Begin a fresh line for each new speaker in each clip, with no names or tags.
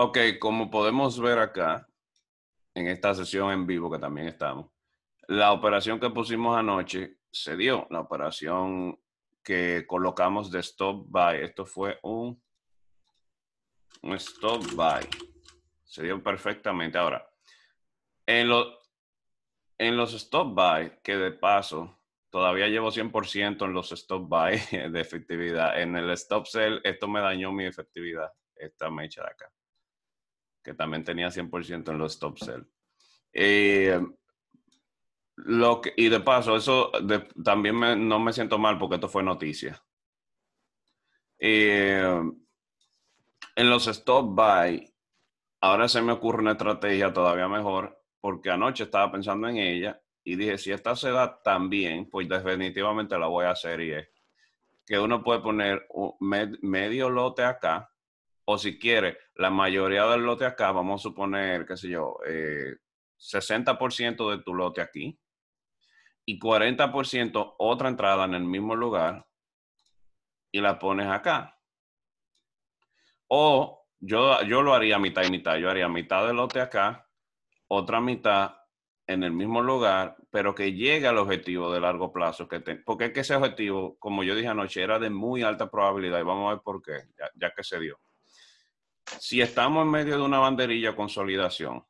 Ok, como podemos ver acá, en esta sesión en vivo que también estamos, la operación que pusimos anoche se dio, la operación que colocamos de stop buy. Esto fue un, un stop by. Se dio perfectamente. Ahora, en, en los stop buy, que de paso todavía llevo 100% en los stop buy de efectividad. En el stop sell, esto me dañó mi efectividad, esta mecha de acá que también tenía 100% en los stop sell. Eh, lo y de paso, eso también no me siento mal porque esto fue noticia. Eh, en los stop buy, ahora se me ocurre una estrategia todavía mejor porque anoche estaba pensando en ella y dije, si esta se da también, pues definitivamente la voy a hacer y es que uno puede poner medio lote acá o si quiere, la mayoría del lote acá, vamos a suponer, qué sé yo, 60% eh, de tu lote aquí y 40% otra entrada en el mismo lugar y la pones acá. O yo, yo lo haría mitad y mitad. Yo haría mitad del lote acá, otra mitad en el mismo lugar, pero que llegue al objetivo de largo plazo que Porque es que ese objetivo, como yo dije anoche, era de muy alta probabilidad y vamos a ver por qué, ya que se dio si estamos en medio de una banderilla consolidación,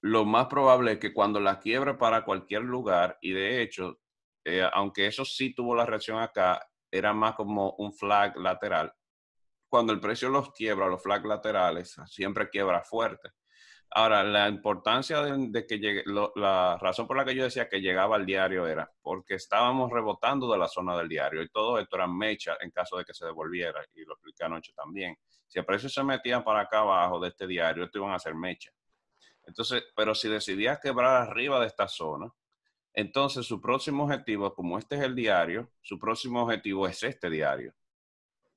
lo más probable es que cuando la quiebra para cualquier lugar, y de hecho, eh, aunque eso sí tuvo la reacción acá, era más como un flag lateral. Cuando el precio los quiebra, los flag laterales, siempre quiebra fuerte. Ahora, la importancia de, que llegue, la razón por la que yo decía que llegaba al diario era porque estábamos rebotando de la zona del diario y todo esto era mecha en caso de que se devolviera, y lo expliqué anoche también. Si a precio se metían para acá abajo de este diario, esto iban a ser mecha. Entonces, pero si decidías quebrar arriba de esta zona, entonces su próximo objetivo, como este es el diario, su próximo objetivo es este diario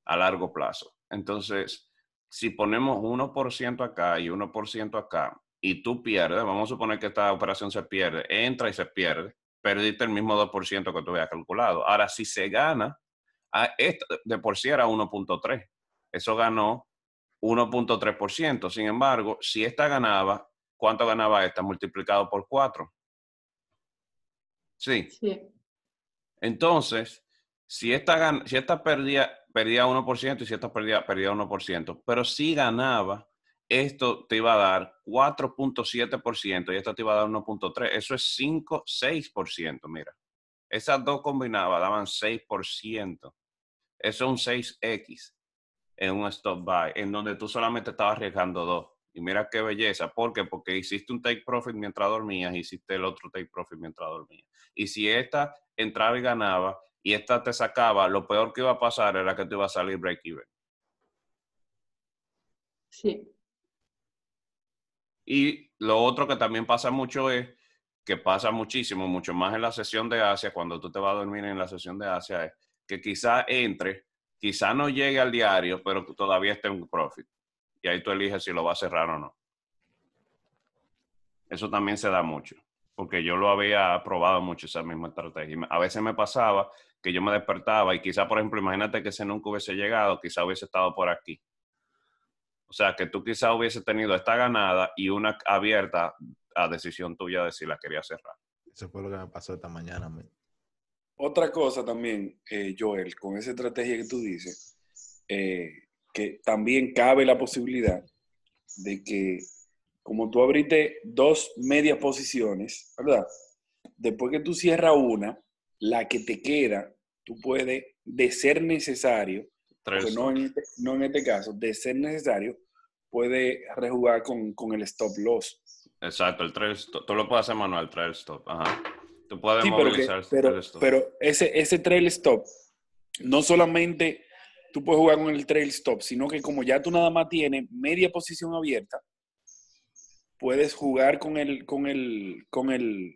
a largo plazo. Entonces, si ponemos 1% acá y 1% acá, y tú pierdes, vamos a suponer que esta operación se pierde, entra y se pierde, perdiste el mismo 2% que tú habías calculado. Ahora, si se gana, ah, esto de por sí era 1.3, eso ganó 1.3%. Sin embargo, si esta ganaba, ¿cuánto ganaba esta? Multiplicado por 4. Sí. sí. Entonces, si esta, si esta perdía, perdía 1% y si esta perdía, perdía 1%, pero si ganaba, esto te iba a dar 4.7% y esto te iba a dar 1.3%. Eso es 5, 6%, mira. Esas dos combinadas daban 6%. Eso es un 6X en un stop buy, en donde tú solamente estabas arriesgando dos. Y mira qué belleza. ¿Por qué? Porque hiciste un take profit mientras dormías, hiciste el otro take profit mientras dormías. Y si esta entraba y ganaba, y esta te sacaba, lo peor que iba a pasar era que te iba a salir break-even. Sí. Y lo otro que también pasa mucho es que pasa muchísimo, mucho más en la sesión de Asia, cuando tú te vas a dormir en la sesión de Asia, es que quizá entre, quizá no llegue al diario, pero todavía esté un profit. Y ahí tú eliges si lo vas a cerrar o no. Eso también se da mucho, porque yo lo había probado mucho esa misma estrategia. A veces me pasaba que yo me despertaba y quizá, por ejemplo, imagínate que ese nunca hubiese llegado, quizá hubiese estado por aquí. O sea, que tú quizá hubiese tenido esta ganada y una abierta a
decisión tuya de si la quería cerrar. Eso fue lo que me pasó esta mañana. Otra cosa también, eh, Joel, con esa estrategia que tú dices, eh, que también cabe la posibilidad de que, como tú abriste dos medias posiciones, ¿verdad? Después que tú cierras una, la que te queda, tú puedes, de ser necesario, este, no en, este, caso, de ser necesario, puede rejugar con, el stop loss.
Exacto, el trail Tú lo puedes hacer manual, trail stop. Ajá. Tú puedes movilizar pero, el trail stop. pero,
ese, ese trail stop, no solamente tú puedes jugar con el trail stop, sino que como ya tú nada más tienes media posición abierta, puedes jugar con el, con el, con el,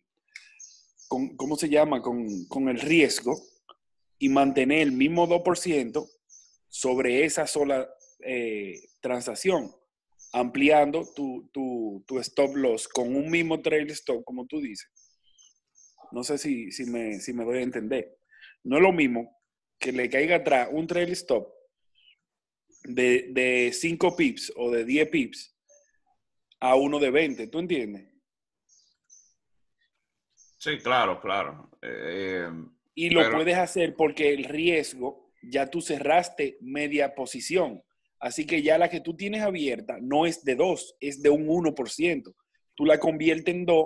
¿cómo se llama? Con, el riesgo y mantener el mismo 2% sobre esa sola eh, transacción, ampliando tu, stop loss con un mismo trail stop, como tú dices. No sé si, si, me, si me doy a entender. No es lo mismo que le caiga atrás un trail stop de, de 5 pips o de 10 pips a uno de 20, ¿tú entiendes?
Sí, claro, claro. Eh, em, y lo puedes
hacer porque el riesgo, ya tú cerraste media posición. Así que ya la que tú tienes abierta no es de 2, es de un 1%. Tú la conviertes en 2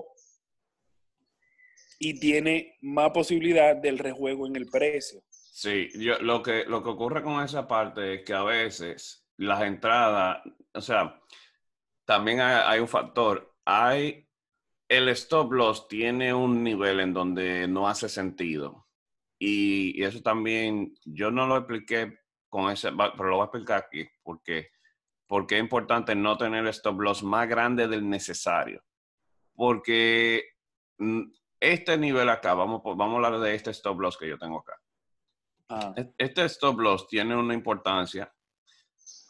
y tiene más posibilidad del rejuego en el precio.
Sí, yo, lo, que, lo que ocurre con esa parte es que a veces las entradas, o sea, también hay un factor. Hay el stop loss tiene un nivel en donde no hace sentido. Y, eso también, yo no lo expliqué con ese, pero lo voy a explicar aquí, porque, porque es importante no tener stop loss más grande del necesario. Porque mm, este nivel acá, vamos, pues, vamos a hablar de este stop loss que yo tengo acá. Ah. E, este stop loss tiene una importancia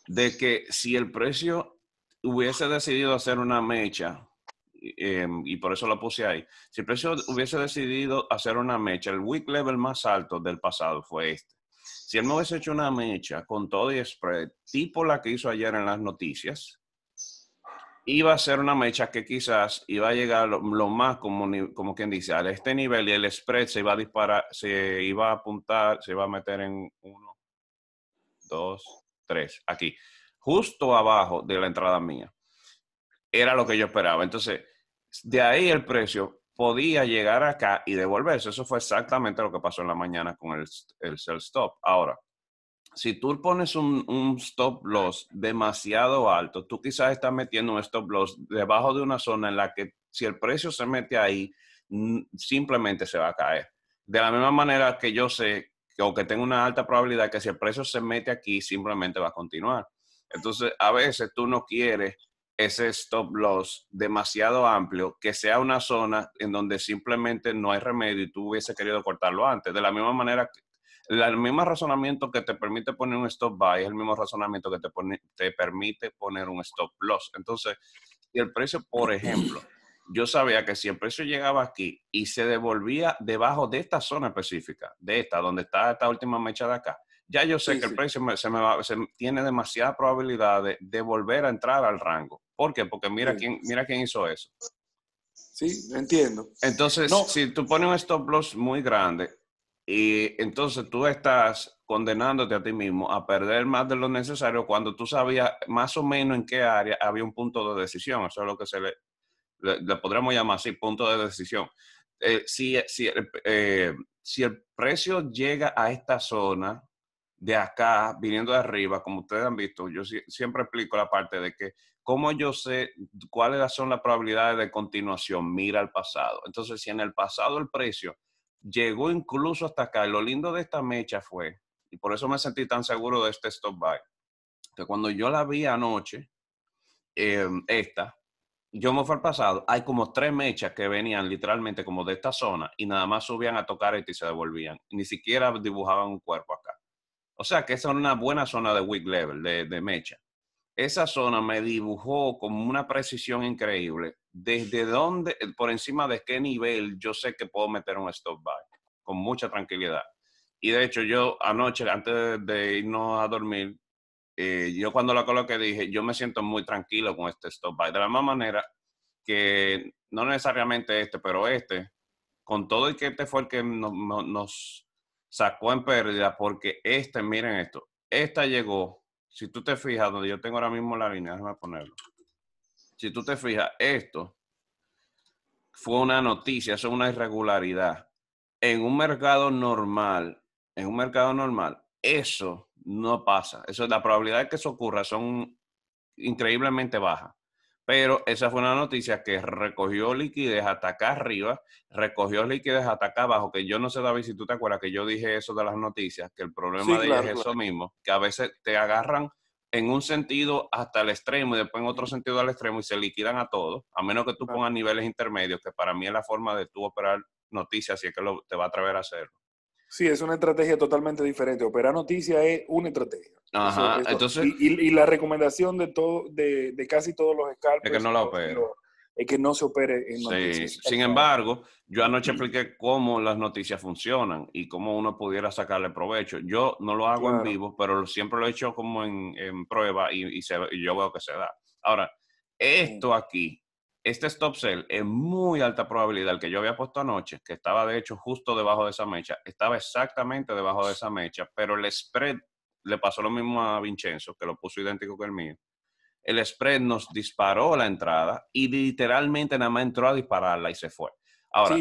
de que si el precio hubiese decidido hacer una mecha Em, y por eso lo puse ahí. Si el precio hubiese decidido hacer una mecha, el week level más alto del pasado fue este. Si él no hubiese hecho una mecha con todo y spread, tipo la que hizo ayer en las noticias, iba a ser una mecha que quizás iba a llegar lo, más como, como quien dice, a este nivel y el spread se iba a disparar, se iba a apuntar, se iba a meter en uno, dos, tres, aquí, justo abajo de la entrada mía. Era lo que yo esperaba. Entonces, de ahí el precio podía llegar acá y devolverse. Eso fue exactamente lo que pasó en la mañana con el, sell stop. Ahora, si tú pones un, stop loss demasiado alto, tú quizás estás metiendo un stop loss debajo de una zona en la que si el precio se mete ahí, simplemente se va a caer. De la misma manera que yo sé que, o que tengo una alta probabilidad que si el precio se mete aquí, simplemente va a continuar. Entonces, a veces tú no quieres ese stop loss demasiado amplio, que sea una zona en donde simplemente no hay remedio y tú hubiese querido cortarlo antes. De la misma manera, el mismo razonamiento que te permite poner un stop buy es el mismo razonamiento que te, permite poner un stop loss. Entonces, si el precio, por ejemplo, yo sabía que si el precio llegaba aquí y se devolvía debajo de esta zona específica, de esta, donde está esta última mecha de acá, ya yo sé que el precio se me tiene demasiada probabilidad de volver a entrar al rango. ¿Por qué? Porque mira, quién, mira quién hizo eso.
Sí, entiendo.
Entonces, si tú pones un stop loss muy grande y entonces tú estás condenándote a ti mismo a perder más de lo necesario cuando tú sabías más o menos en qué área había un punto de decisión. Eso es lo que se le, le, podremos llamar así, punto de decisión. Eh, si, eh, si el precio llega a esta zona de acá, viniendo de arriba, como ustedes han visto, yo siempre explico la parte de que ¿cómo yo sé cuáles son las probabilidades de continuación? Mira el pasado. Entonces, si en el pasado el precio llegó incluso hasta acá, lo lindo de esta mecha fue, y por eso me sentí tan seguro de este stop buy, que cuando yo la vi anoche, em, esta, yo me fui al pasado, hay como tres mechas que venían literalmente como de esta zona y nada más subían a tocar esto y se devolvían. Ni siquiera dibujaban un cuerpo acá. O sea que esa es una buena zona de weak level, de mecha esa zona me dibujó con una precisión increíble desde dónde, por encima de qué nivel yo sé que puedo meter un stop by con mucha tranquilidad. Y de hecho yo anoche, antes de irnos a dormir, eh, yo cuando la coloqué dije, yo me siento muy tranquilo con este stop by. De la misma manera que no necesariamente este, pero este, con todo y que este fue el que nos, nos sacó en pérdida, porque este, miren esto, esta llegó si tú te fijas, donde yo tengo ahora mismo la línea, déjame ponerlo. Si tú te fijas, esto fue una noticia, eso es una irregularidad. En un mercado normal, en un mercado normal, eso no pasa. Eso, la probabilidad de que eso ocurra son increíblemente bajas. Pero esa fue una noticia que recogió liquidez hasta acá arriba, recogió liquidez hasta acá abajo, que yo no sé, David, si tú te acuerdas que yo dije eso de las noticias, que el problema de es eso mismo, que a veces te agarran en un sentido hasta el extremo y después en otro sentido al extremo y se liquidan a todos, a menos que tú pongas niveles intermedios, que para mí es la forma de tu operar noticias, si es que lo, te va a atrever a hacerlo.
Sí, es una estrategia totalmente diferente. Operar noticias es una estrategia. Ajá, entonces... Y, la recomendación de, todo, de, casi todos los scalpers... Es que no la Es que no se opere en noticias.
Sí. Sin embargo, yo anoche mm. expliqué cómo las noticias funcionan y cómo uno pudiera sacarle provecho. Yo no lo hago en vivo, pero siempre lo he hecho como en, prueba y, y, y yo veo que se da. Ahora, esto aquí este stop sell es muy alta probabilidad, el que yo había puesto anoche, que estaba de hecho justo debajo de esa mecha, estaba exactamente debajo de esa mecha, pero el spread le pasó lo mismo a Vincenzo, que lo puso idéntico que el mío. El spread nos disparó la entrada y literalmente nada más entró a dispararla y se fue. Ahora,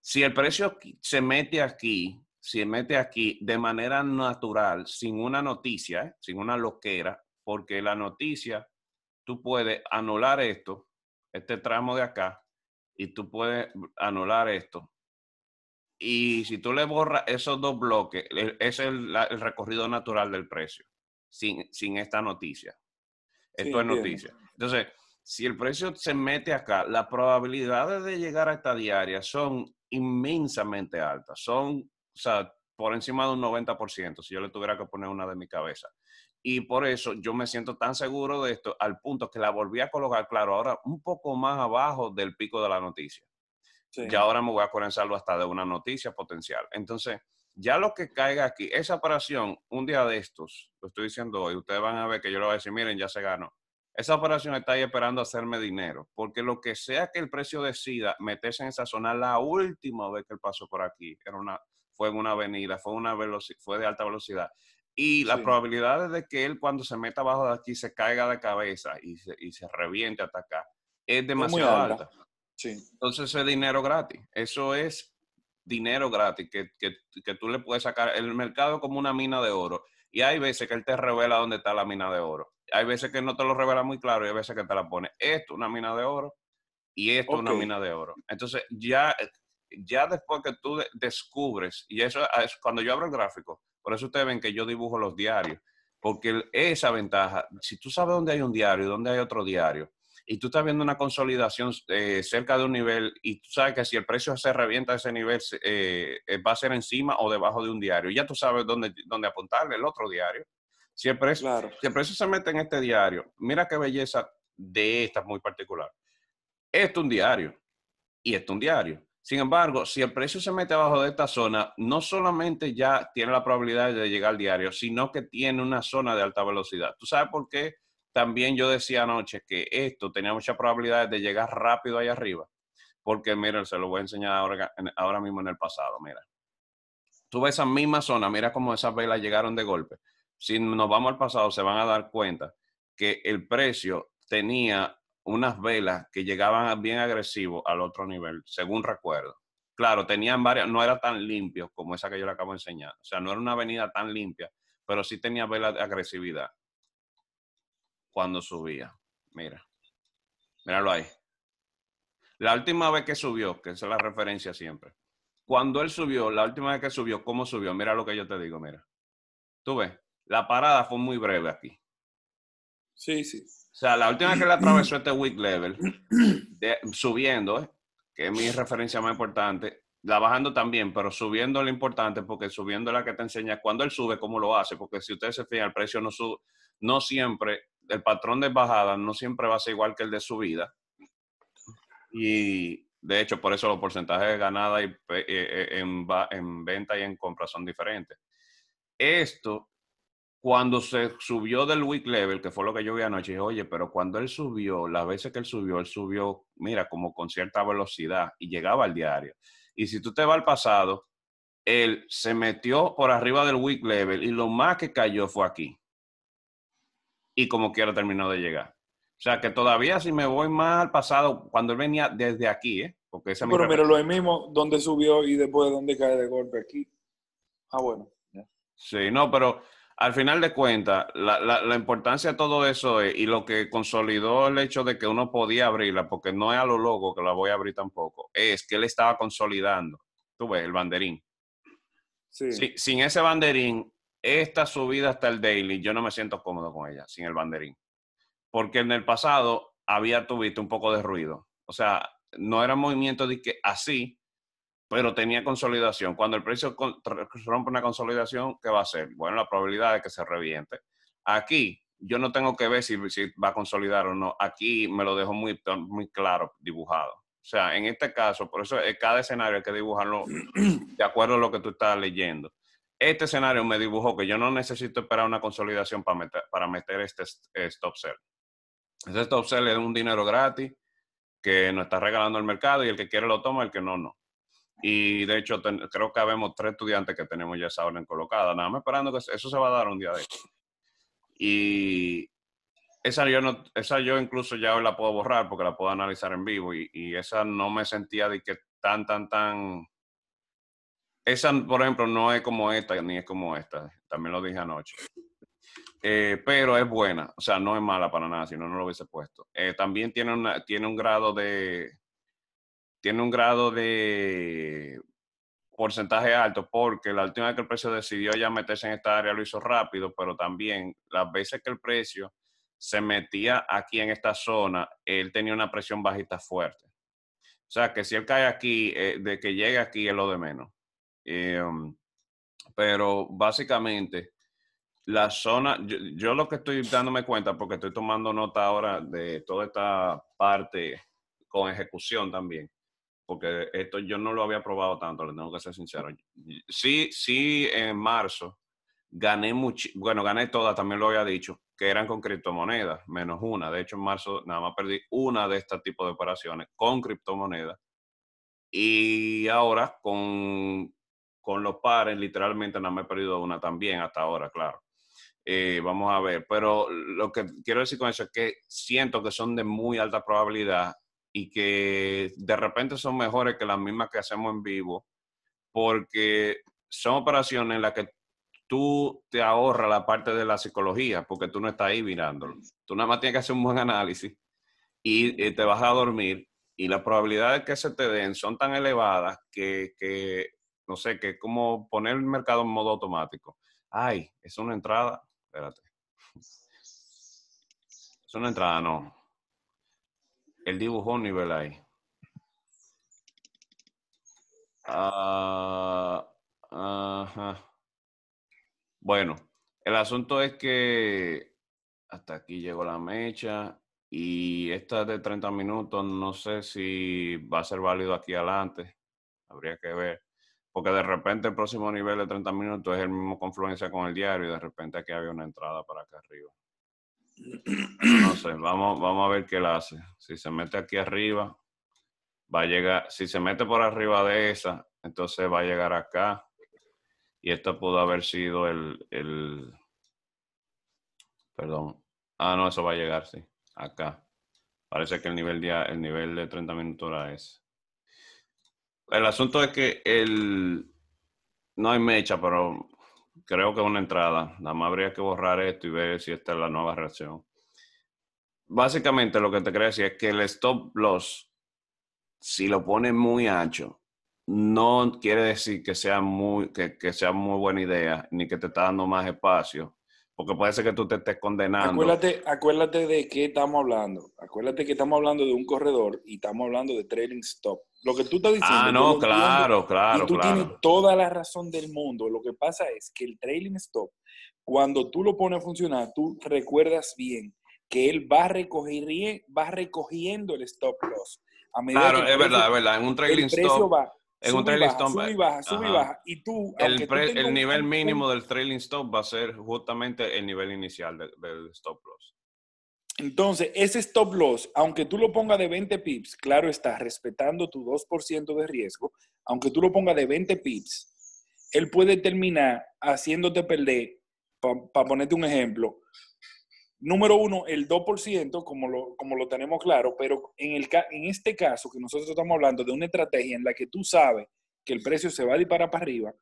si el precio se mete aquí, se mete aquí de manera natural, sin una noticia, sin una loquera, porque la noticia, tú puedes anular esto este tramo de acá y tú puedes anular esto. Y si tú le borras esos dos bloques, e-, es el, recorrido natural del precio, sin, sin esta noticia. Esto es noticia. Entonces, si el precio se mete acá, las probabilidades de llegar a esta diaria son inmensamente altas. Son, por encima de un 90%, si yo le tuviera que poner una de mi cabeza y por eso yo me siento tan seguro de esto al punto que la volví a colocar, claro, ahora un poco más abajo del pico de la noticia. Sí. Y ahora me voy a salvo hasta de una noticia potencial. Entonces, ya lo que caiga aquí, esa operación, un día de estos, lo estoy diciendo hoy, ustedes van a ver que yo lo voy a decir, miren, ya se ganó. Esa operación está ahí esperando hacerme dinero, porque lo que sea que el precio decida meterse en esa zona, la última vez que él pasó por aquí, era una, fue en una avenida, fue, una fue de alta velocidad. Y las probabilidad probabilidades de que él cuando se meta abajo de aquí se caiga de cabeza y se, y se reviente hasta acá es demasiado alta. Entonces es dinero gratis. Eso es dinero gratis que, tú le puedes sacar. El mercado es como una mina de oro. Y hay veces que él te revela dónde está la mina de oro. Hay veces que no te lo revela muy claro y hay veces que te la pone. Esto una mina de oro y esto es una mina de oro. Entonces ya, ya después que tú descubres, y eso es cuando yo abro el gráfico, por eso ustedes ven que yo dibujo los diarios, porque esa ventaja, si tú sabes dónde hay un diario y dónde hay otro diario, y tú estás viendo una consolidación eh, cerca de un nivel y tú sabes que si el precio se revienta a ese nivel, eh, eh, va a ser encima o debajo de un diario. Ya tú sabes dónde, dónde apuntarle el otro diario. Siempre el, claro. se mete en este diario, mira qué belleza de esta muy particular. Esto es un diario y esto es un diario. Sin embargo, si el precio se mete abajo de esta zona, no solamente ya tiene la probabilidad de llegar al diario, sino que tiene una zona de alta velocidad. ¿Tú sabes por qué? También yo decía anoche que esto tenía muchas probabilidades de llegar rápido ahí arriba, porque mira, se lo voy a enseñar ahora, ahora mismo en el pasado, mira. Tú ves esa misma zona, mira cómo esas velas llegaron de golpe. Si nos vamos al pasado, se van a dar cuenta que el precio tenía unas velas que llegaban bien agresivos al otro nivel, según recuerdo. Claro, tenían varias, no era tan limpio como esa que yo le acabo de enseñar. O sea, no era una avenida tan limpia, pero sí tenía velas de agresividad cuando subía. Mira, míralo ahí. La última vez que subió, que esa es la referencia siempre. Cuando él subió, la última vez que subió, ¿cómo subió? Mira lo que yo te digo, mira. Tú ves, la parada fue muy breve aquí. Sí, sí. O sea, la última que la atravesó este week level, subiendo, que es mi referencia más importante, la bajando también, pero subiendo lo importante, porque subiendo la que te enseña cuando él sube, cómo lo hace, porque si ustedes se fijan, el precio no sube, no siempre, el patrón de bajada no siempre va a ser igual que el de subida. Y de hecho, por eso los porcentajes de ganada y, eh, eh, en, en venta y en compra son diferentes. Esto cuando se subió del week level, que fue lo que yo vi anoche, oye, pero cuando él subió, las veces que él subió, él subió, mira, como con cierta velocidad y llegaba al diario. Y si tú te vas al pasado, él se metió por arriba del week level y lo más que cayó fue aquí. Y como quiera terminó de llegar. O sea que todavía si me voy más al pasado, cuando él venía desde aquí, ¿eh? Porque esa pero, pero lo
mismo, donde subió y después de dónde cae de golpe aquí. Ah, bueno.
Sí, no, pero al final de cuentas, la, importancia de todo eso es, y lo que consolidó el hecho de que uno podía abrirla, porque no es a lo loco que la voy a abrir tampoco, es que él estaba consolidando, tú ves, el banderín. sin ese banderín, esta subida hasta el daily, yo no me siento cómodo con ella, sin el banderín. Porque en el pasado había tuviste un poco de ruido. O sea, no era movimiento de que así, pero tenía consolidación. Cuando el precio rompe una consolidación, ¿qué va a hacer? Bueno, la probabilidad de que se reviente. Aquí yo no tengo que ver si, va a consolidar o no. Aquí me lo dejo muy, claro, dibujado. O sea, en este caso, por eso cada escenario hay que dibujarlo de acuerdo a lo que tú estás leyendo. Este escenario me dibujó que yo no necesito esperar una consolidación para meter, para meter este eh, stop sell. Este stop sell es un dinero gratis que nos está regalando el mercado y el que quiere lo toma, el que no, no. Y de hecho, creo que habemos tres estudiantes que tenemos ya esa orden colocada, nada más esperando que eso se va a dar un día de hecho. Y esa yo, no, esa yo incluso ya hoy la puedo borrar porque la puedo analizar en vivo y, esa no me sentía de que tan, tan, tan... Esa, por ejemplo, no es como esta ni es como esta, también lo dije anoche. Eh, pero es buena, o sea, no es mala para nada, si no, no lo hubiese puesto. Eh, también tiene, una, tiene un grado de, tiene un grado de porcentaje alto porque la última vez que el precio decidió ya meterse en esta área lo hizo rápido, pero también las veces que el precio se metía aquí en esta zona, él tenía una presión bajita fuerte. O sea, que si él cae aquí, eh, de que llegue aquí es lo de menos. Em, pero básicamente, la zona, yo, lo que estoy dándome cuenta, porque estoy tomando nota ahora de toda esta parte con ejecución también, porque esto yo no lo había probado tanto, le tengo que ser sincero. Sí, sí, en marzo gané mucho, bueno, gané todas, también lo había dicho, que eran con criptomonedas, menos una. De hecho, en marzo nada más perdí una de este tipo de operaciones con criptomonedas. Y ahora con, los pares, literalmente nada más he perdido una también hasta ahora, claro. Eh, vamos a ver, pero lo que quiero decir con eso es que siento que son de muy alta probabilidad y que de repente son mejores que las mismas que hacemos en vivo, porque son operaciones en las que tú te ahorras la parte de la psicología, porque tú no estás ahí mirándolo. Tú nada más tienes que hacer un buen análisis y, eh, te vas a dormir y las probabilidades que se te den son tan elevadas que, que no sé, que es como poner el mercado en modo automático. Ay, es una entrada, espérate. Es una entrada, no el dibujó nivel ahí. Ah, bueno, el asunto es que hasta aquí llegó la mecha y esta de 30 minutos no sé si va a ser válido aquí adelante. Habría que ver. Porque de repente el próximo nivel de 30 minutos es el mismo confluencia con el diario y de repente aquí había una entrada para acá arriba. No sé, vamos, vamos a ver qué le hace. Si se mete aquí arriba, va a llegar, si se mete por arriba de esa, entonces va a llegar acá. Y esto pudo haber sido el, el perdón. Ah, no, eso va a llegar, sí. Acá. Parece que el nivel de, el nivel de 30 minutos era ese. El asunto es que el, no hay mecha, pero creo que es una entrada. Nada más habría que borrar esto y ver si esta es la nueva reacción. Básicamente lo que te quería decir es que el stop loss, si lo pones muy ancho, no quiere decir que sea muy, que, que sea muy buena idea, ni que te está dando más espacio porque puede ser que tú te estés condenando. Acuérdate,
acuérdate de qué estamos hablando. Acuérdate que estamos hablando de un corredor y estamos hablando de trailing stop. Lo que tú estás ah, diciendo. Ah, no, claro, claro. Y tú tienes toda la razón del mundo. Lo que pasa es que el trailing stop, cuando tú lo pones a funcionar, tú recuerdas bien que él va, recogiendo, va recogiendo el stop loss. A medida claro, es verdad, es verdad. En un trailing el precio Va, y el, nivel mínimo
del trailing stop va a ser justamente el nivel inicial del stop loss.
Entonces, ese stop loss, aunque tú lo pongas de 20 pips, claro está, respetando tu 2% de riesgo, aunque tú lo pongas de 20 pips, él puede terminar haciéndote perder, para ponerte un ejemplo, número uno, el 2%, como lo, como lo tenemos claro, pero en, el, en este caso que nosotros estamos hablando de una estrategia en la que tú sabes que el precio se va a disparar para arriba,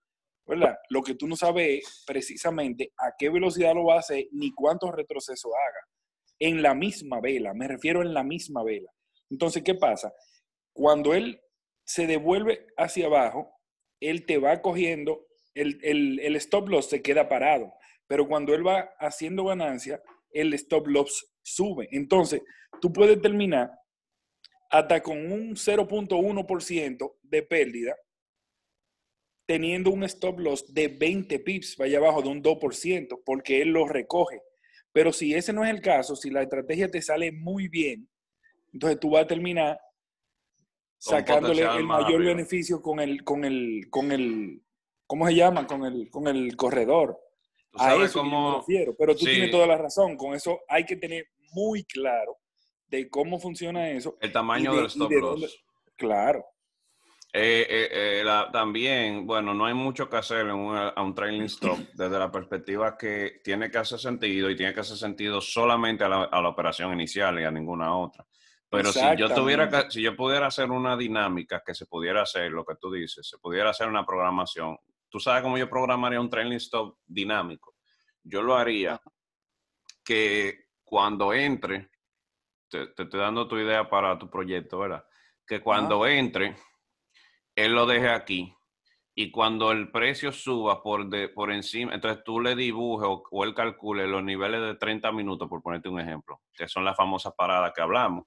¿verdad? Lo que tú no sabes es precisamente a qué velocidad lo va a hacer ni cuántos retrocesos haga. En la misma vela, me refiero en la misma vela. Entonces, ¿qué pasa? Cuando él se devuelve hacia abajo, él te va cogiendo, el, el stop loss se queda parado, pero cuando él va haciendo ganancia, el stop loss sube. Entonces, tú puedes terminar hasta con un 0.1% de pérdida, teniendo un stop loss de 20 pips, vaya abajo de un 2%, porque él lo recoge. Pero si ese no es el caso, si la estrategia te sale muy bien, entonces tú vas a terminar sacándole el mayor beneficio con el, con el, con el, ¿cómo se llama? Con el, con el corredor a eso me Pero tú tienes toda la razón. Con eso hay que tener muy claro de cómo funciona eso. El tamaño del stop loss. Claro.
Eh, eh, eh, también, bueno, no hay mucho que hacer en a un trailing stop desde la perspectiva que tiene que hacer sentido y tiene que hacer sentido solamente a la, operación inicial y a ninguna otra. Pero si yo tuviera que, si yo pudiera hacer una dinámica que se pudiera hacer, lo que tú dices, se pudiera hacer una programación, tú sabes cómo yo programaría un trailing stop dinámico. Yo lo haría que cuando entre, te, te estoy dando tu idea para tu proyecto, ¿verdad? Que cuando entre, él lo deje aquí. Y cuando el precio suba por, de, por encima, entonces tú le dibujes o, él calcule los niveles de 30 minutos, por ponerte un ejemplo, que son las famosas paradas que hablamos,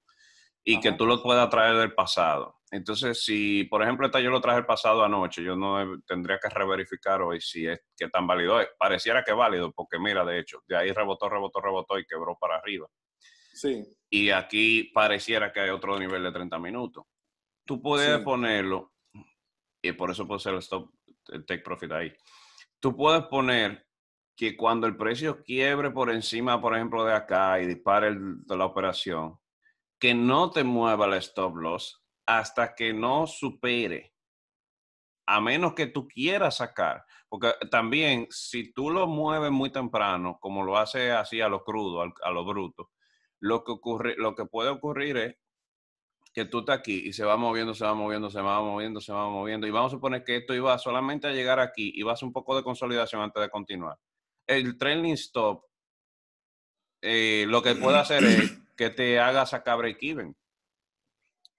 y que tú lo puedas traer del pasado. Entonces, si, por ejemplo, esta yo lo traje el pasado anoche, yo no tendría que reverificar hoy si es que tan válido es. Pareciera que válido, porque mira, de hecho, de ahí rebotó, rebotó, rebotó y quebró para arriba. Sí. Y aquí pareciera que hay otro nivel de 30 minutos. Tú puedes ponerlo, y por eso puede ser el stop, el take profit ahí. Tú puedes poner que cuando el precio quiebre por encima, por ejemplo, de acá y dispare de la operación, que no te mueva el stop loss, hasta que no supere, a menos que tú quieras sacar, porque también si tú lo mueves muy temprano, como lo hace así a lo crudo, a lo bruto, lo que, ocurre, lo que puede ocurrir es que tú estás aquí y se va moviendo, se va moviendo, se va moviendo, se va moviendo. Y vamos a suponer que esto iba solamente a llegar aquí y vas un poco de consolidación antes de continuar. El trailing stop eh, lo que puede hacer es que te haga sacar break even.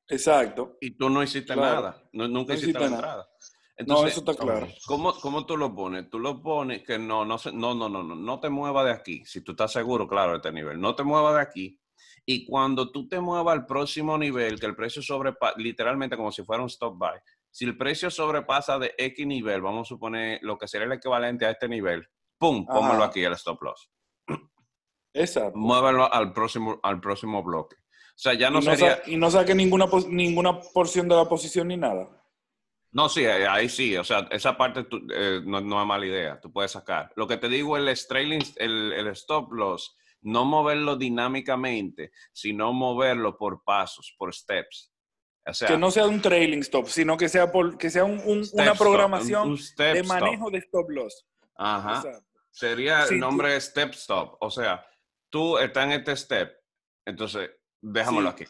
Exacto. Y tú no hiciste nada, nunca hiciste, nada. Entonces, no, eso está claro. ¿cómo, ¿cómo, tú lo pones? Tú lo pones que no, no, no, no, no, no te muevas de aquí. Si tú estás seguro, claro, de este nivel, no te muevas de aquí. Y cuando tú te muevas al próximo nivel, que el precio sobrepasa, literalmente como si fuera un stop buy, si el precio sobrepasa de X nivel, vamos a suponer lo que sería el equivalente a este nivel, ¡pum! Póngalo aquí, el stop loss. Exacto. Muévelo al próximo, al próximo bloque. O sea, ya no, y no
y no saque ninguna, ninguna porción de la posición ni nada.
No, sí, ahí sí. O sea, esa parte eh, no, no, es mala idea. Tú puedes sacar. Lo que te digo, el trailing, el, el stop loss, no moverlo dinámicamente, sino moverlo por pasos, por steps. O sea, que no sea un
trailing stop, sino que sea, por, que sea una programación de manejo de stop loss.
Ajá. Sería el nombre step stop. O sea, tú estás en este step. Entonces, déjamelo aquí.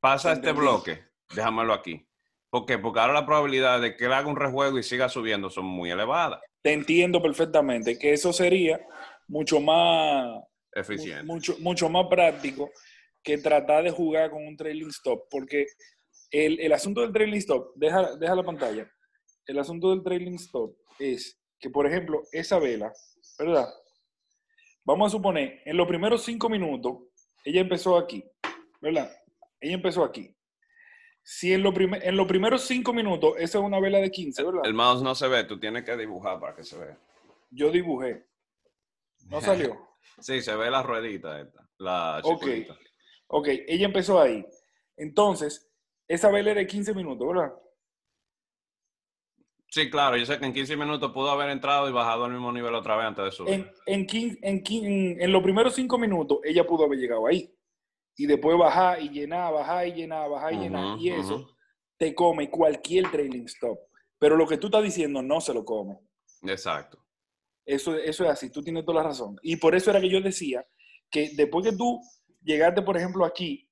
Pasa este bloque, déjamelo aquí.
porque Porque ahora la probabilidad de que él haga un rejuego y siga subiendo son muy elevadas. Te entiendo perfectamente, que eso sería mucho más eficiente. Mucho, mucho más práctico que tratar de jugar con un trailing stop, porque el, asunto del trailing stop, deja, deja la pantalla, el asunto del trailing stop es que, por ejemplo, esa vela, ¿verdad? Vamos a suponer, en los primeros cinco minutos, ella empezó aquí, ¿verdad? Ella empezó aquí. Si en, lo en los primeros cinco minutos, esa es una vela de 15, ¿verdad?
El mouse no se ve, tú tienes que dibujar para que se vea. Yo dibujé. No salió. sí, se ve la ruedita esta, la Ok,
ok, ella empezó ahí. Entonces, esa vela era de 15 minutos, ¿verdad?
Sí, claro, yo sé que en 15 minutos pudo haber entrado y bajado al mismo nivel otra vez antes de subir.
En, en, los primeros cinco minutos ella pudo haber llegado ahí y después bajar y llenar, bajar y llenar, bajar y llenar. Y eso te come cualquier trailing stop. Pero lo que tú estás diciendo no se lo come. Exacto. Eso, eso es así, tú tienes toda la razón. Y por eso era que yo decía que después que tú llegaste, por ejemplo, aquí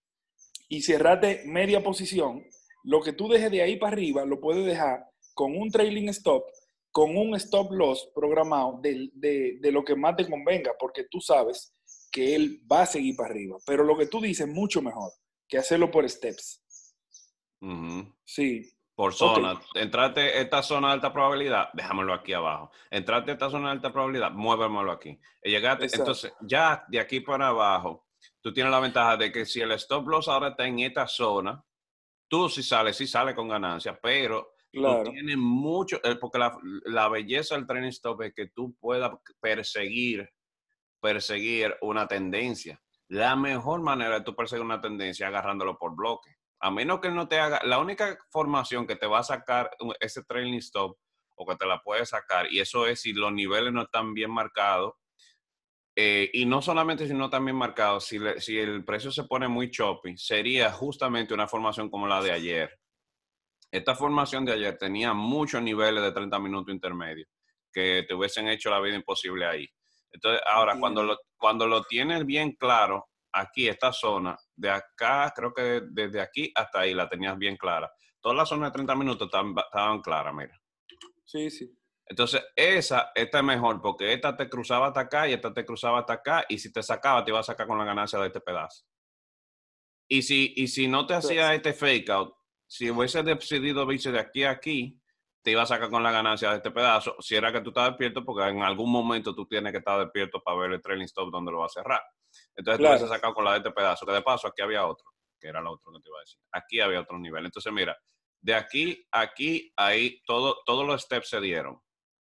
y cerraste media posición, lo que tú dejes de ahí para arriba lo puedes dejar con un trailing stop, con un stop loss programado de lo que más te convenga, porque tú sabes que él va a seguir para arriba. Pero lo que tú dices, mucho mejor que hacerlo por steps. Sí.
Por zona. Entrate esta zona de alta probabilidad, déjamelo aquí abajo. Entrate esta zona de alta probabilidad, muévemoslo aquí. llegaste, entonces, ya de aquí para abajo, tú tienes la ventaja de que si el stop loss ahora está en esta zona, tú si sales, sí sales con ganancia, pero Claro. Tú tienes mucho, eh, porque la, la, belleza del training stop es que tú puedas perseguir perseguir una tendencia. La mejor manera de tú perseguir una tendencia es agarrándolo por bloque. A menos que no te haga, la única formación que te va a sacar ese trailing stop o que te la puede sacar, y eso es si los niveles no están bien marcados, eh, y no solamente si no están bien marcados, si, si el precio se pone muy choppy, sería justamente una formación como la de ayer. Esta formación de ayer tenía muchos niveles de 30 minutos intermedio que te hubiesen hecho la vida imposible ahí. Entonces, ahora, cuando lo, cuando lo tienes bien claro, aquí, esta zona, de acá, creo que desde aquí hasta ahí la tenías bien clara. Todas las zonas de 30 minutos estaban, claras, mira. Sí, sí. Entonces, esa, esta es mejor, porque esta te cruzaba hasta acá y esta te cruzaba hasta acá, y si te sacaba, te iba a sacar con la ganancia de este pedazo. Y si, y si no te pues hacía este fake out, si hubiese decidido irse de aquí a aquí, te iba a sacar con la ganancia de este pedazo, si era que tú estabas despierto, porque en algún momento tú tienes que estar despierto para ver el trailing stop donde lo va a cerrar. Entonces tú vas a con la de este pedazo, que de paso aquí había otro, que era lo otro que te iba a decir. Aquí había otro nivel. Entonces mira, de aquí, aquí, ahí, todo, todos los steps se dieron.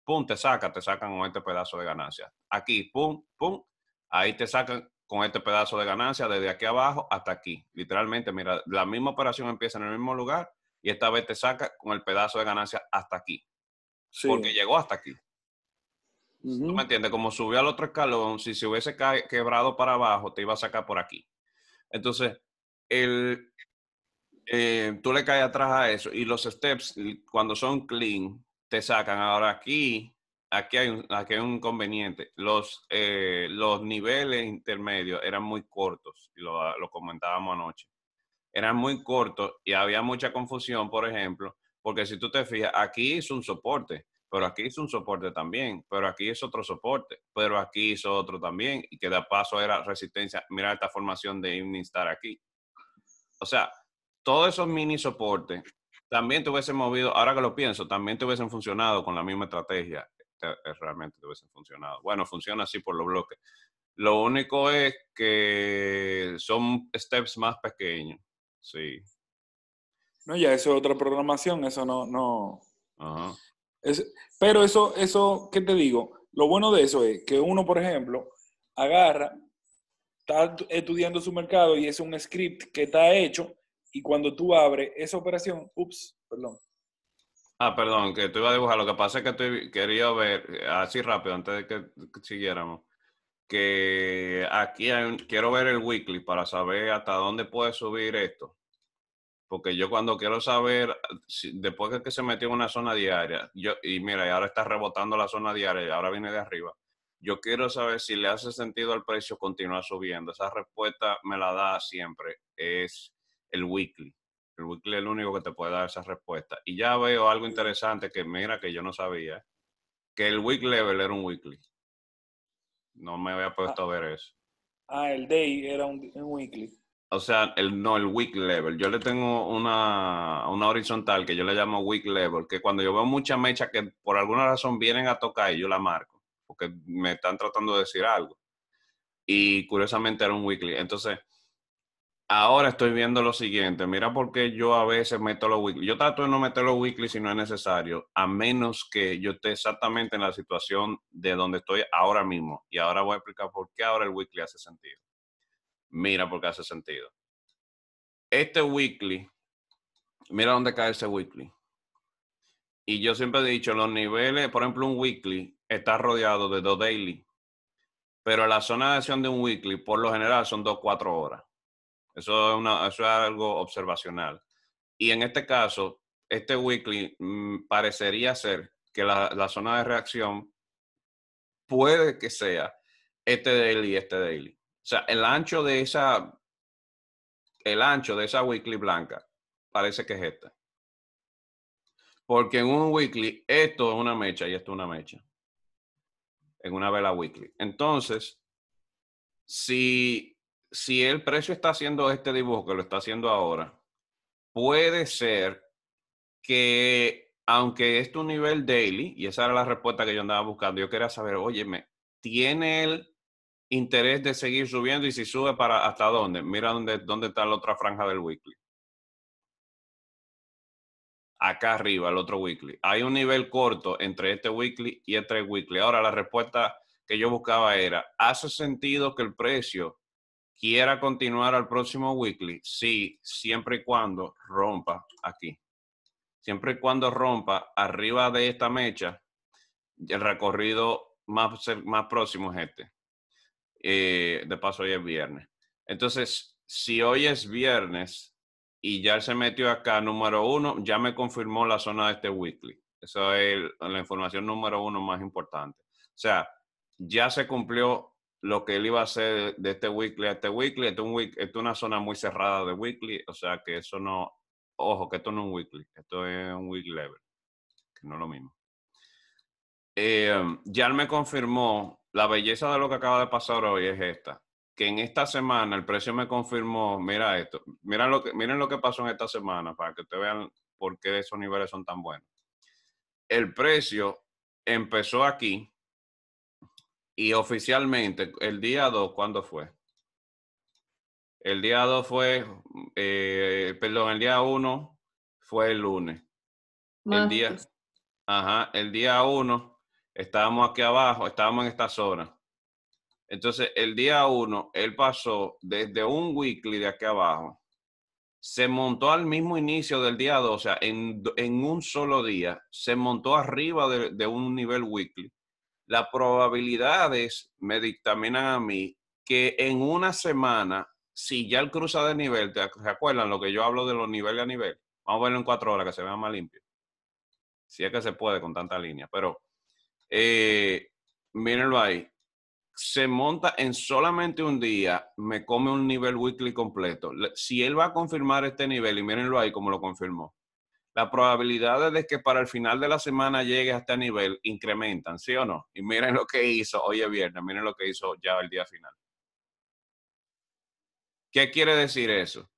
Pum, te saca, te sacan con este pedazo de ganancia. Aquí, pum, pum, ahí te sacan con este pedazo de ganancia desde aquí abajo hasta aquí. Literalmente, mira, la misma operación empieza en el mismo lugar y esta vez te saca con el pedazo de ganancia hasta aquí. Porque llegó hasta aquí. ¿Tú me entiendes? Como subió al otro escalón, si se hubiese quebrado para abajo, te iba a sacar por aquí. Entonces, el, eh, tú le caes atrás a eso y los steps, cuando son clean, te sacan. Ahora aquí, aquí hay un, un inconveniente. Los, eh, los niveles intermedios eran muy cortos, y lo comentábamos anoche eran muy cortos y había mucha confusión, por ejemplo, porque si tú te fijas, aquí hizo un soporte, pero aquí hizo un soporte también, pero aquí hizo otro soporte, pero aquí hizo otro también, y que de paso era resistencia. Mira esta formación de Imnistar aquí. O sea, todos esos mini soportes también te hubiesen movido, ahora que lo pienso, también te hubiesen funcionado con la misma estrategia. Eh, eh, realmente te hubiesen funcionado. Bueno, funciona así por los bloques. Lo único es que son steps más pequeños Sí.
No, ya eso es otra programación, eso no, no. Es, pero eso, eso, ¿qué te digo? Lo bueno de eso es que uno, por ejemplo, agarra, está estudiando su mercado y es un script que está hecho y cuando tú abres esa operación, ups, perdón.
Ah, perdón, que tú ibas a dibujar. Lo que pasa es que estoy, quería ver eh, así rápido antes de que siguiéramos que aquí hay quiero ver el weekly para saber hasta dónde puede subir esto. Porque yo cuando quiero saber, después de que se metió en una zona diaria, yo, y mira, ahora está rebotando la zona diaria, y ahora viene de arriba, yo quiero saber si le hace sentido al precio continuar subiendo. Esa respuesta me la da siempre, es el weekly. El weekly es el único que te puede dar esa respuesta. Y ya veo algo interesante que mira que yo no sabía, que el week level era un weekly. No me había puesto a ah. ver eso.
Ah, el day era un, weekly.
O sea, el, no, el week level. Yo le tengo una, una horizontal que yo le llamo week level, que cuando yo veo muchas mechas que por alguna razón vienen a tocar y yo la marco, porque me están tratando de decir algo. Y curiosamente era un weekly. Entonces, Ahora estoy viendo lo siguiente. Mira por qué yo a veces meto los weekly. Yo trato de no meter los weekly si no es necesario, a menos que yo esté exactamente en la situación de donde estoy ahora mismo. Y ahora voy a explicar por qué ahora el weekly hace sentido. Mira por qué hace sentido. Este weekly, mira dónde cae ese weekly. Y yo siempre he dicho, los niveles, por ejemplo, un weekly está rodeado de dos daily. Pero la zona de acción de un weekly, por lo general, son dos, cuatro horas. Eso es, algo observacional. Y en este caso, este weekly mm, parecería ser que la, zona de reacción puede que sea este daily y este daily. O sea, el ancho de esa, el ancho de esa weekly blanca parece que es esta. Porque en un weekly, esto es una mecha y esto es una mecha. En una vela weekly. Entonces, si si el precio está haciendo este dibujo, que lo está haciendo ahora, puede ser que, aunque es tu nivel daily, y esa era la respuesta que yo andaba buscando, yo quería saber, óyeme, ¿tiene el interés de seguir subiendo? Y si sube, para ¿hasta dónde? Mira dónde, dónde está la otra franja del weekly. Acá arriba, el otro weekly. Hay un nivel corto entre este weekly y este weekly. Ahora, la respuesta que yo buscaba era, ¿hace sentido que el precio quiera continuar al próximo weekly, sí, siempre y cuando rompa aquí. Siempre y cuando rompa arriba de esta mecha, el recorrido más, más próximo es este. Eh, de paso, hoy es viernes. Entonces, si hoy es viernes y ya se metió acá número uno, ya me confirmó la zona de este weekly. Esa es la información número uno más importante. O sea, ya se cumplió lo que él iba a hacer de este weekly a este weekly. Esto este es, una zona muy cerrada de weekly, o sea que eso no, ojo, que esto no es un weekly, esto es un week level, que no es lo mismo. Eh, ya me confirmó, la belleza de lo que acaba de pasar hoy es esta, que en esta semana el precio me confirmó, mira esto, mira lo que, miren lo que pasó en esta semana para que ustedes vean por qué esos niveles son tan buenos. El precio empezó aquí, y oficialmente, el día 2, ¿cuándo fue? El día 2 fue, eh, perdón, el día 1 fue el lunes. El día, ajá, el día 1 estábamos aquí abajo, estábamos en esta zona. Entonces, el día 1, él pasó desde un weekly de aquí abajo, se montó al mismo inicio del día 2, o sea, en, en un solo día, se montó arriba de un nivel weekly las probabilidades me dictaminan a mí que en una semana, si ya el cruza de nivel, ¿se acuerdan lo que yo hablo de los niveles a nivel? Vamos a verlo en cuatro horas, que se vea más limpio. Si es que se puede con tanta línea, pero eh, mírenlo ahí. Se monta en solamente un día, me come un nivel weekly completo. Si él va a confirmar este nivel, y mírenlo ahí como lo confirmó, la probabilidad de que para el final de la semana llegue a este nivel incrementan, ¿sí o no? Y miren lo que hizo hoy es viernes, miren lo que hizo ya el día final. ¿Qué quiere decir eso?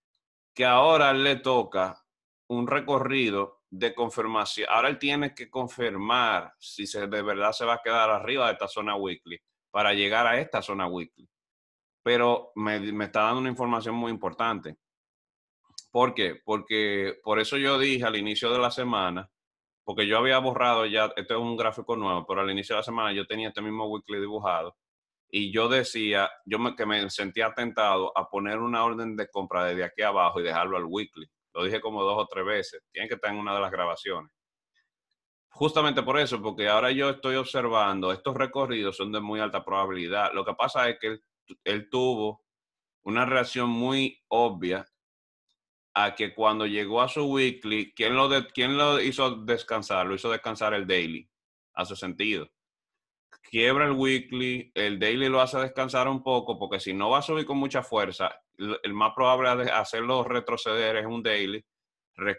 Que ahora le toca un recorrido de confirmación. Ahora él tiene que confirmar si de verdad se va a quedar arriba de esta zona weekly para llegar a esta zona weekly. Pero me, me está dando una información muy importante. ¿Por qué? Porque por eso yo dije al inicio de la semana, porque yo había borrado ya, este es un gráfico nuevo, pero al inicio de la semana yo tenía este mismo weekly dibujado y yo decía, yo me, que me sentía tentado a poner una orden de compra desde aquí abajo y dejarlo al weekly. Lo dije como dos o tres veces, tiene que estar en una de las grabaciones. Justamente por eso, porque ahora yo estoy observando, estos recorridos son de muy alta probabilidad. Lo que pasa es que él tuvo una reacción muy obvia a que cuando llegó a su weekly, ¿quién lo, quién lo hizo descansar? Lo hizo descansar el daily, a su sentido. Quiebra el weekly, el daily lo hace descansar un poco, porque si no va a subir con mucha fuerza, el más probable de hacerlo retroceder es un daily.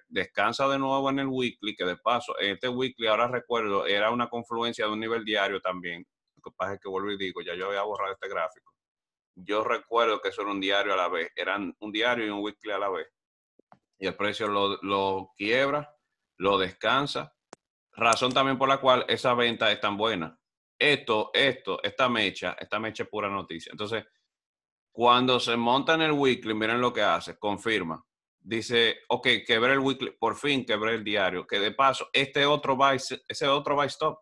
descansa de nuevo en el weekly, que de paso, este weekly, ahora recuerdo, era una confluencia de un nivel diario también. Lo que pasa es que vuelvo y digo, ya yo había borrado este gráfico. Yo recuerdo que eso era un diario a la vez, eran un diario y un weekly a la vez y el precio lo, quiebra, lo descansa. Razón también por la cual esa venta es tan buena. Esto, esto, esta mecha, esta mecha es pura noticia. Entonces, cuando se monta en el weekly, miren lo que hace, confirma. Dice, ok, quebré el weekly, por fin quebré el diario, que de paso, este otro buy, ese otro buy stop,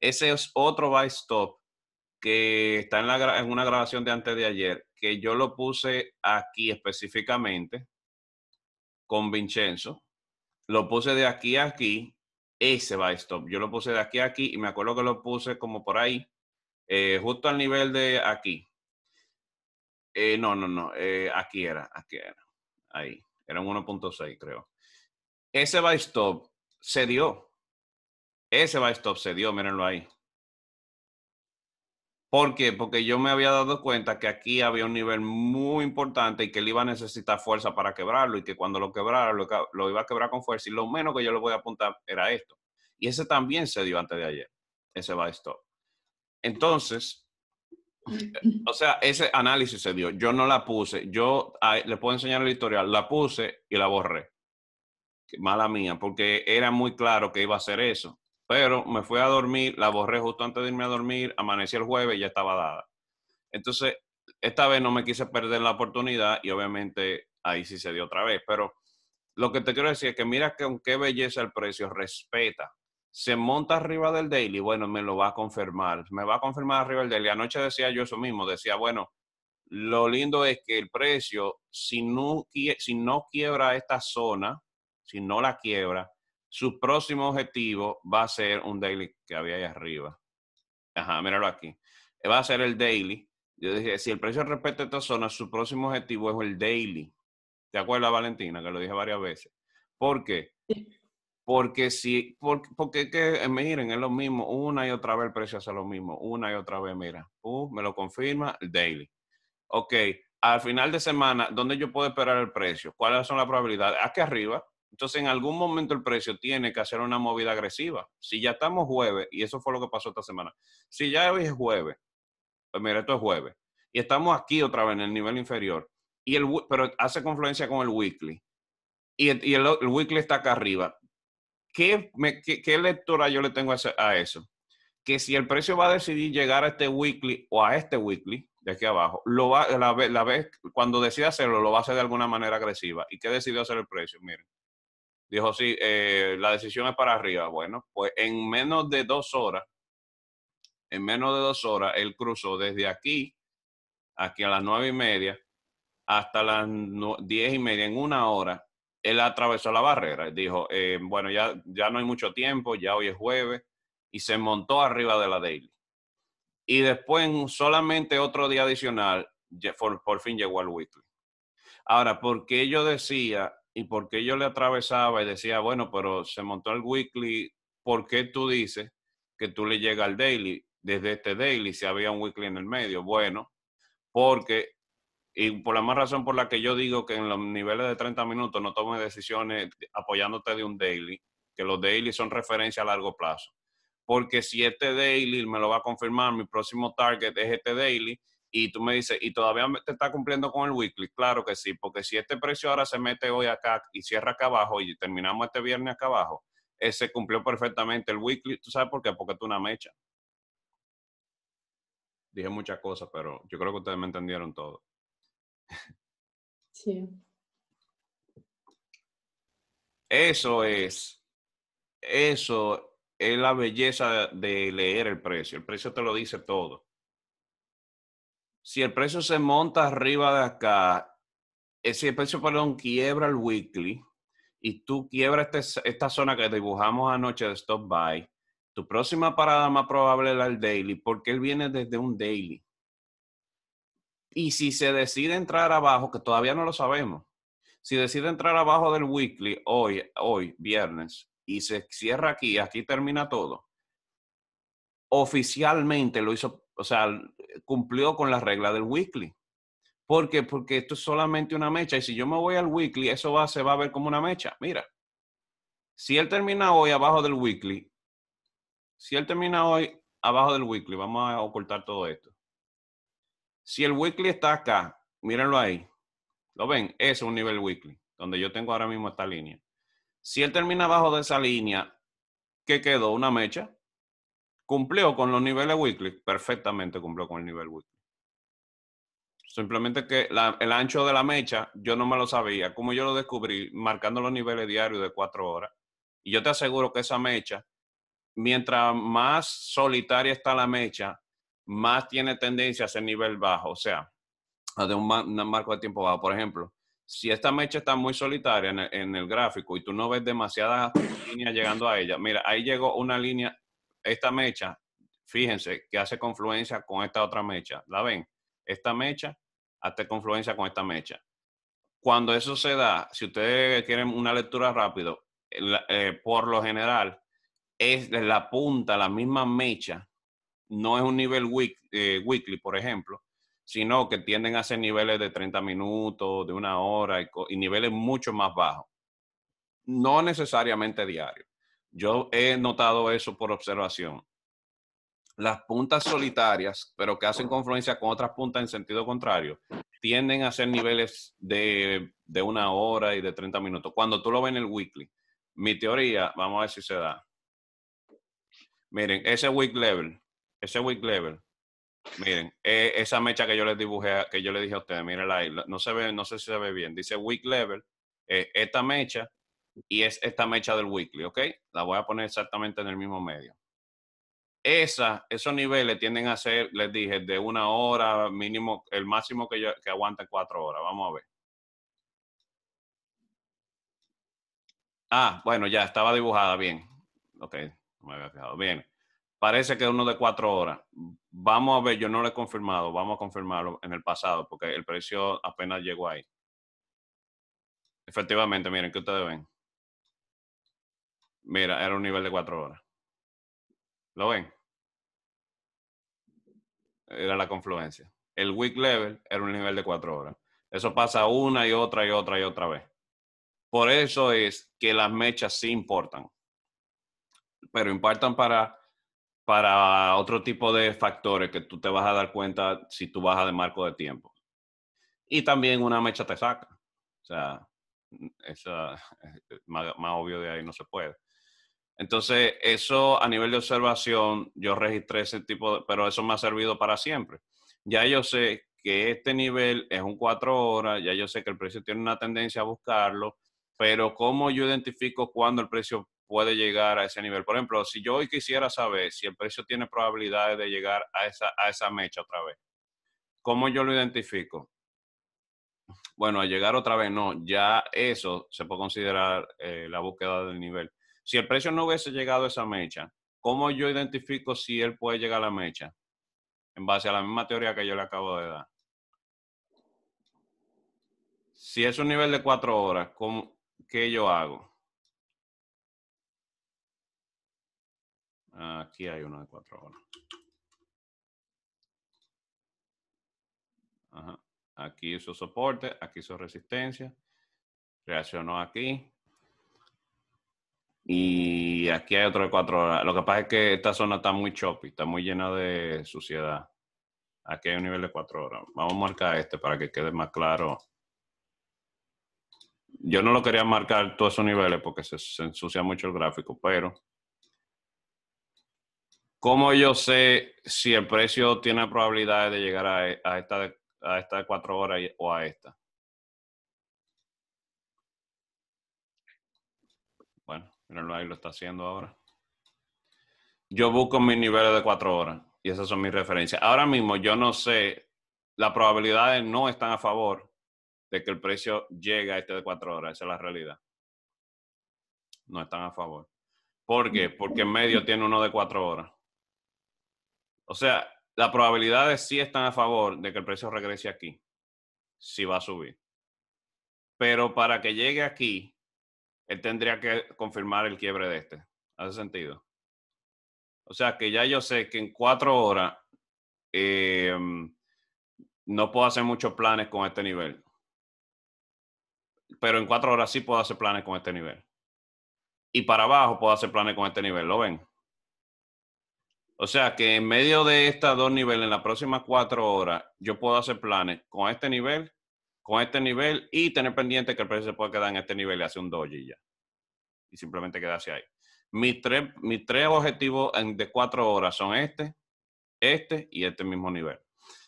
ese es otro buy stop que está en, la, en una grabación de antes de ayer, que yo lo puse aquí específicamente, con Vincenzo, lo puse de aquí a aquí, ese stop, Yo lo puse de aquí a aquí y me acuerdo que lo puse como por ahí, eh, justo al nivel de aquí. Eh, no, no, no, eh, aquí era, aquí era, ahí, era un 1.6 creo. Ese stop se dio, ese stop se dio, mírenlo ahí. ¿Por qué? Porque yo me había dado cuenta que aquí había un nivel muy importante y que él iba a necesitar fuerza para quebrarlo y que cuando lo quebrara lo, iba a quebrar con fuerza y lo menos que yo le voy a apuntar era esto. Y ese también se dio antes de ayer, ese buy stop. Entonces, o sea, ese análisis se dio. Yo no la puse. Yo le puedo enseñar el historial. La puse y la borré. Mala mía, porque era muy claro que iba a hacer eso. Pero me fui a dormir, la borré justo antes de irme a dormir, amanecí el jueves y ya estaba dada. Entonces, esta vez no me quise perder la oportunidad y obviamente ahí sí se dio otra vez. Pero lo que te quiero decir es que mira que qué belleza el precio, respeta. Se monta arriba del daily, bueno, me lo va a confirmar. Me va a confirmar arriba del daily. Anoche decía yo eso mismo, decía, bueno, lo lindo es que el precio, si no, si no quiebra esta zona, si no la quiebra, su próximo objetivo va a ser un daily que había ahí arriba. Ajá, míralo aquí. Va a ser el daily. Yo dije, si el precio respeta esta zona, su próximo objetivo es el daily. ¿Te acuerdas, Valentina? Que lo dije varias veces. ¿Por qué? Porque si, porque, porque que, eh, miren, es lo mismo, una y otra vez el precio hace lo mismo, una y otra vez, mira, uh, me lo confirma el daily. Ok, al final de semana, ¿dónde yo puedo esperar el precio? ¿Cuáles son las probabilidades? Aquí arriba, entonces, en algún momento el precio tiene que hacer una movida agresiva. Si ya estamos jueves, y eso fue lo que pasó esta semana, si ya hoy es jueves, pues mira, esto es jueves, y estamos aquí otra vez en el nivel inferior, y el, pero hace confluencia con el weekly, y el, weekly está acá arriba, ¿qué, me, lectura yo le tengo a eso? Que si el precio va a decidir llegar a este weekly o a este weekly, de aquí abajo, lo va, la, la vez, cuando decida hacerlo, lo va a hacer de alguna manera agresiva. ¿Y qué decidió hacer el precio? Miren Dijo, sí, eh, la decisión es para arriba. Bueno, pues en menos de dos horas, en menos de dos horas, él cruzó desde aquí, aquí a las nueve y media, hasta las diez y media, en una hora, él atravesó la barrera. Dijo, eh, bueno, ya, ya no hay mucho tiempo, ya hoy es jueves, y se montó arriba de la Daily. Y después, solamente otro día adicional, por, por fin llegó al Weekly. Ahora, porque yo decía y por qué yo le atravesaba y decía, bueno, pero se montó el weekly, ¿por qué tú dices que tú le llegas al daily? Desde este daily, si había un weekly en el medio. Bueno, porque, y por la más razón por la que yo digo que en los niveles de 30 minutos no tomes decisiones apoyándote de un daily, que los daily son referencia a largo plazo. Porque si este daily me lo va a confirmar, mi próximo target es este daily, y tú me dices, ¿y todavía te está cumpliendo con el weekly? Claro que sí, porque si este precio ahora se mete hoy acá y cierra acá abajo y terminamos este viernes acá abajo, ese eh, cumplió perfectamente el weekly. ¿Tú sabes por qué? Porque es una mecha. Dije muchas cosas, pero yo creo que ustedes me entendieron todo. Sí. Eso es, eso es la belleza de leer el precio. El precio te lo dice todo si el precio se monta arriba de acá, si el precio, perdón, quiebra el weekly y tú quiebras este esta zona que dibujamos anoche de stop buy, tu próxima parada más probable era el daily, porque él viene desde un daily. Y si se decide entrar abajo, que todavía no lo sabemos, si decide entrar abajo del weekly hoy, hoy, viernes, y se cierra aquí, aquí termina todo, oficialmente lo hizo o sea, eh, cumplió con la regla del weekly. ¿Por qué? Porque esto es solamente una mecha. Y si yo me voy al weekly, eso va, se va a ver como una mecha. Mira, si él termina hoy abajo del weekly, si él termina hoy abajo del weekly, vamos a ocultar todo esto. Si el weekly está acá, mírenlo ahí. ¿Lo ven? es un nivel weekly, donde yo tengo ahora mismo esta línea. Si él termina abajo de esa línea, ¿qué quedó? Una mecha. ¿Cumplió con los niveles weekly? Perfectamente cumplió con el nivel weekly. Simplemente que el ancho de la mecha yo no me lo sabía. Como yo lo descubrí marcando los niveles diarios de cuatro horas. Y yo te aseguro que esa mecha, mientras más solitaria está la mecha, más tiene tendencia a ser nivel bajo. O sea, de un, marco de tiempo bajo. Por ejemplo, si esta mecha está muy solitaria en el, gráfico y tú no ves demasiadas líneas llegando a ella, mira, ahí llegó una línea esta mecha, fíjense que hace confluencia con esta otra mecha. ¿La ven? Esta mecha hace confluencia con esta mecha. Cuando eso se da, si ustedes quieren una lectura rápido, eh, por lo general es la punta, la misma mecha, no es un nivel week, eh, weekly, por ejemplo, sino que tienden a ser niveles de 30 minutos, de una hora y, y niveles mucho más bajos. No necesariamente diarios yo he notado eso por observación. Las puntas solitarias, pero que hacen confluencia con otras puntas en sentido contrario, tienden a ser niveles de, de una hora y de 30 minutos. Cuando tú lo ves en el weekly, mi teoría, vamos a ver si se da. Miren, ese week level, ese week level, miren, eh, esa mecha que yo les dibujé, que yo les dije a ustedes, miren ahí, no se ve, no sé si se ve bien. Dice week level, eh, esta mecha y es esta mecha del weekly, ¿ok? La voy a poner exactamente en el mismo medio. Esa, esos niveles tienden a ser, les dije, de una hora mínimo, el máximo que, yo, que cuatro horas. Vamos a ver. Ah, bueno, ya estaba dibujada bien. Ok, no me había fijado. Bien. Parece que uno de cuatro horas. Vamos a ver, yo no lo he confirmado, vamos a confirmarlo en el pasado, porque el precio apenas llegó ahí. Efectivamente, miren, que ustedes ven? Mira, era un nivel de cuatro horas. ¿Lo ven? Era la confluencia. El weak level era un nivel de cuatro horas. Eso pasa una y otra y otra y otra vez. Por eso es que las mechas sí importan. Pero importan para, para otro tipo de factores que tú te vas a dar cuenta si tú bajas de marco de tiempo. Y también una mecha te saca. O sea, esa, más obvio de ahí no se puede. Entonces, eso a nivel de observación, yo registré ese tipo, de, pero eso me ha servido para siempre. Ya yo sé que este nivel es un 4 horas, ya yo sé que el precio tiene una tendencia a buscarlo, pero ¿cómo yo identifico cuándo el precio puede llegar a ese nivel? Por ejemplo, si yo hoy quisiera saber si el precio tiene probabilidades de llegar a esa, a esa mecha otra vez, ¿cómo yo lo identifico? Bueno, a llegar otra vez no, ya eso se puede considerar eh, la búsqueda del nivel. Si el precio no hubiese llegado a esa mecha, ¿cómo yo identifico si él puede llegar a la mecha? En base a la misma teoría que yo le acabo de dar. Si es un nivel de cuatro horas, ¿cómo, ¿qué yo hago? Aquí hay uno de cuatro horas. Aquí hizo soporte, aquí hizo resistencia, reaccionó aquí, y aquí hay otro de cuatro horas. Lo que pasa es que esta zona está muy choppy, está muy llena de suciedad. Aquí hay un nivel de cuatro horas. Vamos a marcar este para que quede más claro. Yo no lo quería marcar todos esos niveles porque se, ensucia mucho el gráfico, pero ¿cómo yo sé si el precio tiene probabilidades de llegar a, esta a esta de cuatro horas o a esta? Pero ahí, lo está haciendo ahora. Yo busco mis niveles de cuatro horas y esas son mis referencias. Ahora mismo yo no sé, las probabilidades no están a favor de que el precio llegue a este de cuatro horas, esa es la realidad. No están a favor. ¿Por qué? Porque en medio tiene uno de cuatro horas. O sea, las probabilidades sí están a favor de que el precio regrese aquí, si va a subir. Pero para que llegue aquí, él tendría que confirmar el quiebre de este. ¿Hace sentido? O sea, que ya yo sé que en cuatro horas em, no puedo hacer muchos planes con este nivel. Pero en cuatro horas sí puedo hacer planes con este nivel. Y para abajo puedo hacer planes con este nivel, ¿lo ven? O sea que en medio de estos dos niveles, en las próximas cuatro horas, yo puedo hacer planes con este nivel con este nivel y tener pendiente que el precio se puede quedar en este nivel y hacer un doji ya. Y simplemente quedarse ahí. Mis tres, mis tres objetivos de cuatro horas son este, este y este mismo nivel.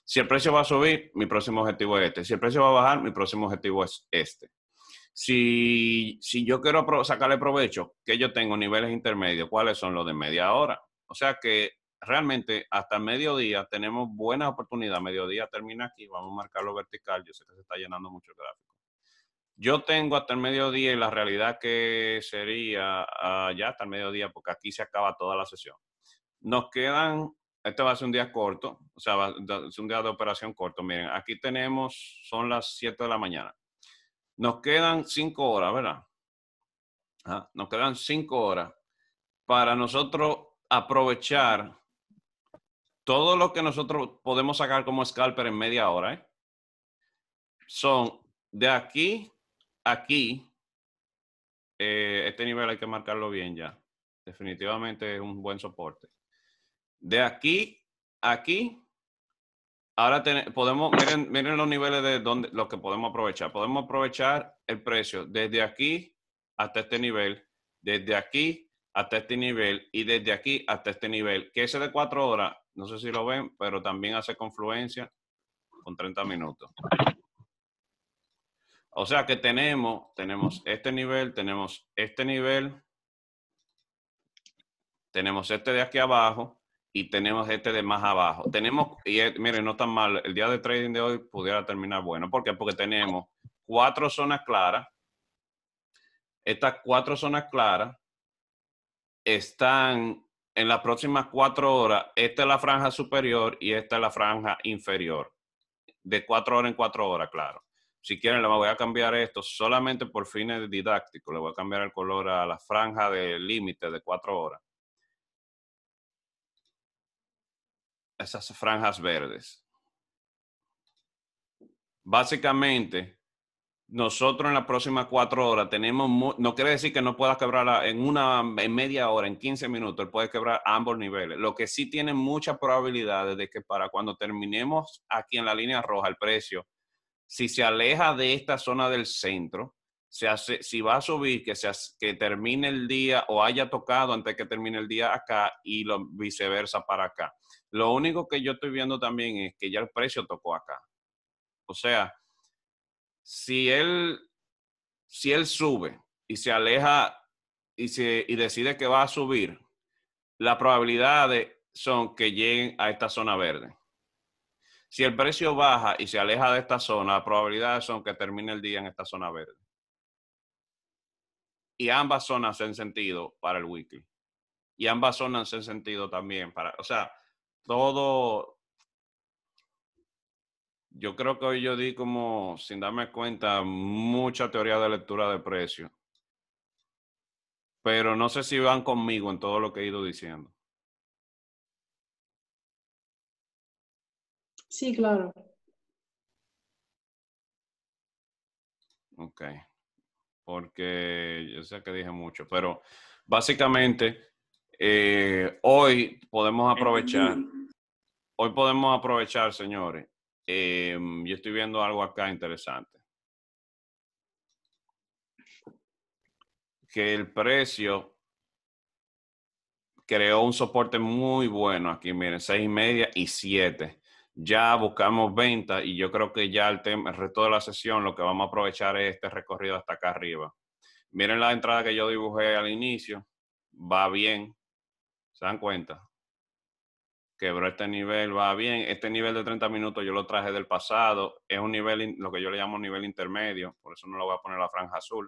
Si el precio va a subir, mi próximo objetivo es este. Si el precio va a bajar, mi próximo objetivo es este. Si, si yo quiero sacarle provecho, que yo tengo niveles intermedios, ¿cuáles son los de media hora? O sea que realmente hasta el mediodía tenemos buena oportunidad. Mediodía termina aquí, vamos a marcarlo vertical. Yo sé que se está llenando mucho el gráfico. Yo tengo hasta el mediodía y la realidad que sería ah, ya hasta el mediodía, porque aquí se acaba toda la sesión. Nos quedan, este va a ser un día corto, o sea, va un día de operación corto. Miren, aquí tenemos, son las 7 de la mañana. Nos quedan 5 horas, ¿verdad? Nos quedan 5 horas para nosotros aprovechar todo lo que nosotros podemos sacar como scalper en media hora ¿eh? son de aquí a aquí. Eh, este nivel hay que marcarlo bien ya. Definitivamente es un buen soporte. De aquí a aquí. Ahora podemos, miren, los niveles de donde, lo que podemos aprovechar. Podemos aprovechar el precio desde aquí hasta este nivel, desde aquí hasta este nivel y desde aquí hasta este nivel. Que ese de cuatro horas no sé si lo ven, pero también hace confluencia con 30 minutos. O sea que tenemos, tenemos este nivel, tenemos este nivel, tenemos este de aquí abajo y tenemos este de más abajo. Tenemos, y miren, no tan mal, el día de trading de hoy pudiera terminar bueno. ¿Por qué? Porque tenemos cuatro zonas claras. Estas cuatro zonas claras están en las próximas cuatro horas, esta es la franja superior y esta es la franja inferior. De cuatro horas en cuatro horas, claro. Si quieren, le voy a cambiar esto solamente por fines didácticos. Le voy a cambiar el color a la franja de límite de cuatro horas. Esas franjas verdes. Básicamente, nosotros en las próximas cuatro horas tenemos, no quiere decir que no puedas quebrar en una, en media hora, en 15 minutos, puedes quebrar ambos niveles. Lo que sí tiene muchas probabilidades de que para cuando terminemos aquí en la línea roja el precio, si se aleja de esta zona del centro, se hace, si va a subir, que, se, que termine el día o haya tocado antes que termine el día acá y lo, viceversa para acá. Lo único que yo estoy viendo también es que ya el precio tocó acá. O sea, si él, si él sube y se aleja y, decide que va a subir, las probabilidades son que lleguen a esta zona verde. Si el precio baja y se aleja de esta zona, las probabilidades son que termine el día en esta zona verde. Y ambas zonas en sentido para el weekly. Y ambas zonas en sentido también para, o sea, todo, yo creo que hoy yo di como, sin darme cuenta, mucha teoría de lectura de precios. Pero no sé si van conmigo en todo lo que he ido diciendo.
Sí, claro.
Ok. Porque yo sé que dije mucho, pero básicamente eh, hoy podemos aprovechar, hoy podemos aprovechar, señores, Em, yo estoy viendo algo acá interesante. Que el precio creó un soporte muy bueno aquí, miren, seis y media y siete. Ya buscamos venta y yo creo que ya el, tema, el resto de la sesión lo que vamos a aprovechar es este recorrido hasta acá arriba. Miren la entrada que yo dibujé al inicio, va bien, ¿se dan cuenta? Quebró este nivel va bien, este nivel de 30 minutos yo lo traje del pasado, es un nivel, lo que yo le llamo nivel intermedio, por eso no lo voy a poner la franja azul.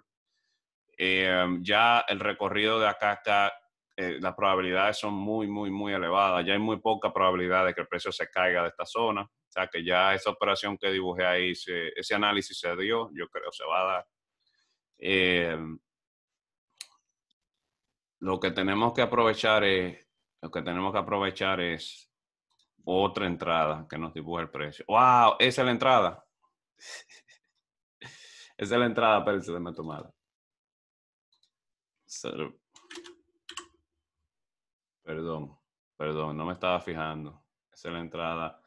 Em, ya el recorrido de acá está, eh, las probabilidades son muy, muy, muy elevadas, ya hay muy poca probabilidad de que el precio se caiga de esta zona, o sea que ya esa operación que dibujé ahí, ese análisis se dio, yo creo se va a dar. Em, lo que tenemos que aprovechar es lo que tenemos que aprovechar es otra entrada que nos dibuja el precio. ¡Wow! Esa es la entrada. Esa es la entrada, se me ha tomado. Perdón, perdón, no me estaba fijando. Esa es la entrada.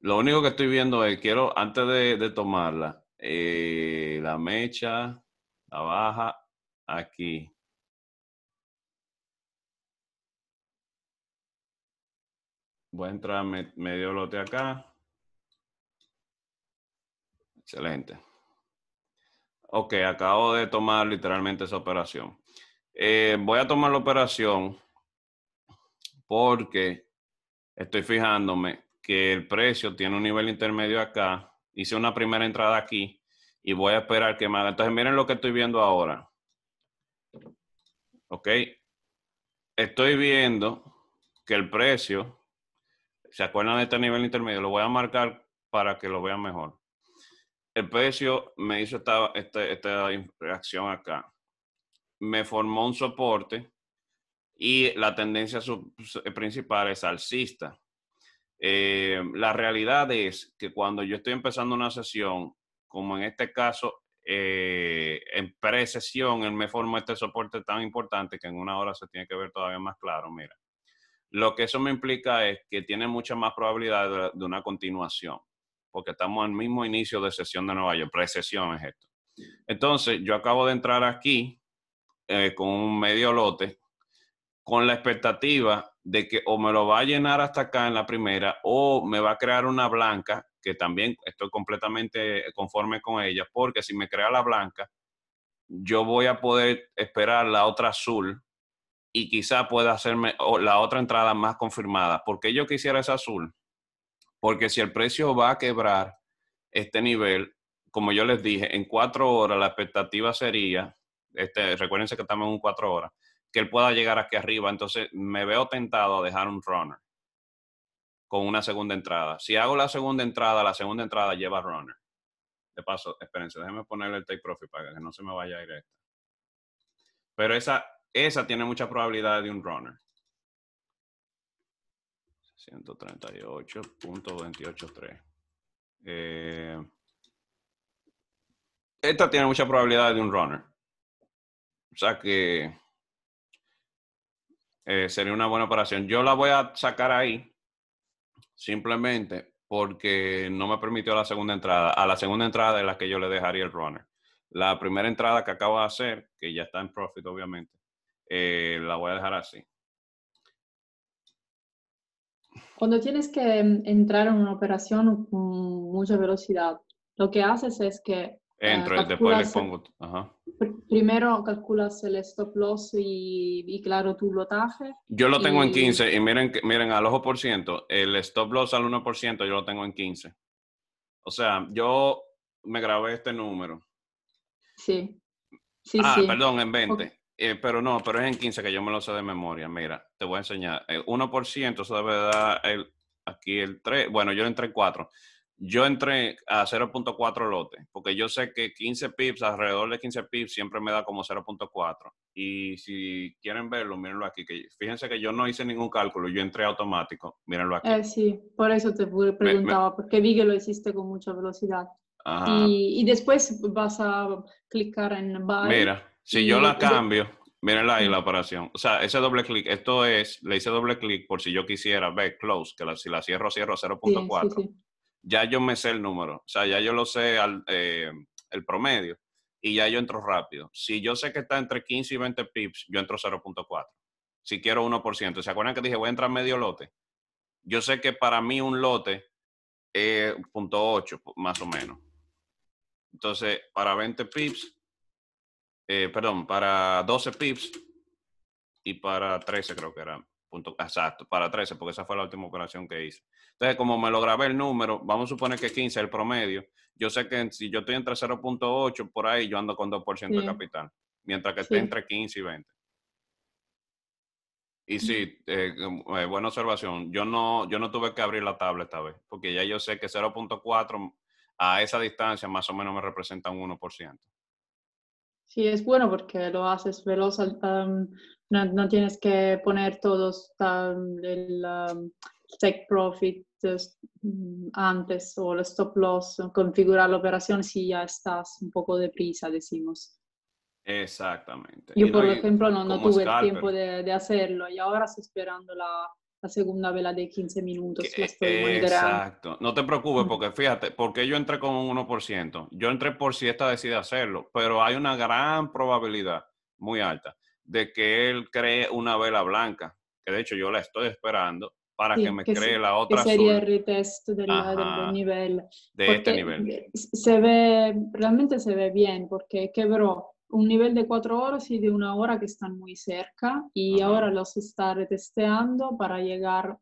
Lo único que estoy viendo es, quiero, antes de, tomarla, eh, la mecha, la baja, aquí. Voy a entrar medio lote acá. Excelente. Ok, acabo de tomar literalmente esa operación. Eh, voy a tomar la operación porque estoy fijándome que el precio tiene un nivel intermedio acá. Hice una primera entrada aquí y voy a esperar que me haga. Entonces, miren lo que estoy viendo ahora. Ok. Estoy viendo que el precio se acuerdan de este nivel intermedio, lo voy a marcar para que lo vean mejor. El precio me hizo esta, este, esta, reacción acá. Me formó un soporte y la tendencia eh, principal es alcista. Eh, la realidad es que cuando yo estoy empezando una sesión, como en este caso, eh, en pre-sesión, él me formó este soporte tan importante que en una hora se tiene que ver todavía más claro. Mira, lo que eso me implica es que tiene mucha más probabilidad de, una continuación, porque estamos al mismo inicio de sesión de Nueva York, pre es esto. Entonces, yo acabo de entrar aquí eh, con un medio lote, con la expectativa de que o me lo va a llenar hasta acá en la primera, o me va a crear una blanca, que también estoy completamente conforme con ella, porque si me crea la blanca, yo voy a poder esperar la otra azul y quizá pueda hacerme la otra entrada más confirmada. ¿Por qué yo quisiera esa azul? Porque si el precio va a quebrar este nivel, como yo les dije, en cuatro horas la expectativa sería, este, recuérdense que estamos en cuatro horas, que él pueda llegar aquí arriba. Entonces me veo tentado a dejar un runner con una segunda entrada. Si hago la segunda entrada, la segunda entrada lleva runner. De paso, espérense, déjenme ponerle el take profit para que no se me vaya a ir Pero esa, esa tiene mucha probabilidad de un runner. 138.283. Eh, esta tiene mucha probabilidad de un runner. O sea que eh, sería una buena operación. Yo la voy a sacar ahí simplemente porque no me permitió la segunda entrada. A la segunda entrada es la que yo le dejaría el runner. La primera entrada que acabo de hacer, que ya está en profit obviamente, eh, la voy a dejar así.
Cuando tienes que em, entrar en una operación con mucha velocidad, lo que haces es que...
Eh, Entro, y después
le pongo... Primero calculas el stop loss y, claro, tu lotaje. Yo lo tengo en 15
y miren, miren al ojo por ciento, el stop loss al 1% yo lo tengo en 15. O sea, yo me grabé este número. Sí. ah, perdón, en 20. Eh, pero no, pero es en 15 que yo me lo sé de memoria. Mira, te voy a enseñar. El eh, 1%, eso debe dar el, aquí el 3. Bueno, yo entré en 4. Yo entré a 0.4 lote, porque yo sé que 15 pips, alrededor de 15 pips, siempre me da como 0.4. Y si quieren verlo, mírenlo aquí. fíjense que yo no hice ningún cálculo, yo entré automático. Mírenlo aquí.
Eh, sí, por eso te preguntaba, porque vi que lo hiciste con mucha velocidad. Y, y, después vas a clicar en buy. Mira, si yo la cambio,
miren ahí la operación. O sea, ese doble clic, esto es, le hice doble clic por si yo quisiera ver close, que si la cierro, cierro 0.4. Ya yo me sé el número, o sea, ya yo lo sé eh, el promedio y ya yo entro rápido. Si yo sé que está entre 15 y 20 pips, yo entro 0.4. Si quiero 1%. ¿Se acuerdan que dije voy a entrar medio lote? Yo sé que para mí un lote es eh, 0.8 más o menos. Entonces, para 20 pips, eh, perdón, para 12 pips y para 13 creo que era, punto, exacto, para 13, porque esa fue la última operación que hice. Entonces, como me lo grabé el número, vamos a suponer que 15 es el promedio, yo sé que si yo estoy entre 0.8 por ahí, yo ando con 2% de capital, mientras que esté entre 15 y 20. Y sí, eh, eh, buena observación. Yo no, yo no tuve que abrir la tabla esta vez, porque ya yo sé que 0.4 a esa distancia más o menos me representa un 1%.
Sí, es bueno porque lo haces veloz, no, tienes que poner todos el take profit mm, antes o el stop loss, configurar la operación si ya estás un poco de prisa, decimos.
Exactamente. Yo, por ejemplo, no, tuve tiempo
de, de, hacerlo y ahora estoy esperando la, la segunda vela de 15 minutos. exacto.
No te preocupes mm. porque fíjate, porque yo entré con un 1%. Yo entré por si esta decide hacerlo, pero hay una gran probabilidad, muy alta, de que él cree una vela blanca, que de hecho yo la estoy esperando para que me cree la otra. Que sería de
del nivel.
De este nivel.
Se ve, realmente se ve bien porque quebró un nivel de cuatro horas y de una hora que están muy cerca y ahora los está retesteando para llegar,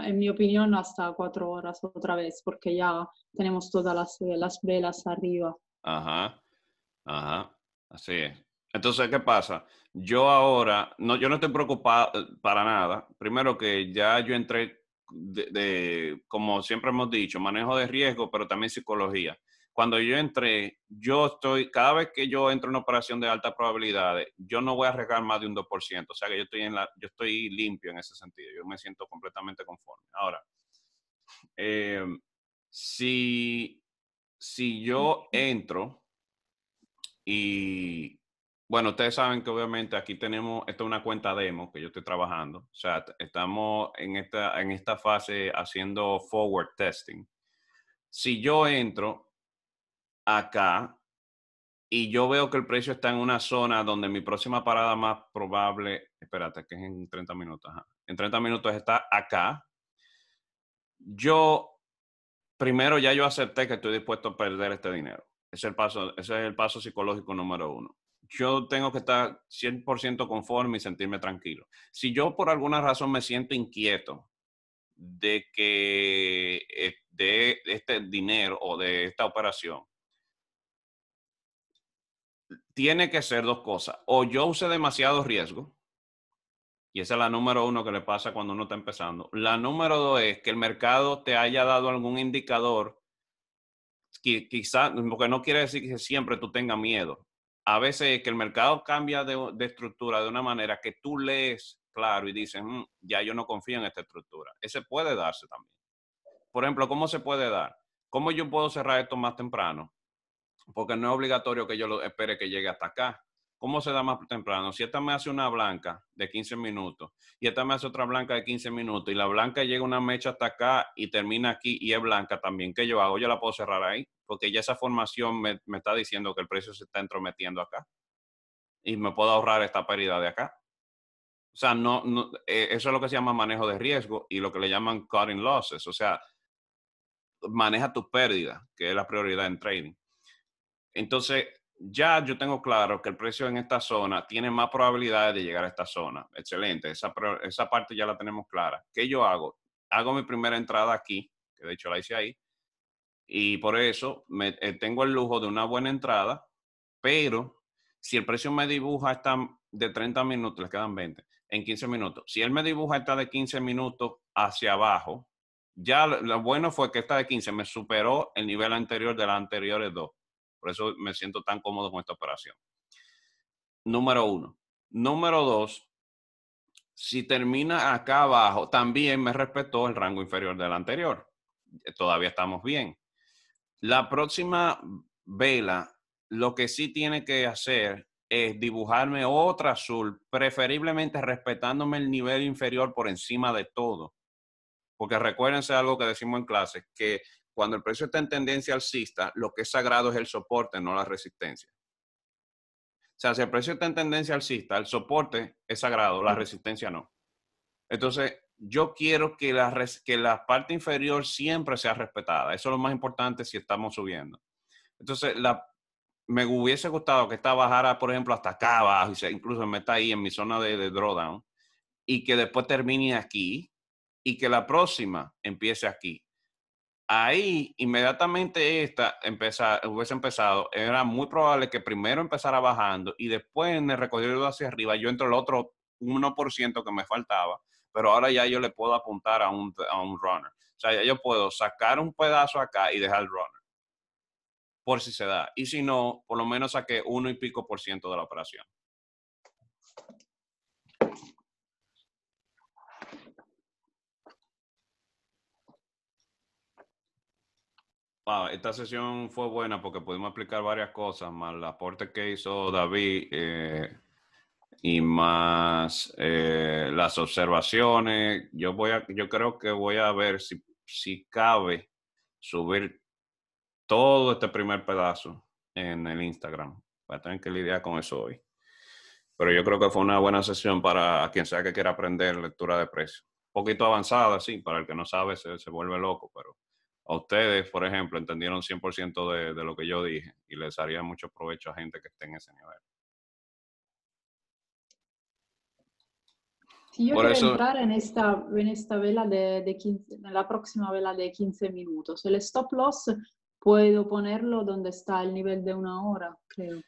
en mi opinión, hasta cuatro horas otra vez, porque ya tenemos todas eh, las, velas arriba.
Ajá. Ajá, así es. Entonces, ¿qué pasa? Yo ahora, no, yo no estoy preocupado eh, para nada. Primero que ya yo entré de, como siempre hemos dicho, manejo de riesgo, pero también psicología cuando yo entré, yo estoy, cada vez que yo entro en una operación de alta probabilidad, yo no voy a arriesgar más de un 2%, o sea que yo estoy, en la, yo estoy limpio en ese sentido, yo me siento completamente conforme. Ahora, em, si, yo entro y, bueno, ustedes saben que obviamente aquí tenemos, esta es una cuenta demo que yo estoy trabajando, o sea, estamos en esta, en esta fase haciendo forward testing. Si yo entro acá y yo veo que el precio está en una zona donde mi próxima parada más probable, espérate, que es en 30 minutos, en 30 minutos está acá, yo, primero ya yo acepté que estoy dispuesto a perder este dinero. es el paso, ese es el paso psicológico número uno. Yo tengo que estar 100% conforme y sentirme tranquilo. Si yo por alguna razón me siento inquieto de que eh, de este dinero o de esta operación, tiene que ser dos cosas. O yo use demasiado riesgo, y esa es la número uno que le pasa cuando uno está empezando. La número dos es que el mercado te haya dado algún indicador, quizás, porque no quiere decir que siempre tú tengas miedo. A veces es que el mercado cambia de, estructura de una manera que tú lees claro y dices, mm, ya yo no confío en esta estructura. Ese puede darse también. Por ejemplo, ¿cómo se puede dar? ¿Cómo yo puedo cerrar esto más temprano? porque no es obligatorio que yo lo espere que llegue hasta acá. ¿Cómo se da más temprano? Si esta me hace una blanca de 15 minutos y esta me hace otra blanca de 15 minutos y la blanca llega una mecha hasta acá y termina aquí y es blanca también, ¿qué yo hago? Yo la puedo cerrar ahí porque ya esa formación me, está diciendo que el precio se está entrometiendo acá y me puedo ahorrar esta pérdida de acá. O sea, no, no e, eso es lo que se llama manejo de riesgo y lo que le llaman cutting losses. O sea, maneja tu pérdida, que es la prioridad en trading. Entonces, ya yo tengo claro que el precio en esta zona tiene más probabilidades de llegar a esta zona. Excelente, esa, parte ya la tenemos clara. ¿Qué yo hago? Hago mi primera entrada aquí, que de hecho la hice ahí, y por eso eh, tengo el lujo de una buena entrada, pero si el precio me dibuja esta de 30 minutos, les quedan 20, en 15 minutos. Si él me dibuja esta de 15 minutos hacia abajo, ya lo, bueno fue que esta de 15 me superó el nivel anterior de las anteriores dos. Por eso me siento tan cómodo con esta operación. Número uno. Número dos, si termina acá abajo, también me respetó el rango inferior del anterior. Todavía estamos bien. La próxima vela, lo que sí tiene que hacer es dibujarme otra azul, preferiblemente respetándome el nivel inferior por encima de todo. Porque recuérdense algo que decimos en clase, que cuando el precio está en tendencia alcista, lo que es sagrado es el soporte, no la resistencia. O sea, si el precio está en tendencia alcista, el soporte es sagrado, la resistencia no. Entonces, yo quiero que la, que la parte inferior siempre sea respetada. Eso es lo más importante si estamos subiendo. Entonces, la, me hubiese gustado que esta bajara, por ejemplo, hasta acá abajo, incluso me está ahí en mi zona de, de drawdown, y que después termine aquí, y que la próxima empiece aquí ahí inmediatamente esta hubiese empezado, era muy probable que primero empezara bajando y después en el recorrido hacia arriba yo entro el otro 1% que me faltaba, pero ahora ya yo le puedo apuntar a un, a un runner. O sea, ya yo puedo sacar un pedazo acá y dejar el runner, por si se da. Y si no, por lo menos saqué uno y pico por ciento de la operación. esta sesión fue buena porque pudimos explicar varias cosas, más el aporte que hizo David eh, y más eh, las observaciones. Yo voy a, yo creo que voy a ver si, cabe subir todo este primer pedazo en el Instagram. Voy a tener que lidiar con eso hoy. Pero yo creo que fue una buena sesión para quien sea que quiera aprender lectura de precios. Un poquito avanzada, sí, para el que no sabe se vuelve loco, pero ustedes, por ejemplo, entendieron 100% de, de lo que yo dije y les haría mucho provecho a gente que esté en ese nivel. Si yo quiero entrar
en esta, en esta vela de, en la próxima vela de 15 minutos, el stop loss puedo ponerlo donde está el nivel de una hora, creo.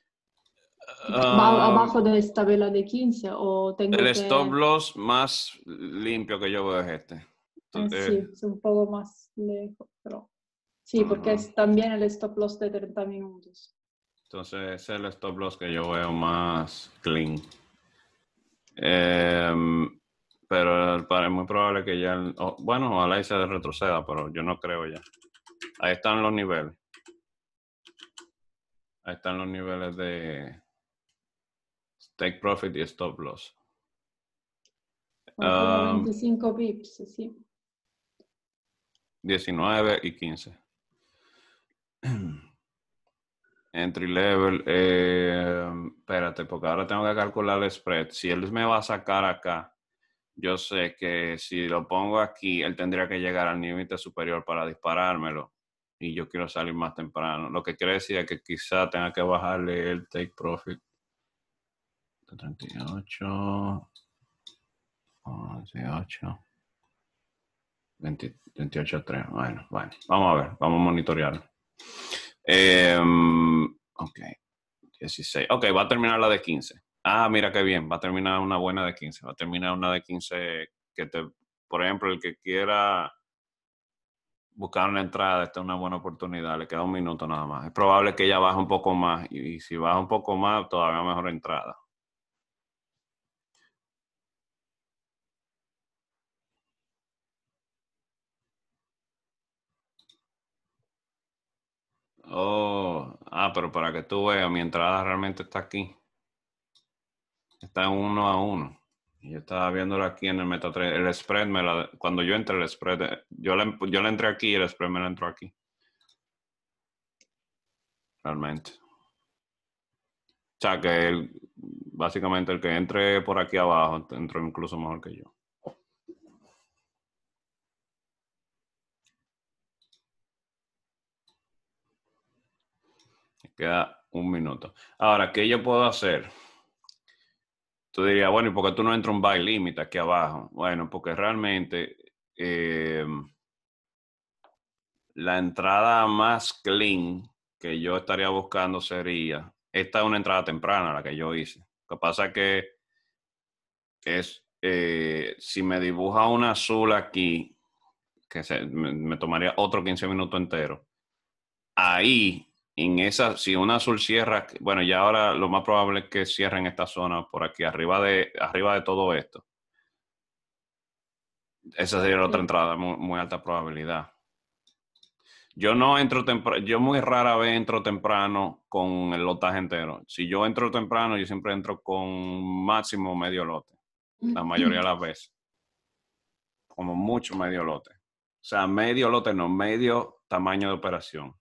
Ah, um, abajo
de esta vela de 15 o tengo el stop
loss más limpio que yo veo es este. Eh, eh, sí,
es un poco más lejos, pero sí, porque es también el stop loss de 30 minutos.
Entonces, es el stop loss que yo veo más clean. Em, pero es muy probable que ya, bueno, ojalá y se retroceda, pero yo no creo ya. Ahí están los niveles. Ahí están los niveles de take profit y stop loss. 25
pips, em, sí.
19 y 15. Entry level, eh, espérate, porque ahora tengo que calcular el spread. Si él me va a sacar acá, yo sé que si lo pongo aquí, él tendría que llegar al límite superior para disparármelo. Y yo quiero salir más temprano. Lo que quiere decir es que quizá tenga que bajarle el take profit. 38. 18. 28.3. Bueno, bueno, vamos a ver, vamos a monitorear em, ok, 16. Ok, va a terminar la de 15. Ah, mira qué bien, va a terminar una buena de 15. Va a terminar una de 15 que te, por ejemplo, el que quiera buscar una entrada, esta es una buena oportunidad, le queda un minuto nada más. Es probable que ella baje un poco más y si baja un poco más, todavía mejor entrada. Oh, ah, pero para que tú veas, mi entrada realmente está aquí. Está uno a uno. Yo estaba viéndolo aquí en el Meta El spread, me la, cuando yo entré el spread, yo le yo entré aquí y el spread me la entró aquí. Realmente. O sea, que él, básicamente el que entre por aquí abajo entró incluso mejor que yo. Queda un minuto. Ahora, ¿qué yo puedo hacer? Tú dirías, bueno, ¿y por qué tú no entras un buy limit aquí abajo? Bueno, porque realmente eh, la entrada más clean que yo estaría buscando sería, esta es una entrada temprana la que yo hice. Lo que pasa que es, eh, si me dibuja una azul aquí, que me, me, tomaría otro 15 minutos entero, ahí en esa, si un azul cierra, bueno, ya ahora lo más probable es que cierre en esta zona por aquí, arriba de, arriba de todo esto. Esa sería la otra entrada, muy, alta probabilidad. Yo no entro temprano, yo muy rara vez entro temprano con el lotaje entero. Si yo entro temprano, yo siempre entro con máximo medio lote, la mayoría de las veces. Como mucho medio lote. O sea, medio lote, no, medio tamaño de operación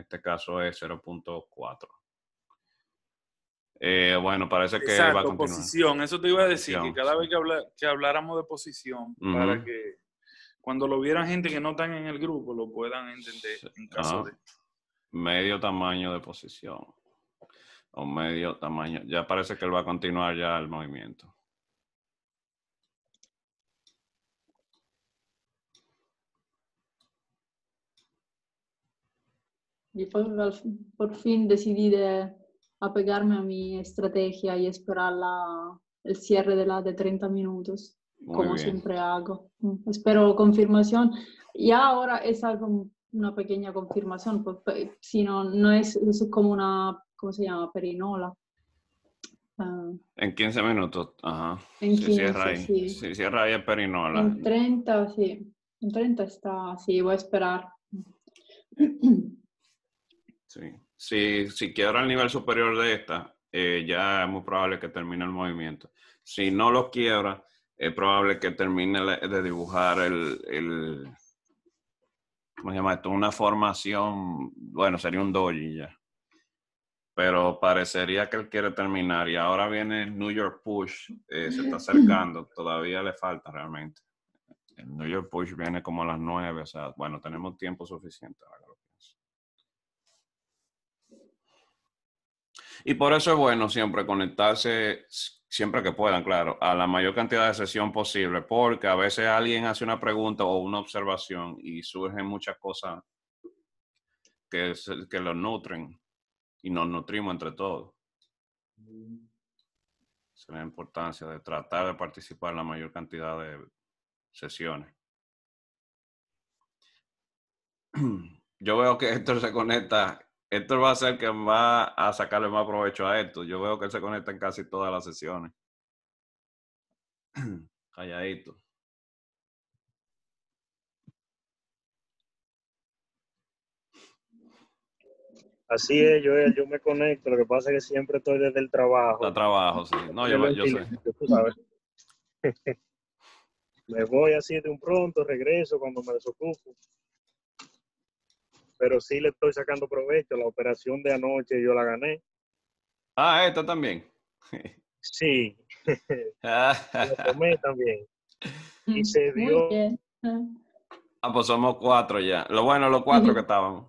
este caso es 0.4. Eh, bueno, parece que va a continuar. posición. Eso
te iba a decir, que cada vez que, que, habláramos de posición, para que cuando lo vieran gente que no están en el grupo, lo puedan entender
Medio tamaño de posición. O medio tamaño. Ya parece que él va a continuar ya el movimiento.
Y pues, por, fin decidí de apegarme a mi estrategia y esperar el cierre de la de 30 minutos, como siempre hago. Mm, espero confirmación. Y ahora es algo, una pequeña confirmación, porque si no, no es, como una, ¿cómo se llama? Perinola. Ah.
en 15 minutos, ajá. En se cierra ahí. Sí. perinola. En
30, sí. En 30 está, sí, voy a esperar.
Sí. Si, si quiebra el nivel superior de esta, eh, ya es muy probable que termine el movimiento. Si no lo quiebra, es probable que termine de dibujar el, ¿cómo se llama esto? Una formación, bueno, sería un doji ya. Pero parecería que él quiere terminar y ahora viene el New York Push, eh, se está acercando, todavía le falta realmente. El New York Push viene como a las nueve, o sea, bueno, tenemos tiempo suficiente. Y por eso es bueno siempre conectarse, siempre que puedan, claro, a la mayor cantidad de sesión posible, porque a veces alguien hace una pregunta o una observación y surgen muchas cosas que, que los nutren y nos nutrimos entre todos. Mm. Esa es la importancia de tratar de participar en la mayor cantidad de sesiones. Yo veo que Héctor se conecta esto va a ser que va a sacarle más provecho a esto. Yo veo que él se conecta en casi todas las sesiones. Calladito.
Así es, yo, me conecto. Lo que pasa es que siempre estoy desde el trabajo.
trabajo, sí. No, yo, yo,
me voy así de un pronto, regreso cuando me desocupo pero sí le estoy sacando provecho. La operación de anoche yo la gané.
Ah, esta también. Sí, la tomé también.
Y mm, se dio.
Ah, pues somos cuatro ya. Lo bueno, los cuatro que estábamos.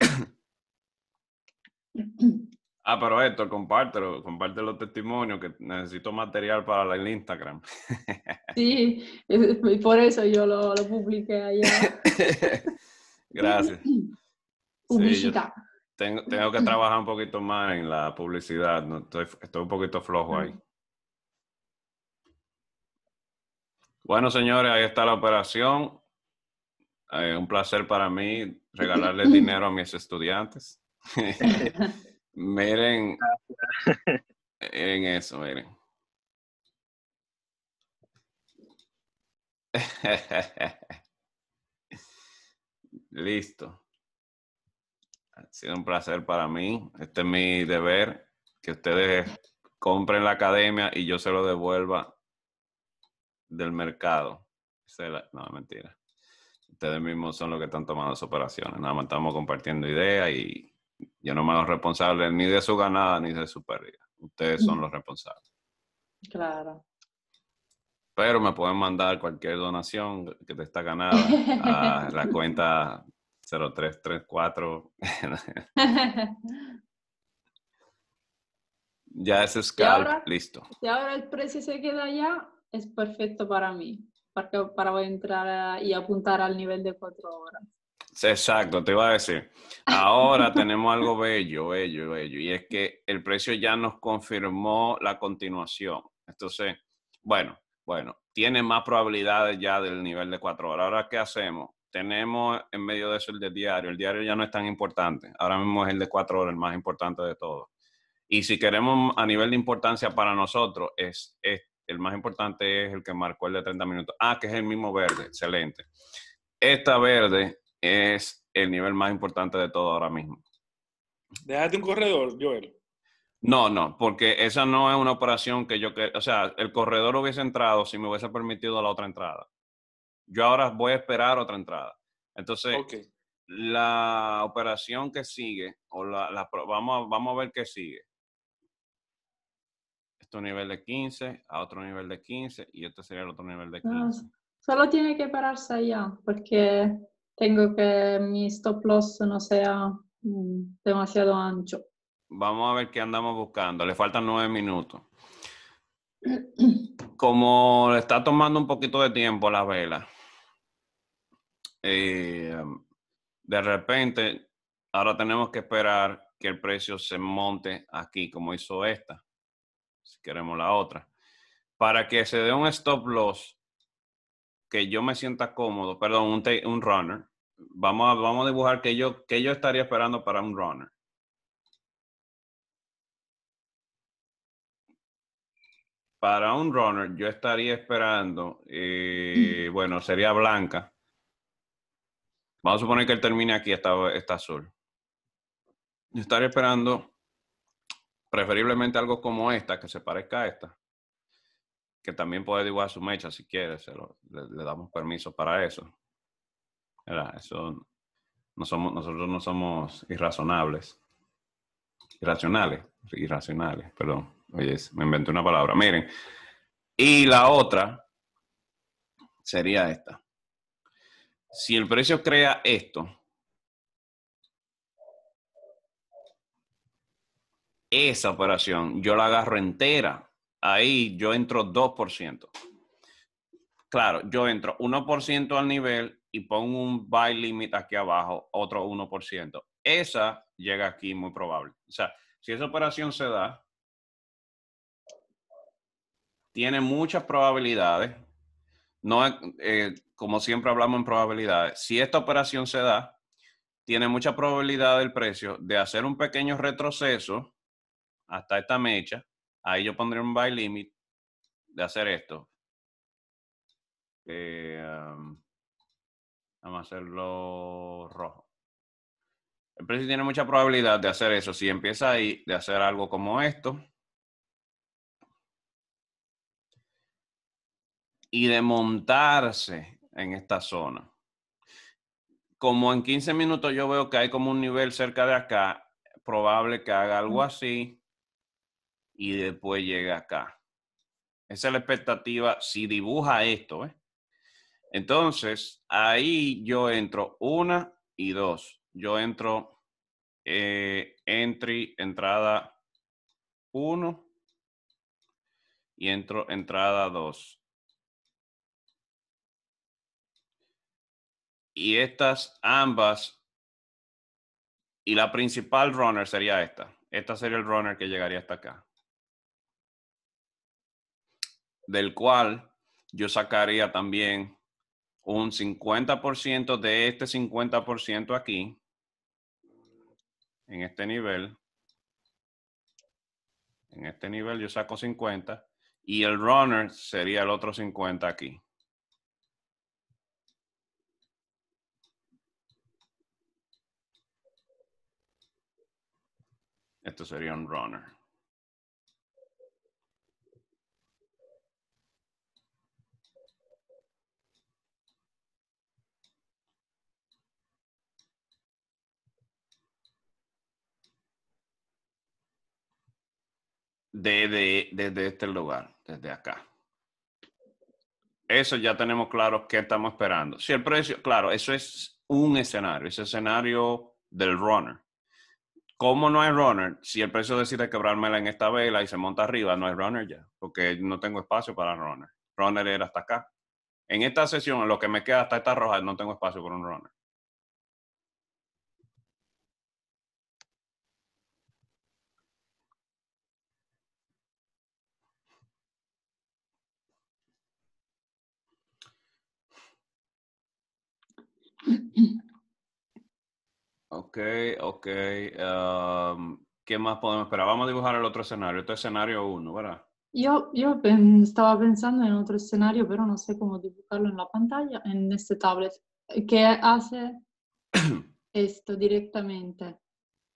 Ah, pero esto, compártelo, comparte los testimonios, que necesito material para el Instagram.
Sí, y por eso yo lo, lo publiqué allá.
Gracias. Publicidad. tengo, que trabajar un poquito más en la publicidad. estoy, un poquito flojo ahí. Mm. Bueno, señores, ahí está la operación. Eh, un placer para mí regalarles dinero a mis estudiantes. miren, Miren eso, miren. Listo. Ha sido un placer para mí. Este es mi deber, que ustedes compren la academia y yo se lo devuelva del mercado. No, mentira. Ustedes mismos son los que están tomando sus operaciones. Nada más estamos compartiendo ideas y yo no me hago responsable ni de su ganada ni de su pérdida. Ustedes son los responsables. Claro. Pero me pueden mandar cualquier donación que te está ganando a la cuenta 0334. ya es scalp, listo.
Y ahora el precio se queda ya, es perfecto para mí, para entrar y apuntar al nivel de cuatro horas.
Exacto, te iba a decir. Ahora tenemos algo bello, bello, bello, y es que el precio ya nos confirmó la continuación. Entonces, bueno, bueno, tiene más probabilidades ya del nivel de cuatro horas. Ahora, ¿qué hacemos? Tenemos en medio de eso el de diario. El diario ya no es tan importante. Ahora mismo es el de cuatro horas, el más importante de todos. Y si queremos a nivel de importancia para nosotros, es, el más importante es el que marcó el de 30 minutos. Ah, que es el mismo verde, excelente. Esta verde es el nivel más importante de todo ahora mismo.
Déjate un corredor, Joel.
No, no, porque esa no es una operación que yo o sea, el corredor hubiese entrado si me hubiese permitido la otra entrada. Yo ahora voy a esperar otra entrada. Entonces, la operación que sigue, o la, vamos, a, vamos a ver qué sigue. Este nivel de 15, a otro nivel de 15, y este sería el otro nivel de 15.
Ah, solo tiene que pararse allá, porque tengo que mi stop loss no sea mm, demasiado ancho
vamos a ver qué andamos buscando. Le faltan nueve minutos. Como le está tomando un poquito de tiempo la vela, eh, de repente ahora tenemos que esperar que el precio se monte aquí, como hizo esta, si queremos la otra, para que se dé un stop loss que yo me sienta cómodo, perdón, un, un runner. Vamos a, vamos a dibujar que yo, que yo estaría esperando para un runner. para un runner, yo estaría esperando, eh, bueno, sería blanca. Vamos a suponer que él termine aquí, está, azul. Yo estaría esperando preferiblemente algo como esta, que se parezca a esta, que también puede dibujar su mecha si quiere, le, damos permiso para eso. Eso nosotros no somos Irracionales, irracionales, perdón. Oye, me inventé una palabra. Miren. Y la otra sería esta. Si el precio crea esto, esa operación yo la agarro entera. Ahí yo entro 2%. Claro, yo entro 1% al nivel y pongo un buy limit aquí abajo, otro 1%. Esa llega aquí muy probable. O sea, si esa operación se da, tiene muchas probabilidades. No, eh, como siempre hablamos en probabilidades, si esta operación se da, tiene mucha probabilidad del precio de hacer un pequeño retroceso hasta esta mecha. Ahí yo pondré un buy limit de hacer esto. Eh, vamos a hacerlo rojo. El precio tiene mucha probabilidad de hacer eso. Si empieza ahí, de hacer algo como esto y de montarse en esta zona. Como en 15 minutos yo veo que hay como un nivel cerca de acá, probable que haga algo así y después llegue acá. Esa es la expectativa si dibuja esto. ¿eh? Entonces, ahí yo entro una y dos. Yo entro eh, entry, entrada 1 y entro entrada 2. Y estas ambas, y la principal runner sería esta. Esta sería el runner que llegaría hasta acá. Del cual yo sacaría también un 50% de este 50% aquí, en este nivel. En este nivel yo saco 50 y el runner sería el otro 50 aquí. Esto sería un runner. Desde, este lugar, desde acá. Eso ya tenemos claro qué estamos esperando. Si el precio, claro, eso es un escenario, ese escenario del runner. Como no hay runner, si el precio decide quebrármela en esta vela y se monta arriba, no hay runner ya, porque no tengo espacio para runner. Runner era hasta acá. En esta sesión, lo que me queda hasta esta roja, no tengo espacio para un runner. Ok, ok. Em, ¿Qué más podemos esperar? Vamos a dibujar el otro escenario. Este es escenario uno, ¿verdad?
Yo, yo estaba pensando en otro escenario, pero no sé cómo dibujarlo en la pantalla, en este tablet. ¿Qué hace esto directamente?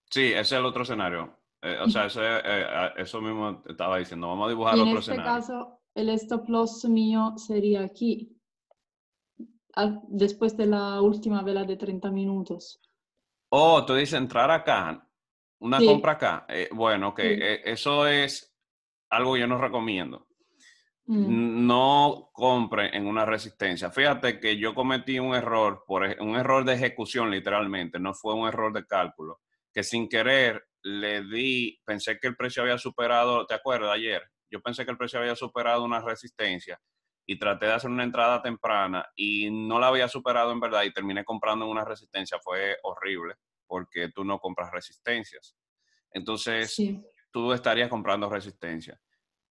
Sí, ese es el otro escenario. Eh, o sea, eh, eso mismo estaba diciendo. Vamos a dibujar otro este escenario. En
este caso, el stop loss mío sería aquí, después de la última vela de 30 minutos.
Oh, tú dices entrar acá, una compra acá. Eh, bueno, que eh, eso es algo que yo no recomiendo.
Mm.
No compre en una resistencia. Fíjate que yo cometí un error, por, un error de ejecución literalmente, no fue un error de cálculo, que sin querer le di, pensé que el precio había superado, ¿te acuerdas ayer? Yo pensé que el precio había superado una resistencia y traté de hacer una entrada temprana y no la había superado en verdad y terminé comprando una resistencia. Fue horrible porque tú no compras resistencias. Entonces, tú estarías comprando resistencia.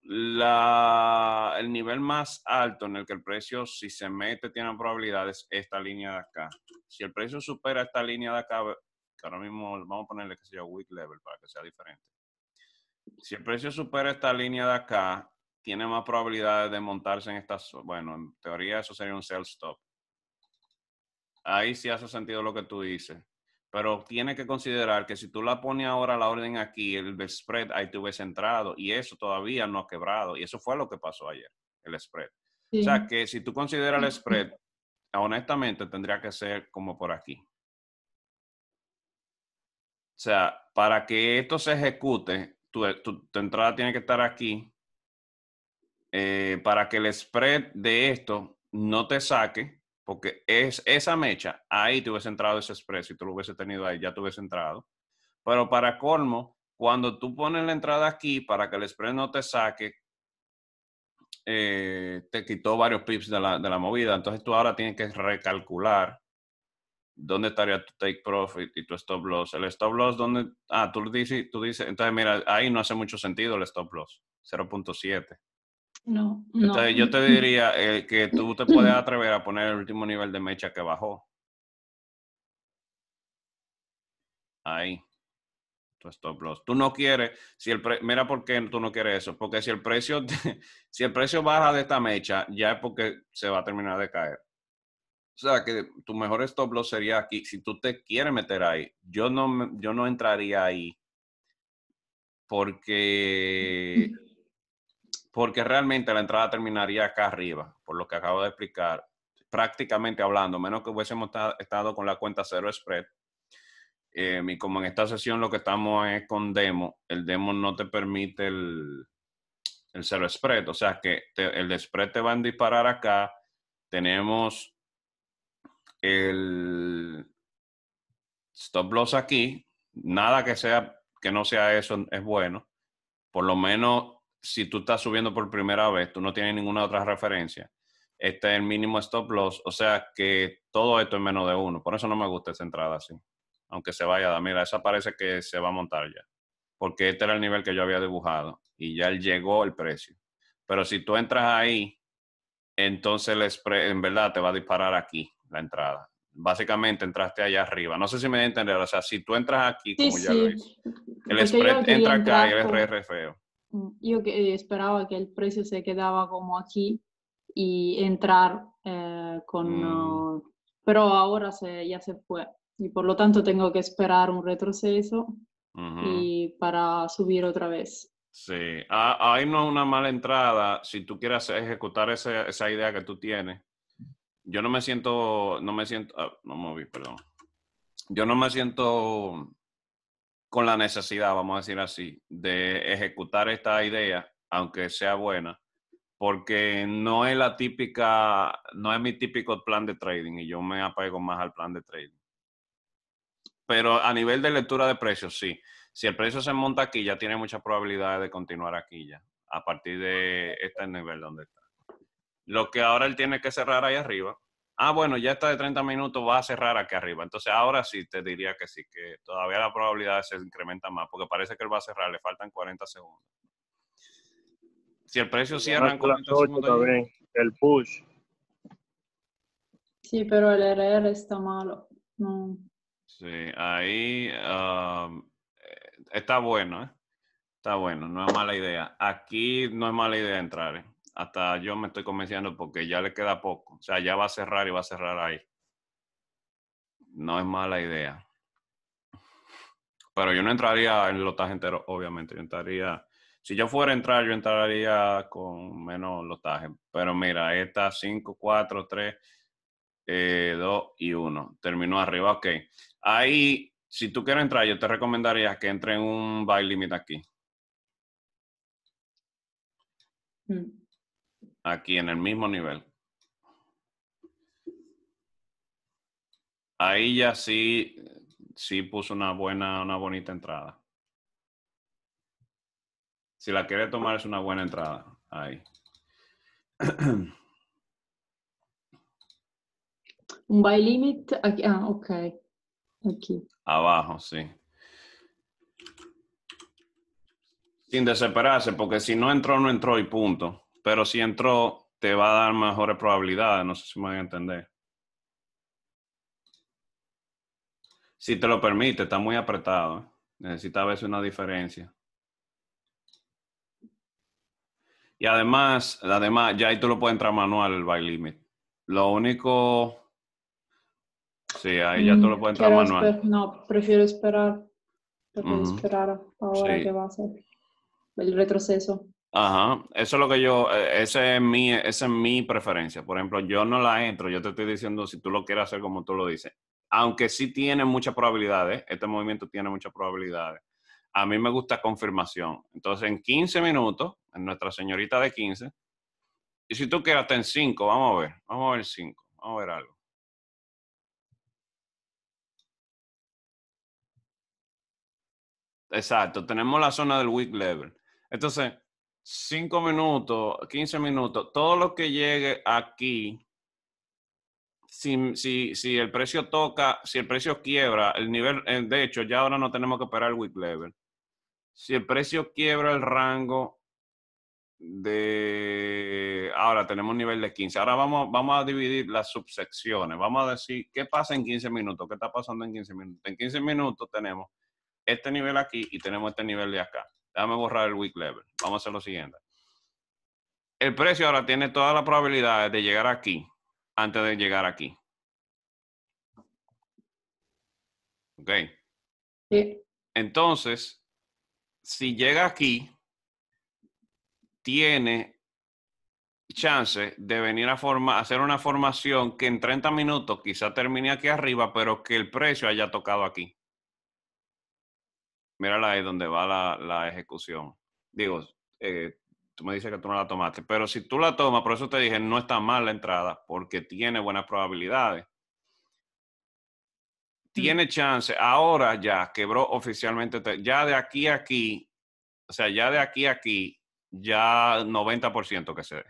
el nivel más alto en el que el precio, si se mete, tiene probabilidades, esta línea de acá. Si el precio supera esta línea de acá, que ahora mismo vamos a ponerle que sea weak level para que sea diferente. Si el precio supera esta línea de acá, tiene más probabilidades de montarse en estas, bueno, en teoría eso sería un sell stop. Ahí sí hace sentido lo que tú dices, pero tiene que considerar que si tú la pones ahora la orden aquí, el spread, ahí tú ves entrado y eso todavía no ha quebrado y eso fue lo que pasó ayer, el spread. O sea que si tú consideras el spread, honestamente tendría que ser como por aquí. O sea, para que esto se ejecute, eh, tu entrada tiene que estar aquí eh, para que el spread de esto no te saque, porque es esa mecha, ahí te hubiese entrado ese spread, si tú lo hubiese tenido ahí, ya te hubiese entrado. Pero para colmo, cuando tú pones la entrada aquí para que el spread no te saque, eh, te quitó varios pips de la, movida. Entonces tú ahora tienes que recalcular dónde estaría tu take profit y tu stop loss. El stop loss, ¿dónde? Ah, tú dices, tú dices, entonces mira, ahí no hace mucho sentido el stop loss, 0.7.
No, no. Entonces yo te
diría eh, que tú te puedes atrever a poner el último nivel de mecha que bajó. Ahí. Tu stop loss. Tú no quieres, si el mira por qué tú no quieres eso, porque si el precio si el precio baja de esta mecha, ya es porque se va a terminar de caer. O sea, que tu mejor stop loss sería aquí. Si tú te quieres meter ahí, yo no, yo no entraría ahí porque porque realmente la entrada terminaría acá arriba, por lo que acabo de explicar, prácticamente hablando, menos que hubiésemos estado con la cuenta cero spread. Eh, y como en esta sesión lo que estamos es con demo, el demo no te permite el, el cero spread, o sea que el spread te van a disparar acá. Tenemos el stop loss aquí, nada que sea que no sea eso es bueno. Por lo menos si tú estás subiendo por primera vez, tú no tienes ninguna otra referencia. Este es el mínimo stop loss, o sea que todo esto es menos de uno. Por eso no me gusta esa entrada así. Aunque se vaya, mira, esa parece que se va a montar ya. Porque este era el nivel que yo había dibujado y ya llegó el precio. Pero si tú entras ahí, entonces el spread, en verdad te va a disparar aquí la entrada básicamente entraste allá arriba. No sé si me entiendes, entender. O sea, si tú entras aquí, como ya sí. el spread entra acá y el re feo
yo eh, esperaba que el precio se quedaba como aquí y entrar eh, con... Mm. pero ahora se, ya se fue y por lo tanto tengo que esperar un retroceso y para subir otra vez.
Sí, ah, ahí no es una mala entrada si tú quieres ejecutar esa, esa idea que tú tienes. Yo no me siento, no me siento, ah, no no moví, perdón. Yo no me siento con la necesidad, vamos a decir así, de ejecutar esta idea, aunque sea buena, porque no es la típica, no es mi típico plan de trading y yo me apego más al plan de trading. Pero a nivel de lectura de precios, sí. Si el precio se monta aquí, ya tiene muchas probabilidades de continuar aquí ya, a partir de este nivel donde está. Lo que ahora él tiene que cerrar ahí arriba ah, bueno, ya está de 30 minutos, va a cerrar aquí arriba. Entonces ahora sí te diría que sí, que todavía la probabilidad se incrementa más, porque parece que él va a cerrar, le faltan 40 segundos. Si el precio pues cierra en 40 segundos... el push.
Sí, pero el RR está malo. No.
Sí, ahí um, eh, está bueno, ¿eh? Está bueno, no es mala idea. Aquí no es mala idea entrar, ¿eh? hasta yo me estoy convenciendo porque ya le queda poco. O sea, ya va a cerrar y va a cerrar ahí. No es mala idea. Pero yo no entraría en lotaje entero, obviamente. Yo entraría, si yo fuera a entrar, yo entraría con menos lotaje. Pero mira, esta 5, 4, 3, 2 y 1. Terminó arriba, ok. Ahí, si tú quieres entrar, yo te recomendaría que entre en un buy limit aquí. Mm aquí en el mismo nivel. Ahí ya sí, sí puso una buena, una bonita entrada. Si la quiere tomar es una buena entrada. Ahí.
Un buy limit aquí. Ah, ok.
Aquí.
Abajo, sí. Sin desesperarse, porque si no entró, no entró y punto pero si entró, te va a dar mejores probabilidades. No sé si me voy a entender. Si te lo permite, está muy apretado. ¿eh? Necesita a una diferencia. Y además, además, ya ahí tú lo puedes entrar manual el by limit. Lo único. Sí, ahí ya tú lo mm, puedes entrar manual.
No, prefiero esperar. Prefiero esperar ahora va a ser el retroceso.
Ajá, eso es lo que yo, eh, esa es mi, es mi preferencia. Por ejemplo, yo no la entro, yo te estoy diciendo si tú lo quieres hacer como tú lo dices. Aunque sí tiene muchas probabilidades, este movimiento tiene muchas probabilidades. A mí me gusta confirmación. Entonces, en 15 minutos, en nuestra señorita de 15, y si tú quieres hasta en 5, vamos a ver, vamos a ver 5, vamos a ver algo. Exacto, tenemos la zona del weak level. Entonces, 5 minutos, 15 minutos, todo lo que llegue aquí, si, si, el precio toca, si el precio quiebra, el nivel, eh, de hecho, ya ahora no tenemos que operar el week level. Si el precio quiebra el rango de, ahora tenemos un nivel de 15. Ahora vamos, vamos a dividir las subsecciones. Vamos a decir, ¿qué pasa en 15 minutos? ¿Qué está pasando en 15 minutos? En 15 minutos tenemos este nivel aquí y tenemos este nivel de acá. Déjame borrar el week level. Vamos a hacer lo siguiente. El precio ahora tiene todas las probabilidades de llegar aquí antes de llegar aquí. ¿Ok? Sí. Entonces, si llega aquí, tiene chance de venir a hacer una formación que en 30 minutos quizá termine aquí arriba, pero que el precio haya tocado aquí mírala ahí donde va la, ejecución. Digo, eh, tú me dices que tú no la tomaste, pero si tú la tomas, por eso te dije, no está mal la entrada, porque tiene buenas probabilidades. Mm. Tiene chance, ahora ya quebró oficialmente, ya de aquí a aquí, o sea, ya de aquí a aquí, ya 90% que se dé.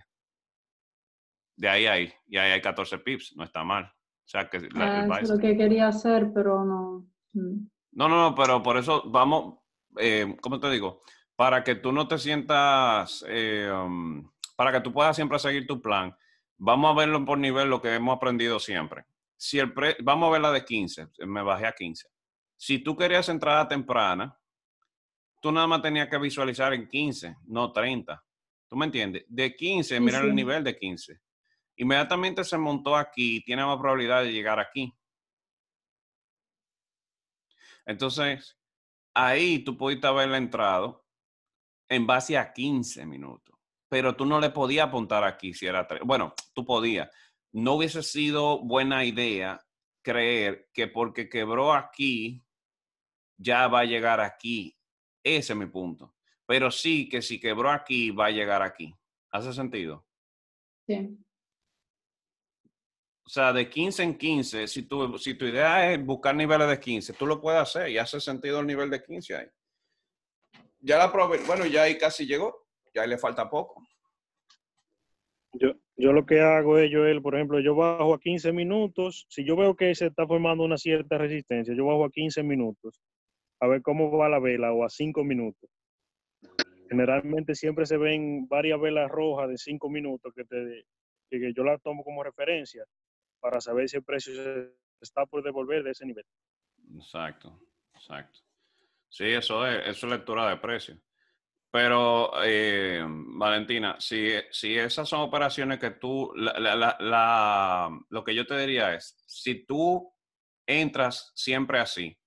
De ahí a ahí, y ahí hay 14 pips, no está mal. O que ah, es lo que
quería hacer, pero no. Mm.
No, no, no, pero por eso vamos, como eh, ¿cómo te digo? Para que tú no te sientas, eh, um, para que tú puedas siempre seguir tu plan, vamos a verlo por nivel lo que hemos aprendido siempre. Si el vamos a ver la de 15, me bajé a 15. Si tú querías entrada temprana, tú nada más tenías que visualizar en 15, no 30. ¿Tú me entiendes? De 15, mira el nivel de 15. Inmediatamente se montó aquí, tiene más probabilidad de llegar aquí. Entonces, ahí tú pudiste haberla entrado en base a 15 minutos, pero tú no le podías apuntar aquí si era 3. Bueno, tú podías. No hubiese sido buena idea creer que porque quebró aquí, ya va a llegar aquí. Ese es mi punto. Pero sí que si quebró aquí, va a llegar aquí. ¿Hace sentido? Sí sea, de 15 en 15, si tu, si tu idea es buscar niveles de 15, tú lo puedes hacer y hace sentido el nivel de 15 ahí. Ya la probé, bueno, ya ahí casi llegó, ya le falta poco.
Yo, lo que hago es, Joel, por ejemplo, yo bajo a 15 minutos. Si yo veo que se está formando una cierta resistencia, yo bajo a 15 minutos. A ver cómo va la vela o a 5 minutos. Generalmente siempre se ven varias velas rojas de 5 minutos que, te, que yo las tomo como referencia para saber si el precio está por devolver de ese nivel.
Exacto, exacto. Sí, eso es, eso lectura de precio. Pero, eh, Valentina, si, si, esas son operaciones que tú, la, lo que yo te diría es, si tú entras siempre así,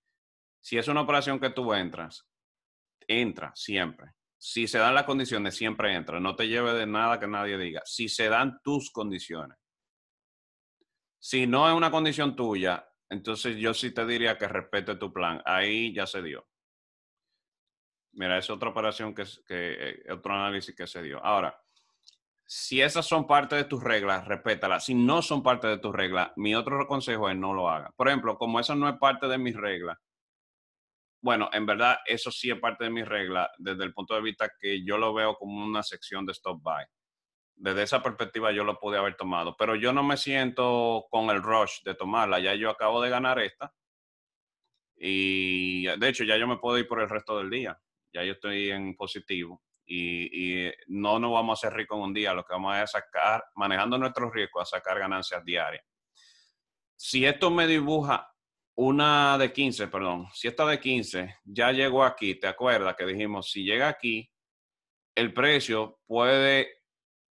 si es una operación que tú entras, entra siempre. Si se dan las condiciones, siempre entra. No te lleve de nada que nadie diga. Si se dan tus condiciones, si no es una condición tuya, entonces yo sí te diría que respete tu plan. Ahí ya se dio. Mira, es otra operación que, que eh, otro análisis que se dio. Ahora, si esas son parte de tus reglas, respétalas. Si no son parte de tus reglas, mi otro consejo es no lo haga. Por ejemplo, como eso no es parte de mis reglas, bueno, en verdad eso sí es parte de mis reglas desde el punto de vista que yo lo veo como una sección de stop by desde esa perspectiva yo lo pude haber tomado, pero yo no me siento con el rush de tomarla, ya yo acabo de ganar esta y de hecho ya yo me puedo ir por el resto del día, ya yo estoy en positivo y, no nos vamos a hacer ricos en un día, lo que vamos a es sacar, manejando nuestros riesgos, a sacar ganancias diarias. Si esto me dibuja una de 15, perdón, si esta de 15 ya llegó aquí, ¿te acuerdas que dijimos, si llega aquí, el precio puede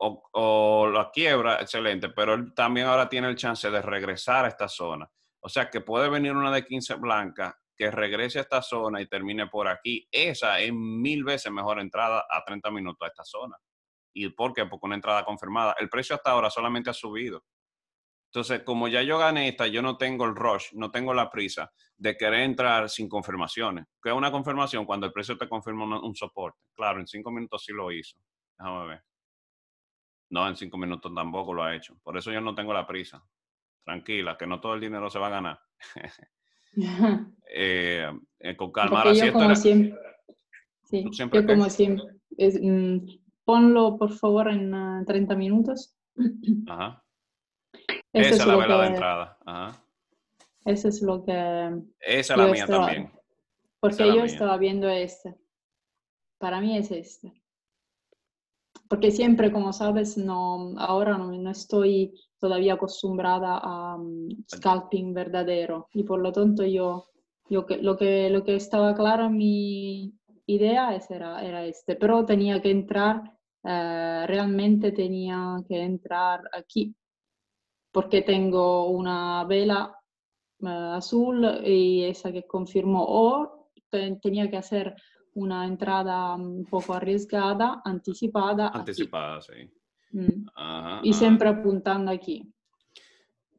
o, la quiebra, excelente, pero él también ahora tiene el chance de regresar a esta zona. O sea que puede venir una de 15 blancas que regrese a esta zona y termine por aquí. Esa es mil veces mejor entrada a 30 minutos a esta zona. ¿Y por qué? Porque una entrada confirmada. El precio hasta ahora solamente ha subido. Entonces, como ya yo gané esta, yo no tengo el rush, no tengo la prisa de querer entrar sin confirmaciones. ¿Qué es una confirmación? Cuando el precio te confirma un, un soporte. Claro, en cinco minutos sí lo hizo. Déjame ver. No, en cinco minutos tampoco lo ha hecho. Por eso yo no tengo la prisa. Tranquila, que no todo el dinero se va a ganar. Eh, eh, con calma. Ahora, como siempre, como
siempre, mm, ponlo por favor en 30 ah, minutos. Esa
es, la vela de entrada.
Eso es lo que.
Esa es la mía también. Porque yo estaba
viendo esta. Para mí es esta porque siempre, como sabes, no, ahora no, no estoy todavía acostumbrada a mm, scalping verdadero y por lo tanto yo, yo que, lo, que, lo que estaba claro mi idea era, era este, pero tenía que entrar, eh, realmente tenía que entrar aquí porque tengo una vela eh, azul y esa que confirmó o tenía que hacer una entrada un poco arriesgada, anticipada.
Anticipada, sí. Mm. y siempre
apuntando aquí.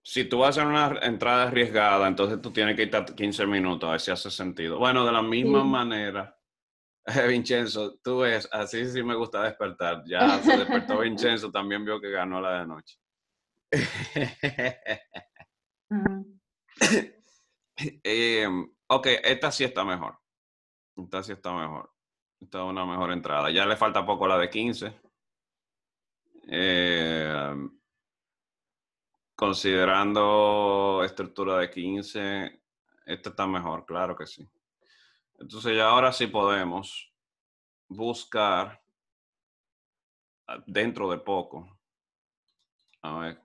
Si tú vas a hacer una entrada arriesgada, entonces tú tienes que ir 15 minutos, a ver si hace sentido. Bueno, de la misma manera, eh, Vincenzo, tú ves, así sí me gusta despertar. Ya se despertó Vincenzo, también vio que ganó la de noche. Eh, ok, esta sí está mejor. Esta está mejor. está una mejor entrada. Ya le falta poco la de 15. Eh, considerando estructura de 15, esta está mejor, claro que sí. Entonces ya ahora sí podemos buscar ah, dentro de poco. A ver,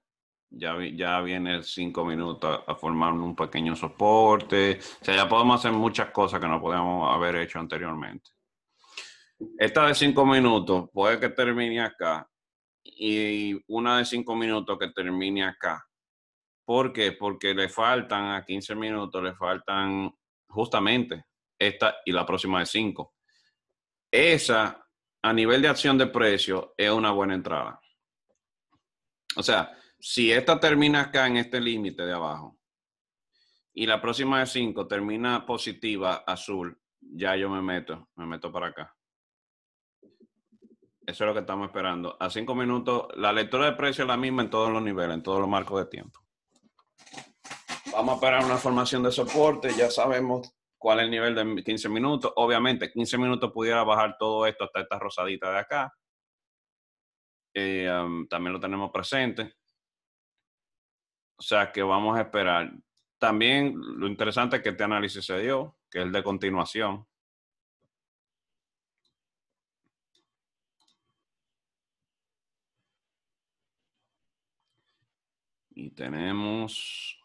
ya, viene cinco minutos a, formar un pequeño soporte. O sea, ya podemos hacer muchas cosas que no podíamos haber hecho anteriormente. Esta de cinco minutos puede que termine acá y una de cinco minutos que termine acá. ¿Por qué? Porque le faltan a 15 minutos, le faltan justamente esta y la próxima de 5. Esa, a nivel de acción de precio, es una buena entrada. O sea, si esta termina acá en este límite de abajo y la próxima de 5 termina positiva azul, ya yo me meto, me meto para acá. Eso es lo que estamos esperando. A 5 minutos, la lectura de precio es la misma en todos los niveles, en todos los marcos de tiempo. Vamos a esperar una formación de soporte, ya sabemos cuál es el nivel de 15 minutos. Obviamente, 15 minutos pudiera bajar todo esto hasta esta rosadita de acá. Eh, um, también lo tenemos presente. O sea que vamos a esperar. También lo interesante es que este análisis se dio, que es el de continuación. Y tenemos...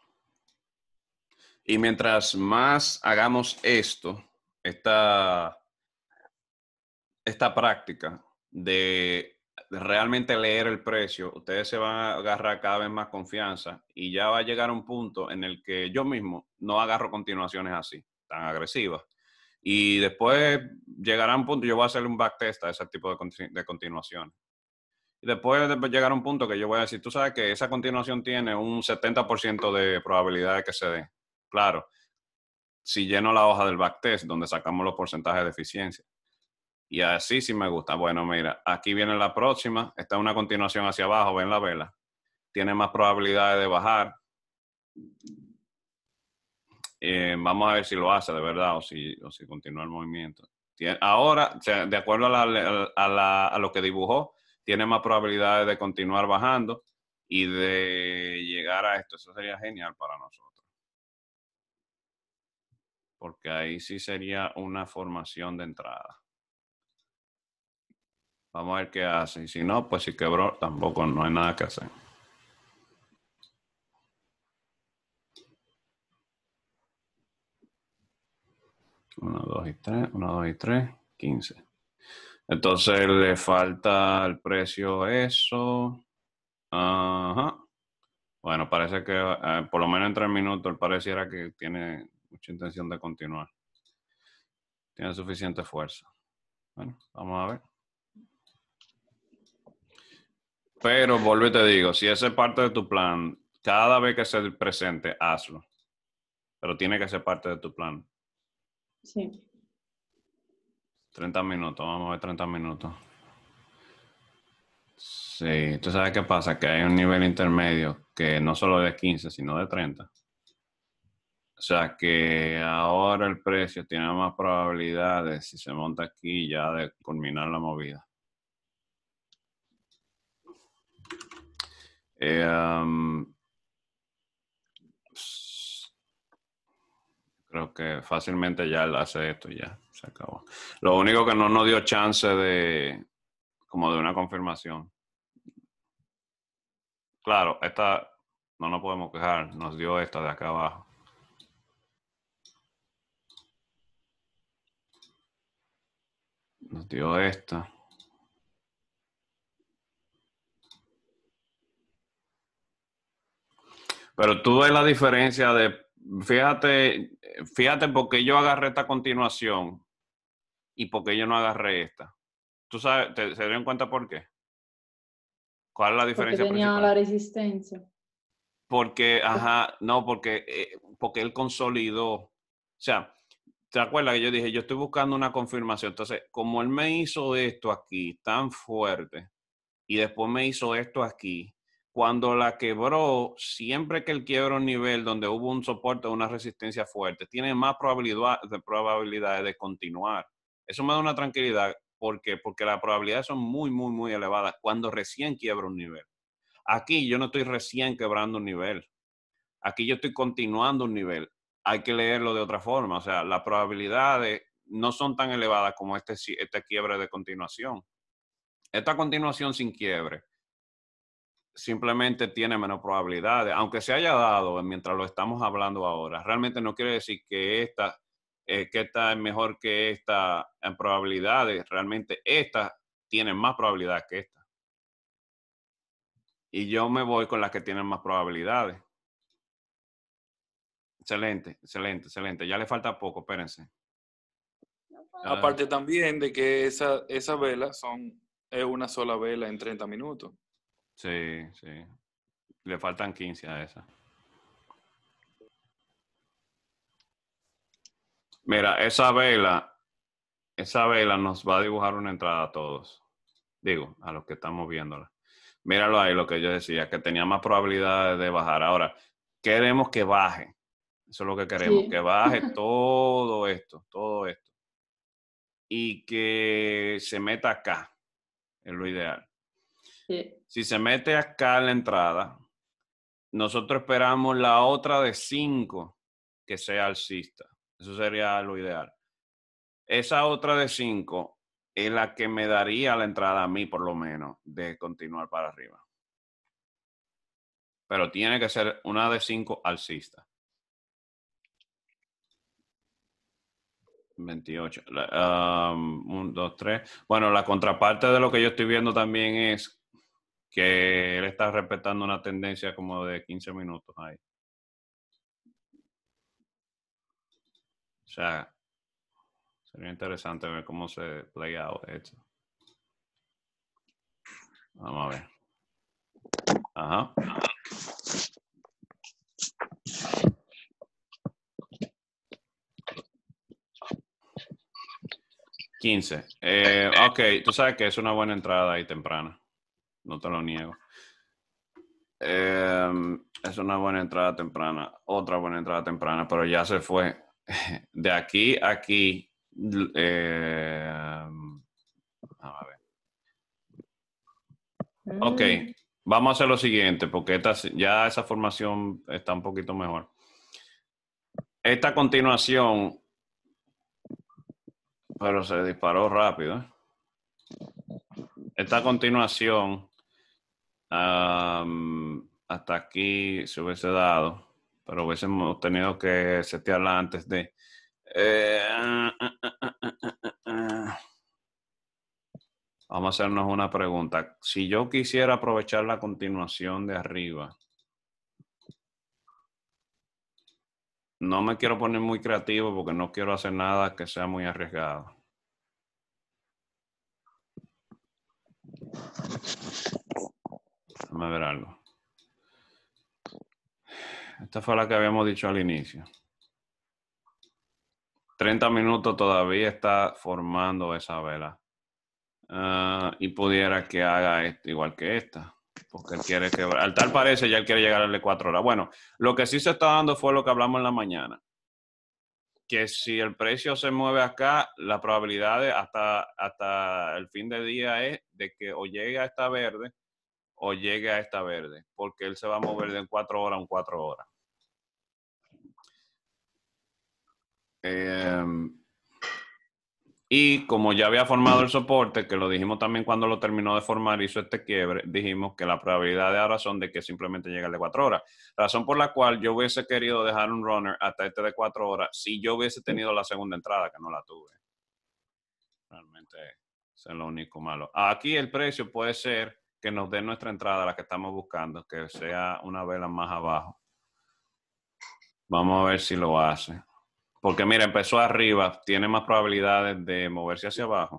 Y mientras más hagamos esto, esta, esta práctica de realmente leer el precio, ustedes se van a agarrar cada vez más confianza y ya va a llegar un punto en el que yo mismo no agarro continuaciones así, tan agresivas. Y después llegará un punto, yo voy a hacer un backtest a ese tipo de, continuación. de continuaciones. Y después a un punto que yo voy a decir, tú sabes que esa continuación tiene un 70% de probabilidad de que se dé. Claro, si lleno la hoja del backtest, donde sacamos los porcentajes de eficiencia. Y así sí me gusta. Bueno, mira, aquí viene la próxima. está una continuación hacia abajo, ven la vela. Tiene más probabilidades de bajar. Eh, vamos a ver si lo hace de verdad o si, si continúa el movimiento. ahora, de acuerdo a lo que dibujó, tiene más probabilidades de continuar bajando y de llegar a esto. Eso sería genial para nosotros porque ahí sí sería una formación de entrada. Vamos a ver qué hace. Y si no, pues si quebró, tampoco no hay nada que hacer. Uno, dos y tres. Uno, dos y tres. Quince. Entonces le falta el precio eso. Ajá. Bueno, parece que eh, por lo menos en tres minutos pareciera que tiene mucha intención de continuar. Tiene suficiente fuerza. Bueno, vamos a ver. Pero vuelvo y te digo, si ese es parte de tu plan, cada vez que se presente, hazlo. Pero tiene que ser parte de tu plan. Sí. 30 minutos, vamos a ver 30 minutos. Sí, tú sabes qué pasa, que hay un nivel intermedio que no solo de 15, sino de 30. O sea que ahora el precio tiene más probabilidades, si se monta aquí, ya de culminar la movida. Eh, um, creo que fácilmente ya hace esto ya se acabó. Lo único que no nos dio chance de como de una confirmación. Claro, esta no nos podemos quejar, nos dio esta de acá abajo. Nos dio esta. Pero tú ves la diferencia de, fíjate, fíjate porque yo agarré esta continuación y porque yo no agarré esta. ¿Tú sabes, te, se dieron cuenta por qué? ¿Cuál es la diferencia? Porque tenía
la resistencia.
Porque, ajá, no, porque, eh, porque él consolidó. O sea, ¿te acuerdas que yo dije, yo estoy buscando una confirmación? Entonces, como él me hizo esto aquí tan fuerte y después me hizo esto aquí, cuando la quebró, siempre que él quiebra un nivel donde hubo un soporte o una resistencia fuerte, tiene más probabilidad, de probabilidades de continuar. Eso me da una tranquilidad. ¿Por qué? Porque las probabilidades son muy, muy, muy elevadas cuando recién quiebra un nivel. Aquí yo no estoy recién quebrando un nivel. Aquí yo estoy continuando un nivel. Hay que leerlo de otra forma. O sea, las probabilidades no son tan elevadas como este, este quiebre de continuación. Esta continuación sin quiebre simplemente tiene menos probabilidades, aunque se haya dado mientras lo estamos hablando ahora, realmente no quiere decir que esta, eh, que esta es mejor que esta en probabilidades, realmente esta tiene más probabilidad que esta. Y yo me voy con las que tienen más probabilidades. Excelente, excelente, excelente. Ya le falta poco, espérense. Aparte
también de que esa, esa vela son, es una sola vela en 30 minutos.
Sí, sí. Le faltan 15 a esa. Mira, esa vela, esa vela nos va a dibujar una entrada a todos. Digo, a los que estamos viéndola. Míralo ahí, lo que yo decía, que tenía más probabilidades de bajar. Ahora, queremos que baje. Eso es lo que queremos, que baje todo esto, todo esto. Y que se meta acá, es lo ideal. Si se mete acá la entrada, nosotros esperamos la otra de 5 que sea alcista. Eso sería lo ideal. Esa otra de 5 es la que me daría la entrada a mí, por lo menos, de continuar para arriba. Pero tiene que ser una de 5 alcista. 28. 1, 2, 3. Bueno, la contraparte de lo que yo estoy viendo también es que él está respetando una tendencia como de 15 minutos ahí. O sea, sería interesante ver cómo se play out esto. Vamos a ver. Ajá. Quince. Eh, ok, tú sabes que es una buena entrada ahí temprana no te lo niego. Em, es una buena entrada temprana, otra buena entrada temprana, pero ya se fue. De aquí a aquí, em, a ver. Mm. Ok, vamos a hacer lo siguiente, porque ya esa formación está un poquito mejor. Esta continuación, pero se disparó rápido. ¿eh? Esta continuación hasta aquí se hubiese dado, pero hubiésemos tenido que setearla antes de... Eh, ah, ah, ah, Vamos a hacernos una pregunta. Si yo quisiera aprovechar la continuación de arriba, no me quiero poner muy creativo porque no quiero hacer nada que sea muy arriesgado. Déjame ver algo. Esta fue la que habíamos dicho al inicio. 30 minutos todavía está formando esa vela. Ah, y pudiera que haga esto, igual que esta. Porque él quiere que. Al tal parece, ya él quiere llegar a las 4 horas. Bueno, lo que sí se está dando fue lo que hablamos en la mañana. Que si el precio se mueve acá, la probabilidad hasta, hasta el fin de día es de que o llegue a esta verde o llegue a esta verde, porque él se va a mover de cuatro horas un 4 horas. Em, y como ya había formado el soporte, que lo dijimos también cuando lo terminó de formar, hizo este quiebre, dijimos que la probabilidad de ahora son de que simplemente llegue al de cuatro horas. Razón por la cual yo hubiese querido dejar un runner hasta este de cuatro horas si yo hubiese tenido la segunda entrada, que no la tuve. Realmente es lo único malo. Aquí el precio puede ser que nos dé nuestra entrada, la que estamos buscando, que sea una vela más abajo. Vamos a ver si lo hace. Porque mira, empezó arriba, tiene más probabilidades de moverse hacia abajo.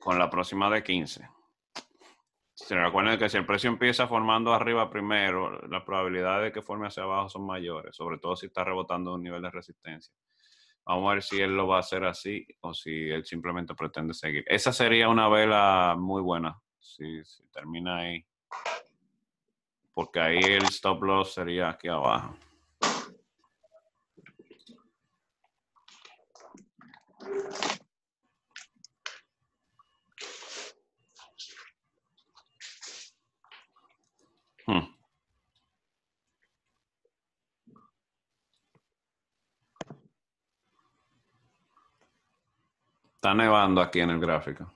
Con la próxima de 15. Se recuerden que si el precio empieza formando arriba primero, las probabilidades de que forme hacia abajo son mayores, sobre todo si está rebotando un nivel de resistencia. Vamos a ver si él lo va a hacer así o si él simplemente pretende seguir. Esa sería una vela muy buena, si, termina ahí. Porque ahí el stop loss sería aquí abajo. Está nevando aquí en el gráfico.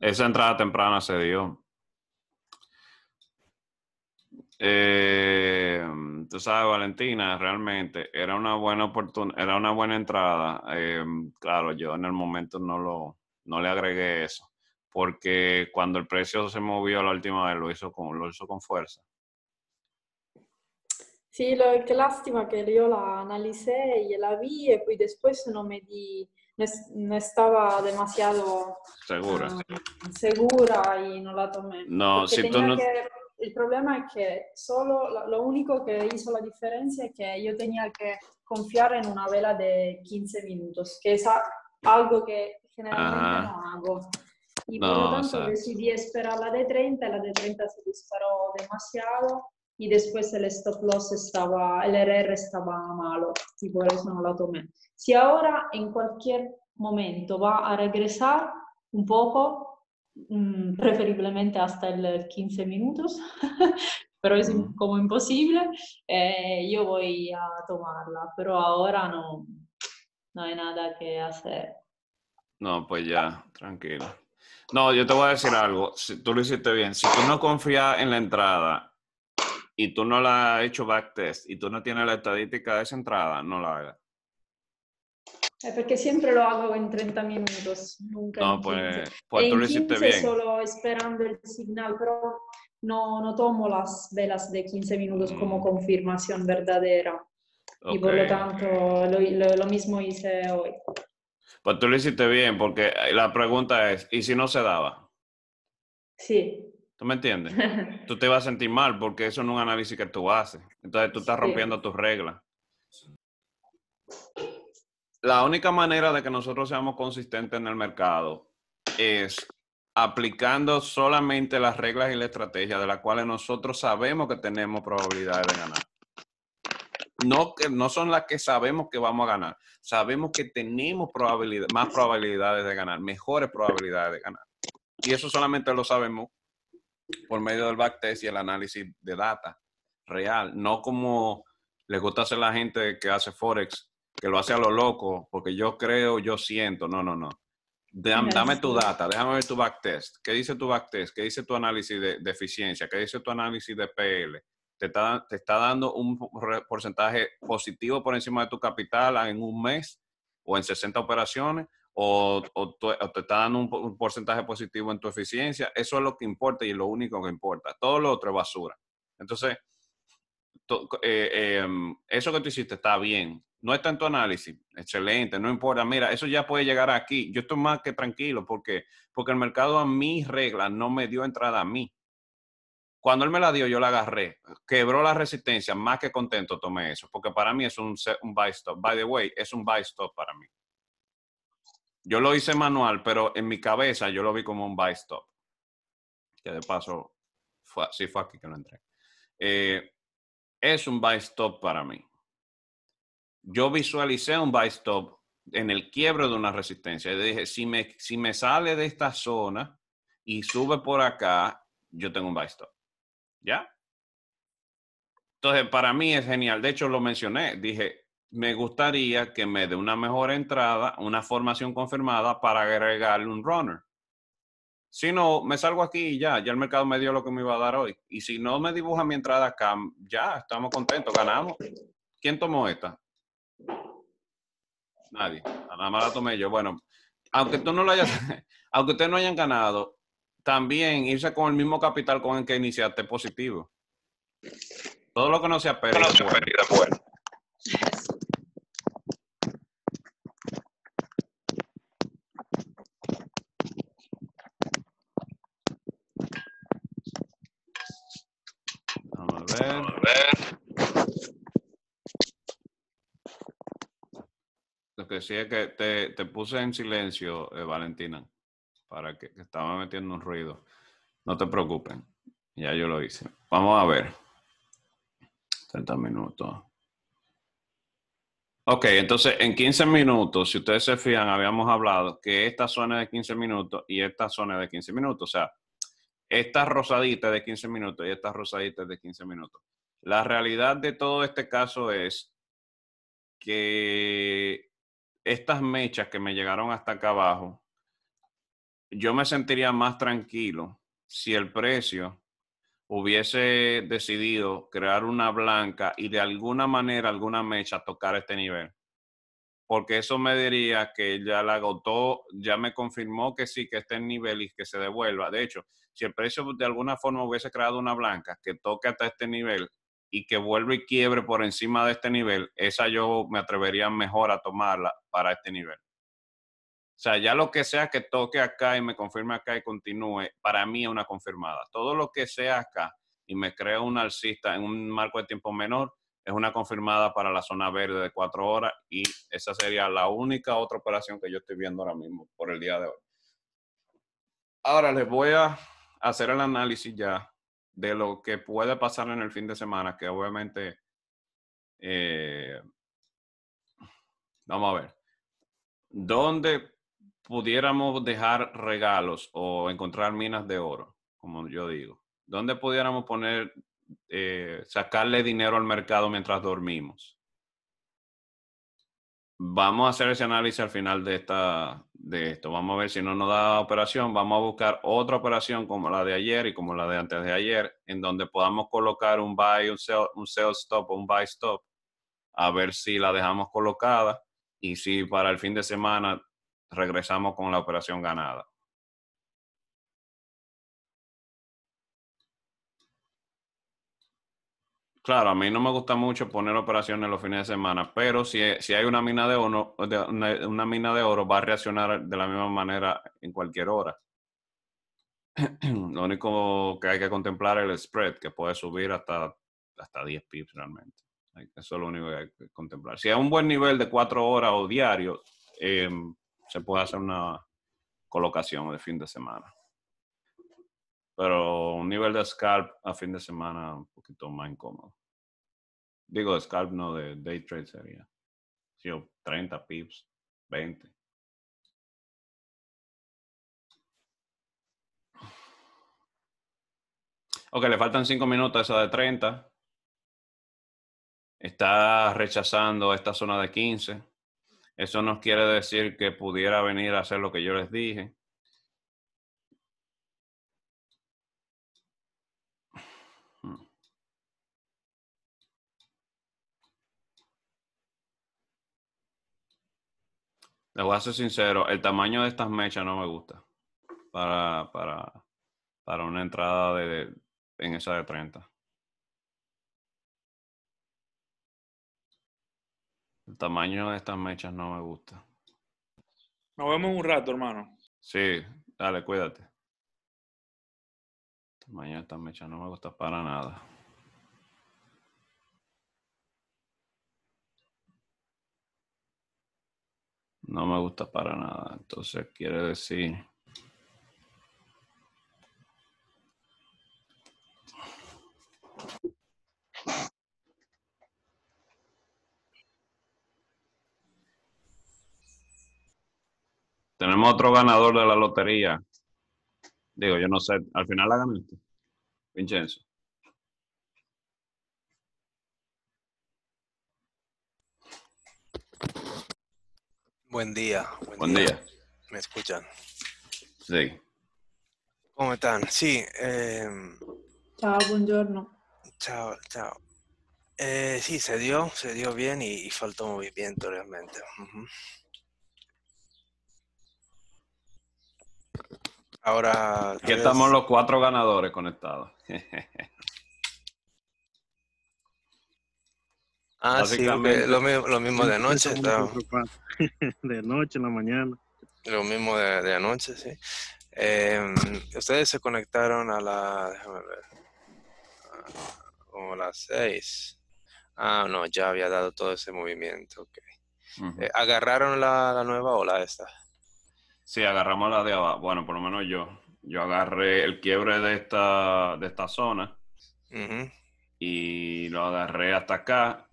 Esa entrada temprana se dio eh, mm, tú sabes, Valentina, realmente era una buena oportunidad, era una buena entrada. Eh, mm, claro, yo en el momento no, lo, no le agregué eso, porque cuando el precio se movió la última vez lo hizo con, lo hizo con fuerza.
Sí, lo, lástima que yo la analicé y la vi y pues, después no me di, no, estaba demasiado
segura, ah,
segura y no la tomé.
No, si tú no...
Il problema è che solo lo unico che hizo la differenza è che io tenía che confiar in una vela di 15 minuti, che è algo che generalmente ah. no hago. Y no, por lo tanto sabes. decidí esperar la de 30, la de 30 si disparò demasiado e después el stop loss estaba, el RR estaba malo y por eso no la tomé. Si ahora en cualquier momento va a regresar un poco, Mm, preferiblemente hasta el 15 eh, minutos, pero es mm. como imposible, eh, yo voy a tomarla, pero ahora no, no hay nada que hacer.
No, pues ya, tranquilo. No, yo te voy a decir algo, si tú lo hiciste bien, si tú no confías en la entrada y tú no la has hecho backtest y tú no tienes la estadística de esa entrada, no la hagas.
Es porque siempre lo hago en 30 minutos, nunca. No, pues, pues tú lo hiciste 15 bien. Solo esperando el signal, pero no, no tomo las velas de 15 minutos como mm. confirmación verdadera. Y por lo tanto, lo, mismo hice hoy.
Pues tú lo hiciste bien, porque eh, la pregunta es, ¿y si no se daba? Sí. ¿Tú me entiendes? tú te vas a sentir mal porque eso no es un análisis que tú haces. Entonces tú estás rompiendo tus reglas la única manera de que nosotros seamos consistentes en el mercado es aplicando solamente las reglas y la estrategia de las cuales nosotros sabemos que tenemos probabilidades de ganar. No, no son las que sabemos que vamos a ganar, sabemos que tenemos más probabilidades de ganar, mejores probabilidades de ganar. Y eso solamente lo sabemos por medio del backtest y el análisis de data real, no como les gusta hacer la gente que hace Forex, que lo hace a lo loco, porque yo creo, yo siento, no, no, no. Dame, dame tu data, déjame ver tu backtest. ¿Qué dice tu backtest? ¿Qué dice tu análisis de, eficiencia? ¿Qué dice tu análisis de PL? Te está, te está dando un porcentaje positivo por encima de tu capital en un mes o en 60 operaciones o, te está dando un, un, porcentaje positivo en tu eficiencia. Eso es lo que importa y es lo único que importa. Todo lo otro es basura. Entonces, eh, em, eso que tú hiciste está bien, no está en tu análisis, excelente, no importa, mira, eso ya puede llegar aquí, yo estoy más que tranquilo porque, porque el mercado a mis reglas no me dio entrada a mí. Cuando él me la dio, yo la agarré, quebró la resistencia, más que contento tomé eso, porque para mí es un, un buy stop. By the way, es un buy stop para mí. Yo lo hice manual, pero en mi cabeza yo lo vi como un buy stop. Que de paso, fue, sí fue aquí que lo entré. Eh, es un buy stop para mí. Yo visualicé un buy stop en el quiebro de una resistencia. Y dije, si me, si me sale de esta zona y sube por acá, yo tengo un buy stop. ¿Ya? Entonces, para mí es genial. De hecho, lo mencioné. Dije, me gustaría que me dé una mejor entrada, una formación confirmada para agregarle un runner si no, me salgo aquí y ya, ya el mercado me dio lo que me iba a dar hoy. Y si no me dibuja mi entrada acá, ya, estamos contentos, ganamos. ¿Quién tomó esta? Nadie, nada más la tomé yo. Bueno, aunque tú no lo hayas, aunque ustedes no hayan ganado, también irse con el mismo capital con el que iniciaste positivo. Todo lo que no se ha perdido, bueno. decía que te, puse en silencio, eh, Valentina, para que, estaba metiendo un ruido. No te preocupen, ya yo lo hice. Vamos a ver. 30 minutos. Ok, entonces en 15 minutos, si ustedes se fijan, habíamos hablado que esta zona es de 15 minutos y esta zona es de 15 minutos. O sea, esta rosadita de 15 minutos y estas rosadita de 15 minutos. La realidad de todo este caso es que estas mechas que me llegaron hasta acá abajo, yo me sentiría más tranquilo si el precio hubiese decidido crear una blanca y de alguna manera, alguna mecha tocar este nivel. Porque eso me diría que ya la agotó, ya me confirmó que sí, que este nivel y que se devuelva. De hecho, si el precio de alguna forma hubiese creado una blanca que toque hasta este nivel y que vuelve y quiebre por encima de este nivel, esa yo me atrevería mejor a tomarla para este nivel. O sea, ya lo que sea que toque acá y me confirme acá y continúe, para mí es una confirmada. Todo lo que sea acá y me crea un alcista en un marco de tiempo menor, es una confirmada para la zona verde de cuatro horas y esa sería la única otra operación que yo estoy viendo ahora mismo por el día de hoy. Ahora les voy a hacer el análisis ya de lo que puede pasar en el fin de semana, que obviamente, eh, vamos a ver, ¿dónde pudiéramos dejar regalos o encontrar minas de oro, como yo digo? ¿Dónde pudiéramos poner, eh, sacarle dinero al mercado mientras dormimos? vamos a hacer ese análisis al final de, esta, de esto. Vamos a ver si no nos da operación. Vamos a buscar otra operación como la de ayer y como la de antes de ayer, en donde podamos colocar un buy, un sell, un sell stop o un buy stop, a ver si la dejamos colocada y si para el fin de semana regresamos con la operación ganada. Claro, a mí no me gusta mucho poner operaciones los fines de semana, pero si, e, si hay una mina de oro, una, mina de oro va a reaccionar de la misma manera en cualquier hora. Lo único que hay que contemplar es el spread, que puede subir hasta, hasta 10 pips realmente. Eso es lo único que hay que contemplar. Si hay un buen nivel de 4 horas o diario, em, se puede hacer una colocación de fin de semana. Pero un nivel de scalp a fin de semana un poquito más incómodo. Digo, de scalp no, de day trade sería. Sí, 30 pips, 20. Ok, le faltan 5 minutos a esa de 30. Está rechazando esta zona de 15. Eso nos quiere decir que pudiera venir a hacer lo que yo les dije. Les voy a ser sincero, el tamaño de estas mechas no me gusta para, para, para una entrada en esa de 30. El tamaño de estas mechas no me gusta.
Nos vemos un rato, hermano.
Sí, dale, cuídate. El tamaño de estas mechas no me gusta para nada. No me gusta para nada. Entonces quiere decir... Tenemos otro ganador de la lotería. Digo, yo no sé. Al final la ganaste. Vincenzo. Buen día. Buen, día. ¿Me escuchan? Sí.
¿Cómo están? Sí. Em,
chao, buen buongiorno.
Chao, chao. Eh, sí, se dio, se dio bien y, faltó movimiento realmente.
Ahora. Aquí estamos los cuatro ganadores conectados. Ah, sí, lo mismo, de anoche.
De noche, en la mañana.
Lo mismo de, de anoche, sí. Em, ustedes se conectaron a la... Déjame ver. Ah, como las seis. Ah, no, ya
había dado todo ese movimiento, okay eh, ¿Agarraron la, la, nueva ola esta? Sí, agarramos la de abajo. Bueno, por lo menos yo. Yo agarré el quiebre de esta, de esta zona. Y lo agarré hasta acá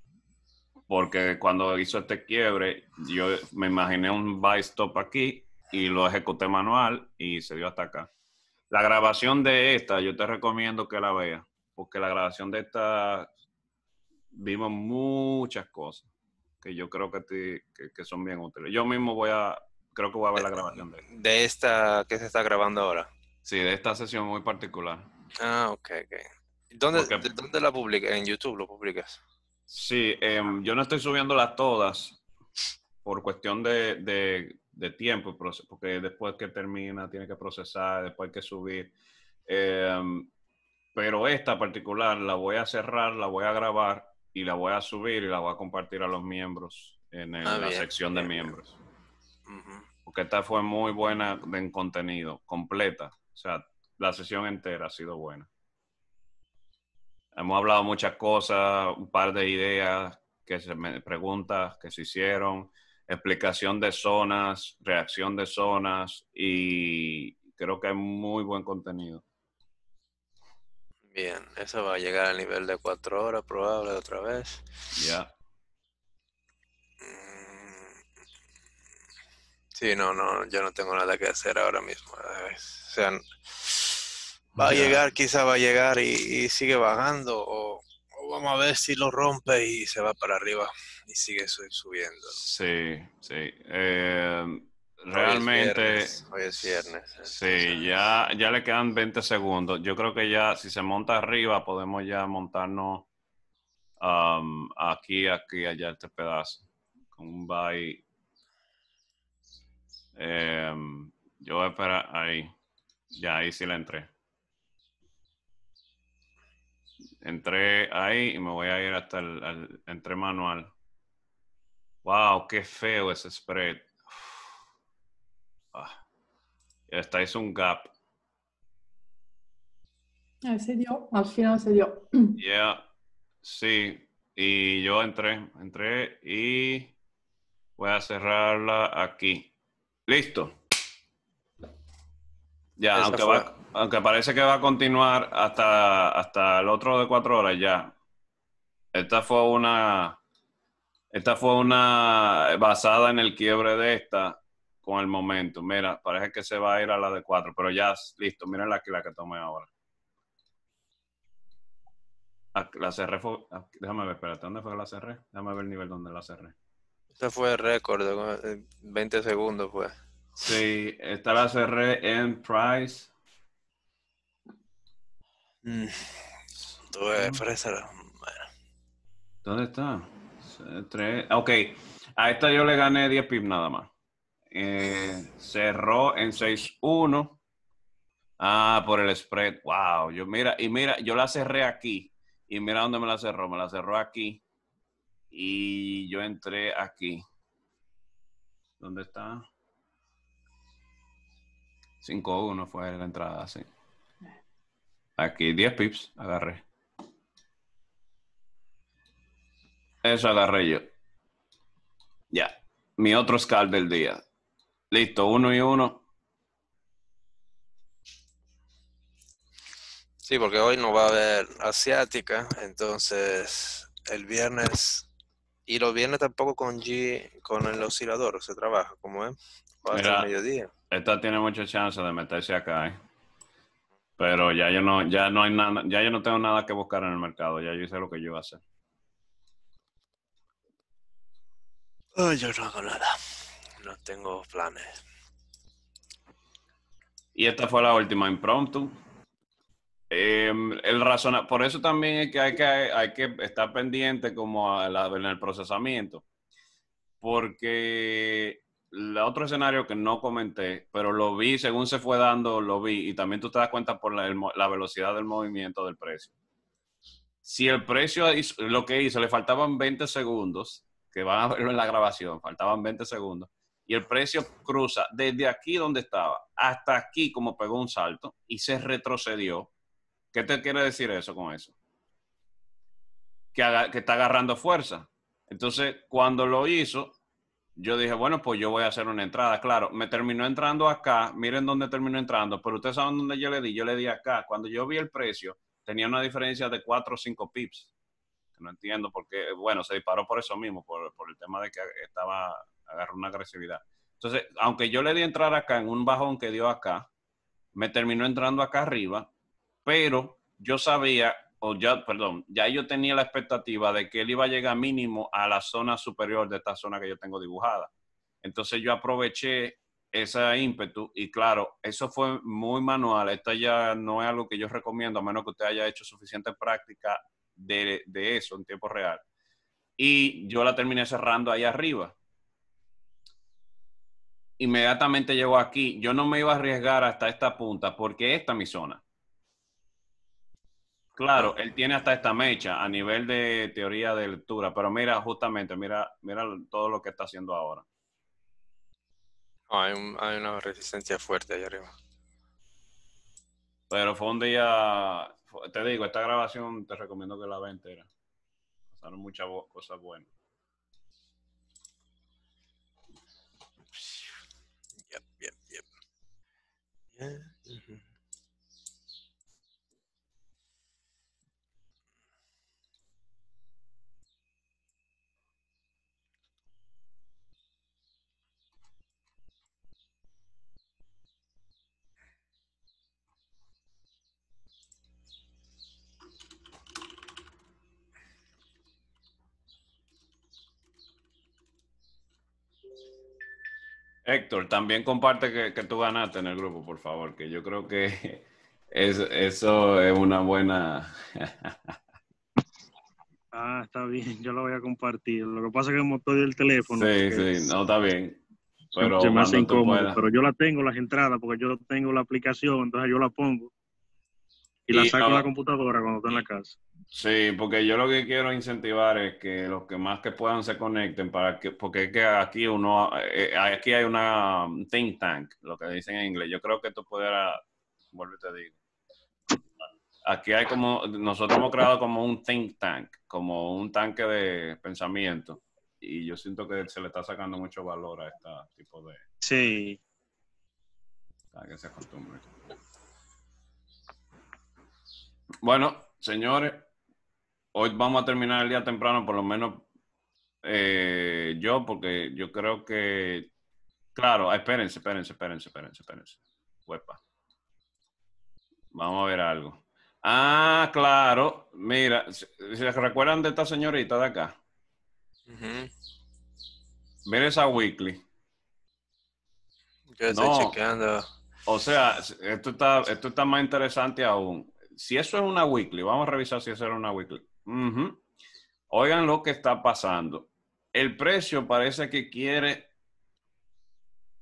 porque cuando hizo este quiebre, yo me imaginé un buy stop aquí y lo ejecuté manual y se dio hasta acá. La grabación de esta, yo te recomiendo que la veas, porque la grabación de esta vimos muchas cosas que yo creo que, son bien útiles. Yo mismo voy a, creo que voy a ver la grabación de esta. De esta que se está grabando ahora. Sí, de esta sesión muy particular. Ah, ok, ok. ¿Dónde, ¿dónde la publicas? ¿En YouTube lo publicas? Sí, em, yo no estoy subiéndolas todas por cuestión de, tiempo, porque después que termina tiene que procesar, después hay que subir. Em, pero esta particular la voy a cerrar, la voy a grabar y la voy a subir y la voy a compartir a los miembros en ah, la sección de miembros. Porque esta fue muy buena en contenido, completa. O sea, la sesión entera ha sido buena. Hemos hablado muchas cosas, un par de ideas, que se me, preguntas que se hicieron, explicación de zonas, reacción de zonas y creo que hay muy buen contenido.
Bien, eso va a llegar al nivel de cuatro horas probable otra vez. Ya. Mm. Sí, no, no, yo no tengo nada que hacer ahora mismo. O eh, sea, va a llegar, quizá va a llegar y,
sigue bajando,
o, vamos a ver si lo rompe y se va para arriba y sigue subiendo.
Sí, sí. Em, realmente.
Hoy es viernes.
Eh, sí, ya, ya le quedan 20 segundos. Yo creo que ya, si se monta arriba, podemos ya montarnos aquí, aquí, allá, este pedazo. Con un bye. Em, yo voy a esperar ahí. Ya, ahí sí la entré. entré ahí y me voy a ir hasta el, entré manual. Wow, qué feo ese spread. Esta ah, hizo un gap.
se dio, al final se dio.
Yeah, sí. Y yo entré, entré y voy a cerrarla aquí. Listo. Ya, va, aunque parece que va a continuar hasta, hasta el otro de cuatro horas ya. Esta fue una. Esta fue una basada en el quiebre de esta con el momento. Mira, parece que se va a ir a la de cuatro, pero ya listo. Miren la, la que tomé ahora. Ah, la cerré ah, Déjame ver, espérate, ¿dónde fue la cerré? Déjame ver el nivel donde la cerré.
Esta fue el récord, 20 eh, segundos fue.
Sí, esta la cerré en Price Mm. ¿Dónde está? Eh, ah, ok. A esta yo le gané 10 pips nada más. Eh, cerró en 6-1. Ah, por el spread. Wow. Yo mira, y mira, yo la cerré aquí. Y mira dónde me la cerró. Me la cerró aquí. Y yo entré aquí. ¿Dónde está? 5-1 fue la entrada, sí. Aquí 10 pips agarré. Eso agarré yo. Ya. Mi otro scal del día. Listo, uno y uno. Sí,
porque hoy no va a haber asiática, entonces el viernes y los viernes tampoco con G, con el oscilador se trabaja, como es, el
mediodía.
Esta tiene mucha chance de meterse acá, ¿eh? Pero ya yo no, ya no hay nada, ya no tengo nada que buscar en el mercado, ya yo hice lo que yo iba a hacer.
yo no hago nada. No tengo planes.
Y esta fue la última impromptu. Em, por eso también es que hay, que hay que estar pendiente como a en el procesamiento, porque el otro escenario que no comenté, pero lo vi, según se fue dando, lo vi, y también tú te das cuenta por la, velocidad del movimiento del precio. Si el precio, lo que hizo, le faltaban 20 segundos, que van a verlo en la grabación, faltaban 20 segundos, y el precio cruza desde aquí donde estaba hasta aquí como pegó un salto y se retrocedió. ¿Qué te quiere decir eso con eso? Que, que está agarrando fuerza. Entonces, cuando lo hizo, yo dije, bueno, pues yo voy a hacer una entrada. Claro, me terminó entrando acá, miren dónde terminó entrando, pero ustedes saben dónde yo le di, yo le di acá. Cuando yo vi el precio, tenía una diferencia de 4 o 5 pips. No entiendo por qué, bueno, se disparó por eso mismo, por, el tema de que estaba, agarró una agresividad. Entonces, aunque yo le di entrar acá en un bajón que dio acá, me terminó entrando acá arriba, pero yo sabía o ya, perdón, ya yo tenía la expectativa de que él iba a llegar mínimo a la zona superior de esta zona que yo tengo dibujada. Entonces yo aproveché ese ímpetu y claro, eso fue muy manual. Esto ya no es algo que yo recomiendo, a menos que usted haya hecho suficiente práctica de, de eso en tiempo real. Y yo la terminé cerrando ahí arriba. Inmediatamente llegó aquí. Yo no me iba a arriesgar hasta esta punta porque esta es mi zona Claro, él tiene hasta esta mecha a nivel de teoría de lectura, pero mira, justamente, mira, mira todo lo que está haciendo ahora.
hay, una
resistencia fuerte allá arriba. Pero fue un día, te digo, esta grabación te recomiendo que la veas entera. Pasaron muchas cosas buenas. Héctor, también comparte que, que, tú ganaste en el grupo, por favor, que yo creo que es, eso es una buena... ah, está bien, yo lo voy a compartir.
Lo que pasa es que motor estoy del teléfono... Sí, pues sí, no, está
bien. Pero, se me hace incómodo, pero yo
la tengo las entradas porque yo tengo la aplicación, entonces yo la pongo y, la saco de la computadora cuando estoy en la casa.
Sí, porque yo lo que quiero incentivar es que los que más que puedan se conecten para que, porque es que aquí uno, eh, eh, aquí hay una think tank, lo que dicen en inglés. Yo creo que esto pudiera vuelvo y te digo. Aquí hay como, nosotros hemos creado como un think tank, como un tanque de pensamiento. Y yo siento que se le está sacando mucho valor a este tipo de. Sí. Para que se acostumbre. Bueno, señores, hoy vamos a terminar el día temprano, por lo menos eh, yo, porque yo creo que, claro, ah, espérense, espérense, espérense, espérense, espérense. Vamos a ver algo. Ah, claro, mira, ¿se, ¿se recuerdan de esta señorita de acá? Mira esa weekly. no. O sea, esto esto está más interesante aún. Si eso es una weekly, vamos a revisar si eso era una weekly. Oigan lo que está pasando. El precio parece que quiere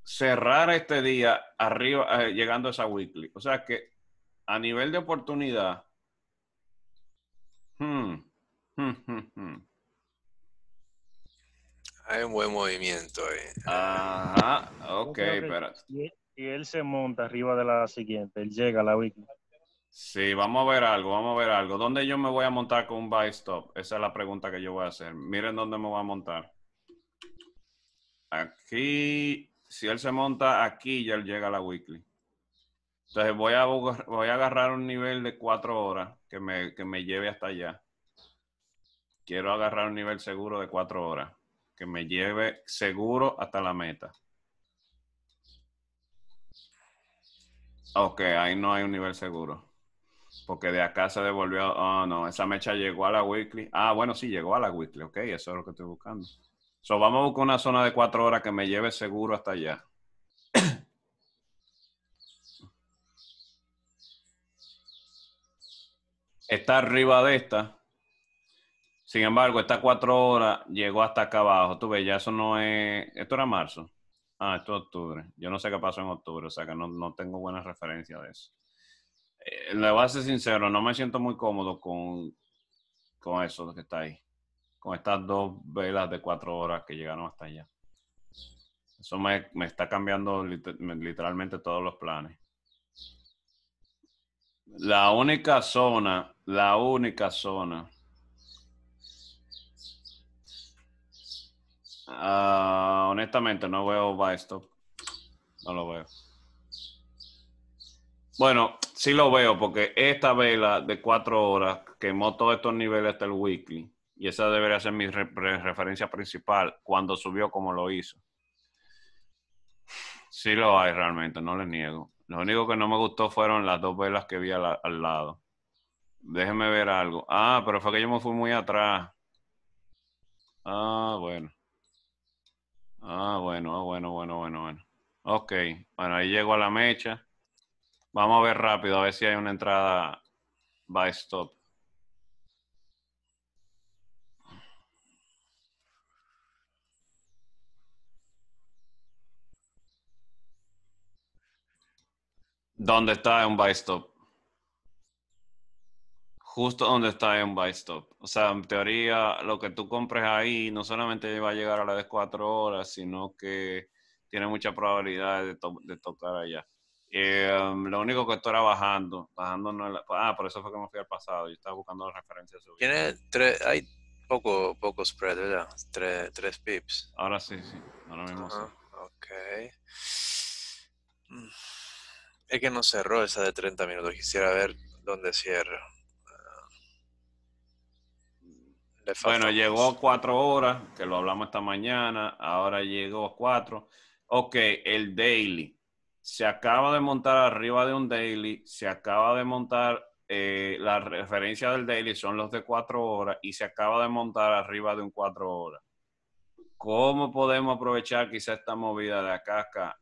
cerrar este día arriba, eh, llegando a esa weekly. O sea que a nivel de oportunidad,
hmm, hmm, hmm,
hay un buen movimiento ahí. ok,
y él se monta arriba de la siguiente, él llega a la weekly.
Sí, vamos a ver algo, vamos a ver algo. ¿Dónde yo me voy a montar con un buy stop? Esa es la pregunta que yo voy a hacer. Miren dónde me voy a montar. Aquí, si él se monta aquí, ya él llega a la weekly. Entonces voy a, voy a agarrar un nivel de cuatro horas que me, que me lleve hasta allá. Quiero agarrar un nivel seguro de cuatro horas que me lleve seguro hasta la meta. Ok, ahí no hay un nivel seguro. Porque de acá se devolvió. Ah, no, esa mecha llegó a la weekly. Ah, bueno, sí, llegó a la weekly. Ok, eso es lo que estoy buscando. So, vamos a buscar una zona de cuatro horas que me lleve seguro hasta allá. está arriba de esta. Sin embargo, esta cuatro horas llegó hasta acá abajo. Tú ves, ya eso no es. Esto era marzo. Ah, esto es octubre. Yo no sé qué pasó en octubre, o sea que no, no tengo buena referencia de eso. Eh, le voy a ser sincero, no me siento muy cómodo con, con eso que está ahí. Con estas dos velas de cuatro horas que llegaron hasta allá. Eso me, está cambiando literalmente todos los planes. La única zona, la única zona. Ah, honestamente, no veo va stop. No lo veo. Bueno, sí lo veo, porque esta vela de cuatro horas quemó todos estos niveles del weekly. Y esa debería ser mi referencia principal cuando subió como lo hizo. Sí lo hay realmente, no le niego. Lo único que no me gustó fueron las dos velas que vi al, lado. Déjenme ver algo. Ah, pero fue que yo me fui muy atrás. Ah, bueno. Ah, bueno, ah, bueno, bueno, bueno, bueno. Ok, bueno, ahí llego a la mecha. Vamos a ver rápido, a ver si hay una entrada by stop. ¿Dónde está un buy stop? Justo donde está un buy stop. O sea, en teoría, lo que tú compres ahí no solamente va a llegar a las cuatro horas, sino que tiene mucha probabilidad de tocar allá. Em, lo único que estoy era bajando. bajando ah, por eso fue que me fui al pasado. Yo estaba buscando las referencias. Tiene tres, hay poco, poco spread, ¿verdad?
Tres, pips. Ahora sí, sí. Ahora mismo
Ok. Mm.
Es que no cerró esa de 30 minutos. Quisiera ver dónde cierra. Ah.
bueno, llegó a
cuatro horas, que lo hablamos esta mañana. Ahora llegó a 4. Ok, el daily se acaba de montar arriba de un daily, se acaba de montar, eh, la referencia del daily son los de cuatro horas y se acaba de montar arriba de un cuatro horas. ¿Cómo podemos aprovechar quizá esta movida de acá acá?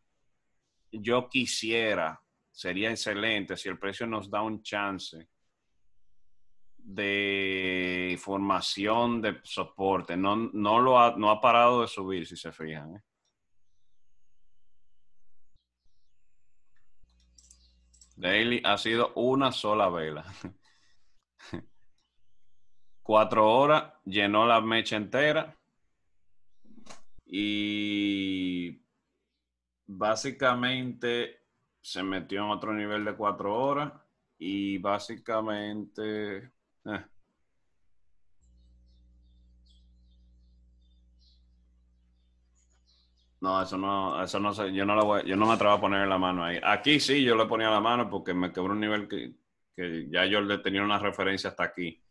Yo quisiera, sería excelente si el precio nos da un chance de formación de soporte. No, no, lo ha, no ha parado de subir, si se fijan. ¿eh? Daily ha sido una sola vela. Cuatro horas, llenó la mecha entera. Y básicamente se metió en otro nivel de cuatro horas. Y básicamente. Eh, No, eso no, eso no yo no lo voy, yo no me atrevo a poner la mano ahí. Aquí sí yo le ponía la mano porque me quebró un nivel que, ya yo le tenía una referencia hasta aquí.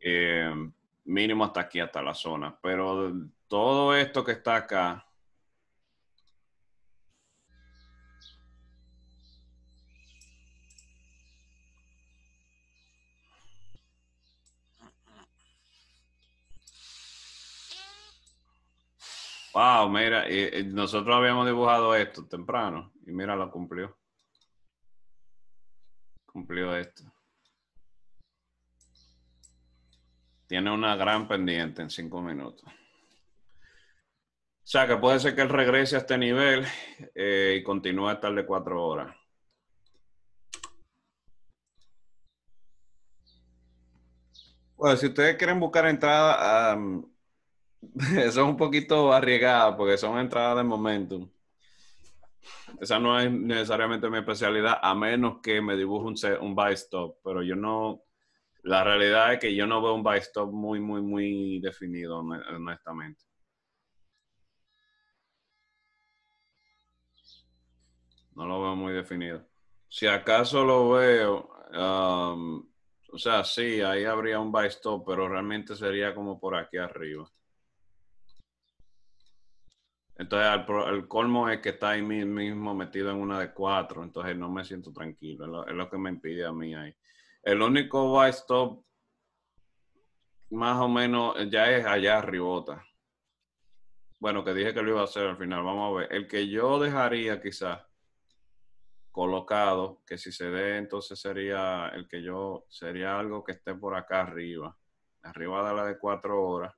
Eh, mínimo hasta aquí, hasta la zona. Pero todo esto que está acá, Wow, mira, eh, eh, nosotros habíamos dibujado esto temprano y mira, lo cumplió. Cumplió esto. Tiene una gran pendiente en cinco minutos. O sea, que puede ser que él regrese a este nivel eh, y continúe hasta de cuatro horas. Bueno, si ustedes quieren buscar entrada, a... son es un poquito arriesgada porque son entradas de momentum. Esa no es necesariamente mi especialidad, a menos que me dibuje un, un buy stop, pero yo no. La realidad es que yo no veo un buy stop muy, muy, muy definido, honestamente. No lo veo muy definido. Si acaso lo veo, um, o sea, sí, ahí habría un buy stop, pero realmente sería como por aquí arriba. Entonces, el colmo es que está ahí mismo metido en una de cuatro, entonces no me siento tranquilo, es lo, que me impide a mí ahí. El único buy stop, más o menos, eh, ya es allá arribota. Bueno, que dije que lo iba a hacer al final, vamos a ver. El que yo dejaría quizás colocado, que si se dé, entonces sería el que yo, sería algo que esté por acá arriba, arriba de la de cuatro horas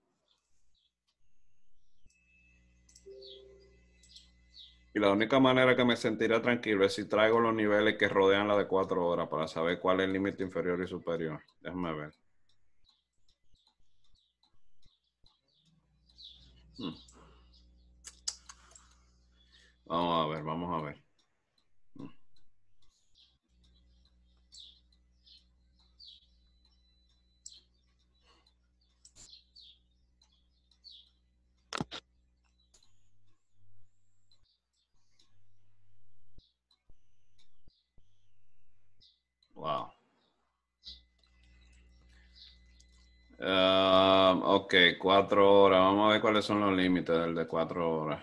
Y la única manera que me sentiré tranquilo es si traigo los niveles que rodean la de cuatro horas para saber cuál es el límite inferior y superior. Déjame ver. Hmm. Vamos a ver, vamos a ver. Hmm. Wow. Um, ok, cuatro horas. Vamos a ver cuáles son los límites del de cuatro horas.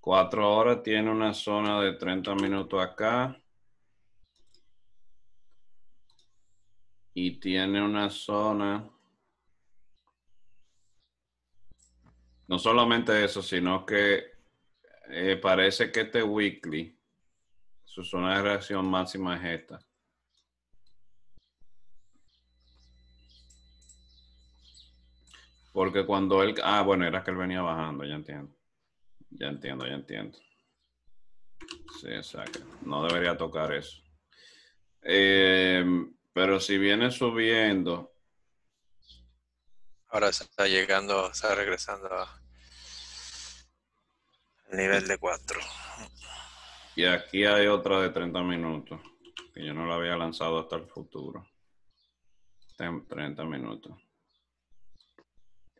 Cuatro horas tiene una zona de 30 minutos acá. Y tiene una zona... No solamente eso, sino que eh, parece que este weekly su zona de reacción máxima es esta. Porque cuando él... Ah, bueno, era que él venía bajando, ya entiendo. Ya entiendo, ya entiendo. Sí, exacto. No debería tocar eso. Eh, pero si viene subiendo... Ahora se está llegando,
está regresando al nivel de 4.
Y aquí hay otra de 30 minutos, que yo no la había lanzado hasta el futuro. 30 minutos.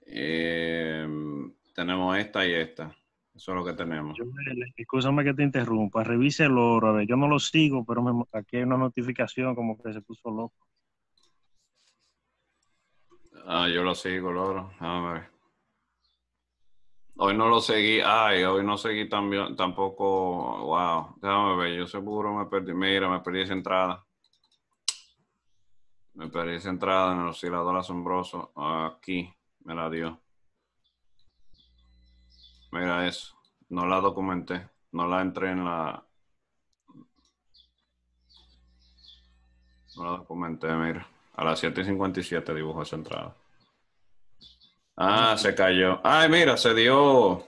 Em, tenemos esta y esta. Eso es lo que tenemos. Escúchame que
te interrumpa. Revise el oro. A ver, yo no lo sigo, pero aquí hay una notificación como que se puso
loco.
Ah, yo lo sigo, Loro. A ver. Hoy no lo seguí, ay, hoy no seguí también, tampoco, wow, déjame ver, yo seguro me perdí, mira, me perdí esa entrada. Me perdí esa entrada en el oscilador asombroso, aquí, me la dio. Mira eso, no la documenté, no la entré en la... No la documenté, mira, a las 7.57 dibujo esa entrada. Ah, se cayó. Ay, mira, se dio.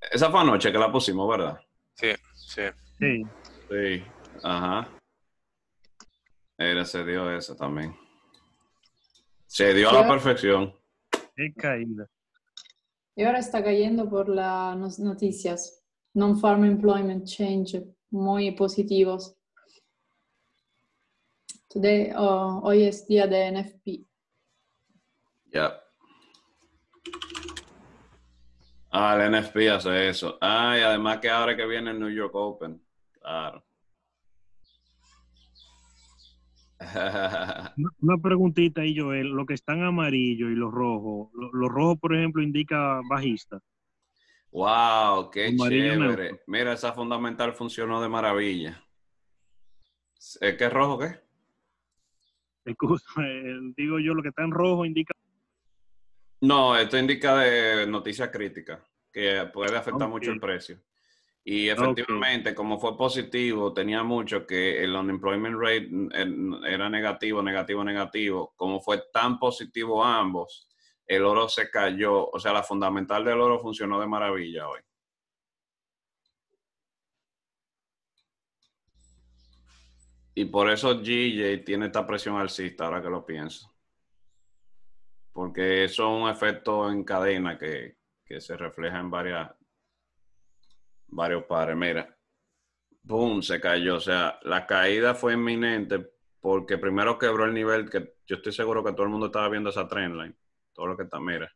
Esa fue anoche que la pusimos, ¿verdad?
Sí, sí.
Sí. Sí, ajá. Era, se dio esa también. Se dio a la perfección. y
Y ahora está cayendo por las noticias. Non-farm employment change, muy positivos. Today, oh, hoy es día de NFP.
Ya, Ah, el NFP hace eso. Ah, además que ahora que viene el New York Open. Claro.
Una preguntita ahí, Joel. Lo que está en amarillo y los rojos. Los lo rojos, por ejemplo, indica bajista.
Wow, qué chévere. Mira, esa fundamental funcionó de maravilla. ¿Qué es rojo qué?
Eh, digo yo, lo que está en rojo indica
no, esto indica de noticias crítica, que puede afectar mucho el precio. Y efectivamente, como fue positivo, tenía mucho que el unemployment rate mm, era negativo, negativo, negativo. Como fue tan positivo ambos, el oro se cayó. O sea, la fundamental del oro funcionó de maravilla hoy. Y por eso GJ tiene esta presión alcista, ahora que lo pienso porque eso es un efecto en cadena que, se refleja en varias, varios pares Mira, boom, se cayó. O sea, la caída fue inminente porque primero quebró el nivel que yo estoy seguro que todo el mundo estaba viendo esa trendline. Todo lo que está, mira.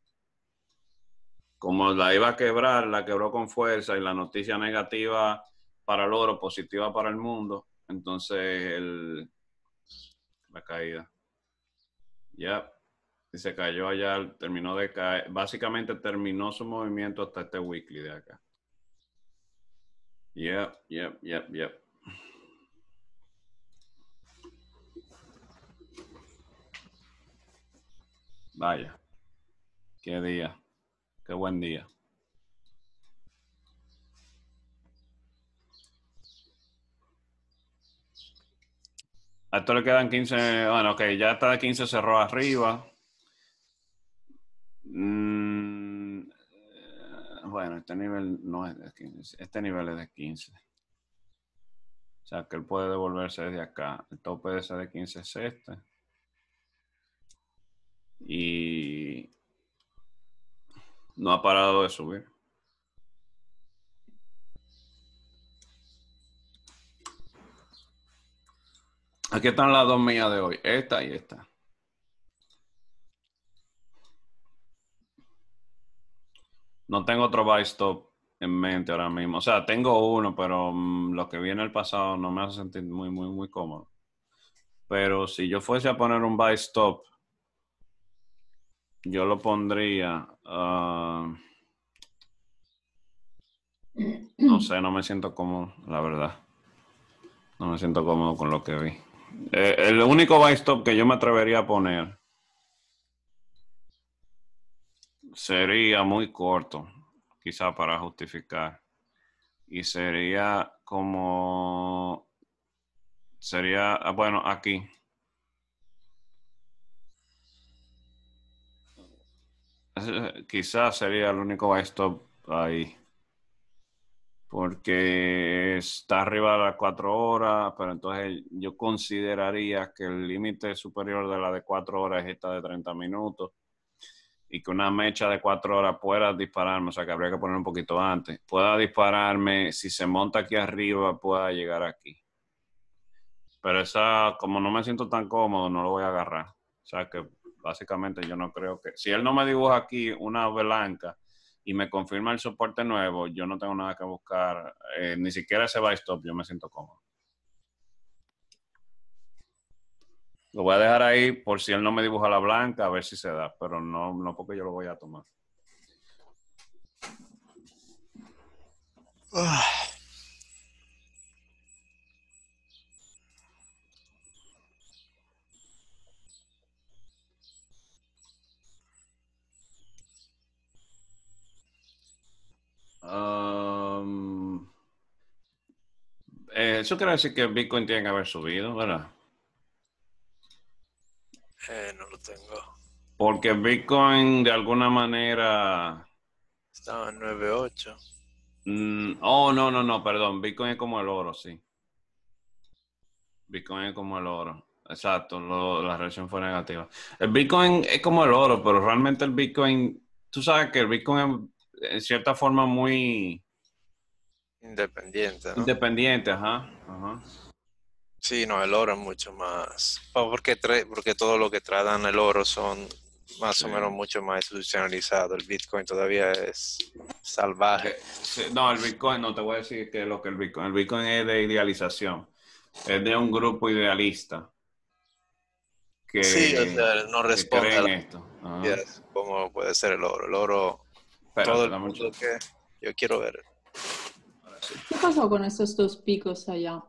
Como la iba a quebrar, la quebró con fuerza y la noticia negativa para el oro, positiva para el mundo. Entonces, el, la caída. Ya y se cayó allá, terminó de caer, básicamente terminó su movimiento hasta este weekly de acá. Yep, yep, yep, yep. Vaya, qué día, qué buen día. A esto le quedan 15, bueno, ok, ya está de 15 cerró arriba. Mm, eh, bueno, este nivel no es de 15. Este nivel es de 15. O sea, que él puede devolverse desde acá. El tope de ese de 15 es este. Y no ha parado de subir. Aquí están las dos mías de hoy, esta y esta. No tengo otro buy stop en mente ahora mismo. O sea, tengo uno, pero mm, lo que vi en el pasado no me hace sentir muy, muy, muy cómodo. Pero si yo fuese a poner un buy stop, yo lo pondría. Ah, no sé, no me siento cómodo, la verdad. No me siento cómodo con lo que vi. Eh, el único buy stop que yo me atrevería a poner sería muy corto, quizá para justificar. Y sería como, sería, ah, bueno, aquí. Quizás sería el único stop ahí. Porque está arriba de las cuatro horas, pero entonces yo consideraría que el límite superior de la de cuatro horas es esta de 30 minutos y que una mecha de cuatro horas pueda dispararme, o sea que habría que poner un poquito antes, pueda dispararme, si se monta aquí arriba, pueda llegar aquí. Pero esa, como no me siento tan cómodo, no lo voy a agarrar. O sea que básicamente yo no creo que... Si él no me dibuja aquí una blanca y me confirma el soporte nuevo, yo no tengo nada que buscar, eh, ni siquiera ese buy stop, yo me siento cómodo. Lo voy a dejar ahí por si él no me dibuja la blanca, a ver si se da, pero no, no porque yo lo voy a tomar. Um, eso quiere decir que Bitcoin tiene que haber subido, ¿verdad? tengo. Porque Bitcoin de alguna manera... Estaba en 9.8. Mm, oh, no, no, no, perdón. Bitcoin es como el oro, sí. Bitcoin es como el oro. Exacto, la reacción fue negativa. El Bitcoin es como el oro, pero realmente el Bitcoin, tú sabes que el Bitcoin en cierta forma muy...
Independiente,
Independiente, ajá. ajá. Sí, no, el oro es mucho
más. Porque, porque todo lo que tratan el oro son más o menos mucho
más institucionalizado. El Bitcoin todavía es salvaje. No, el Bitcoin, no te voy a decir que lo que el Bitcoin. El Bitcoin es de idealización. Es de un grupo idealista. Que, sí,
no responde a esto. ¿Cómo puede ser el oro? El oro. todo el que yo quiero ver.
¿Qué pasó con estos dos picos allá?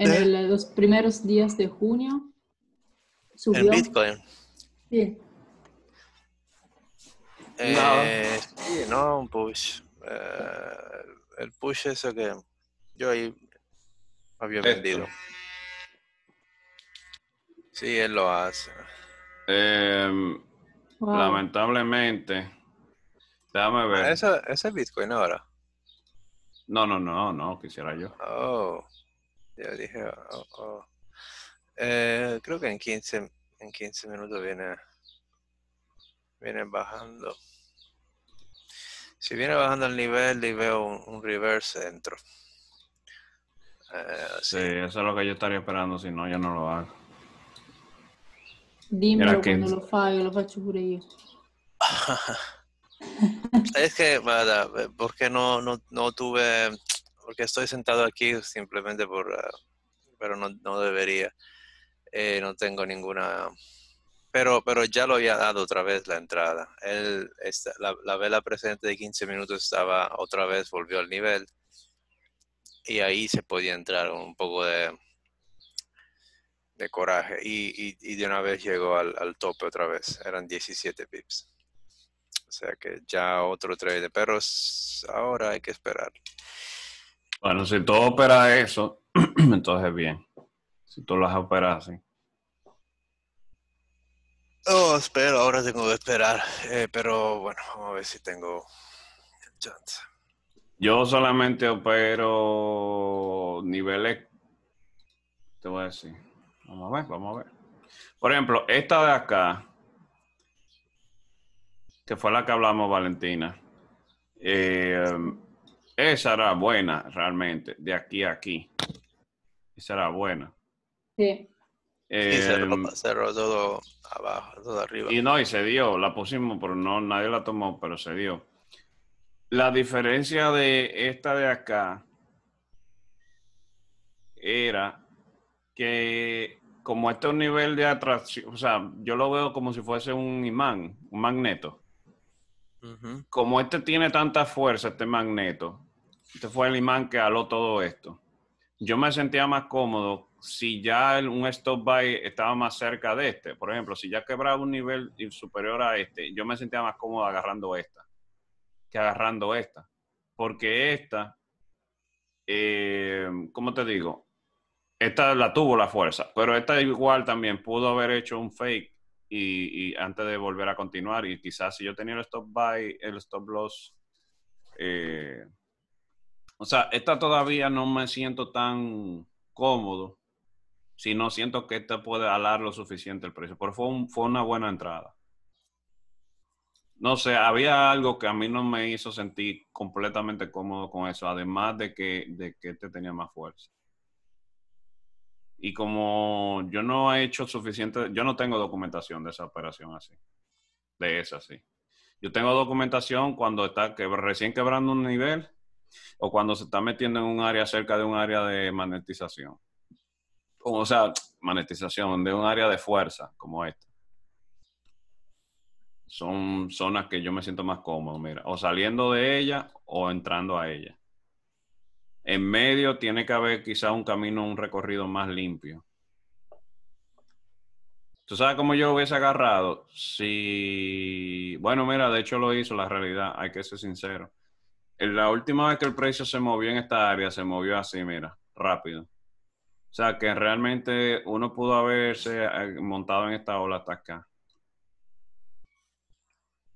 en este, los primeros días de junio. Subió. El Bitcoin. Eh,
sí. no. un push. Eh, el push eso que yo ahí había vendido.
Sí, él lo hace. Em, lamentablemente. Déjame ver. Ah, ¿Ese Bitcoin ahora? No, no, no, no, quisiera yo. Oh.
Yo dije, oh, oh. Eh, creo que en 15, en 15 minutos viene, viene bajando. Si viene bajando el
nivel y veo un, reverse dentro. Eh, sí, eso es lo que yo estaría esperando, si no, yo no lo hago.
dime cuando que... lo fallo, lo hago por yo.
es que, ¿verdad?
porque no, no, no tuve porque estoy sentado aquí simplemente por, ah, pero no, no debería, eh, no tengo ninguna, pero, pero ya lo había dado otra vez la entrada. Él, la, vela presente de 15 minutos estaba otra vez, volvió al nivel y ahí se podía entrar un poco de, de coraje y, y, de una vez llegó al, tope otra vez, eran 17 pips. O sea que ya otro trade de perros,
ahora hay que esperar. Bueno, si todo opera eso, entonces bien. Si tú las operas así. Oh,
espero, ahora tengo que esperar. Eh, pero bueno, vamos a ver si tengo chance.
Yo solamente opero niveles. Te voy a decir. Vamos a ver, vamos a ver. Por ejemplo, esta de acá, que fue la que hablamos, Valentina. Eh, esa era buena, realmente, de aquí a aquí. Esa era buena. Sí. Eh, cerró, todo abajo, todo arriba. Y no, y se dio, la pusimos, pero no, nadie la tomó, pero se dio. La diferencia de esta de acá era que como este es un nivel de atracción, o sea, yo lo veo como si fuese un imán, un magneto. Como este tiene tanta fuerza, este magneto, este fue el imán que aló todo esto. Yo me sentía más cómodo si ya un stop by estaba más cerca de este. Por ejemplo, si ya quebraba un nivel superior a este, yo me sentía más cómodo agarrando esta que agarrando esta. Porque esta, eh, ¿cómo te digo? Esta la tuvo la fuerza, pero esta igual también pudo haber hecho un fake y, antes de volver a continuar y quizás si yo tenía el stop by el stop loss eh, o sea, esta todavía no me siento tan cómodo, sino siento que esta puede alar lo suficiente el precio. Pero fue, una buena entrada. No sé, había algo que a mí no me hizo sentir completamente cómodo con eso, además de que, de que este tenía más fuerza. Y como yo no he hecho suficiente, yo no tengo documentación de esa operación así, de esa sí. Yo tengo documentación cuando está recién quebrando un nivel o cuando se está metiendo en un área cerca de un área de magnetización. O sea, magnetización, de un área de fuerza como esta. Son zonas que yo me siento más cómodo, mira, o saliendo de ella o entrando a ella. En medio tiene que haber quizá un camino, un recorrido más limpio. ¿Tú sabes cómo yo hubiese agarrado? Si, bueno, mira, de hecho lo hizo la realidad, hay que ser sincero la última vez que el precio se movió en esta área, se movió así, mira, rápido. O sea, que realmente uno pudo haberse eh, montado en esta ola hasta acá.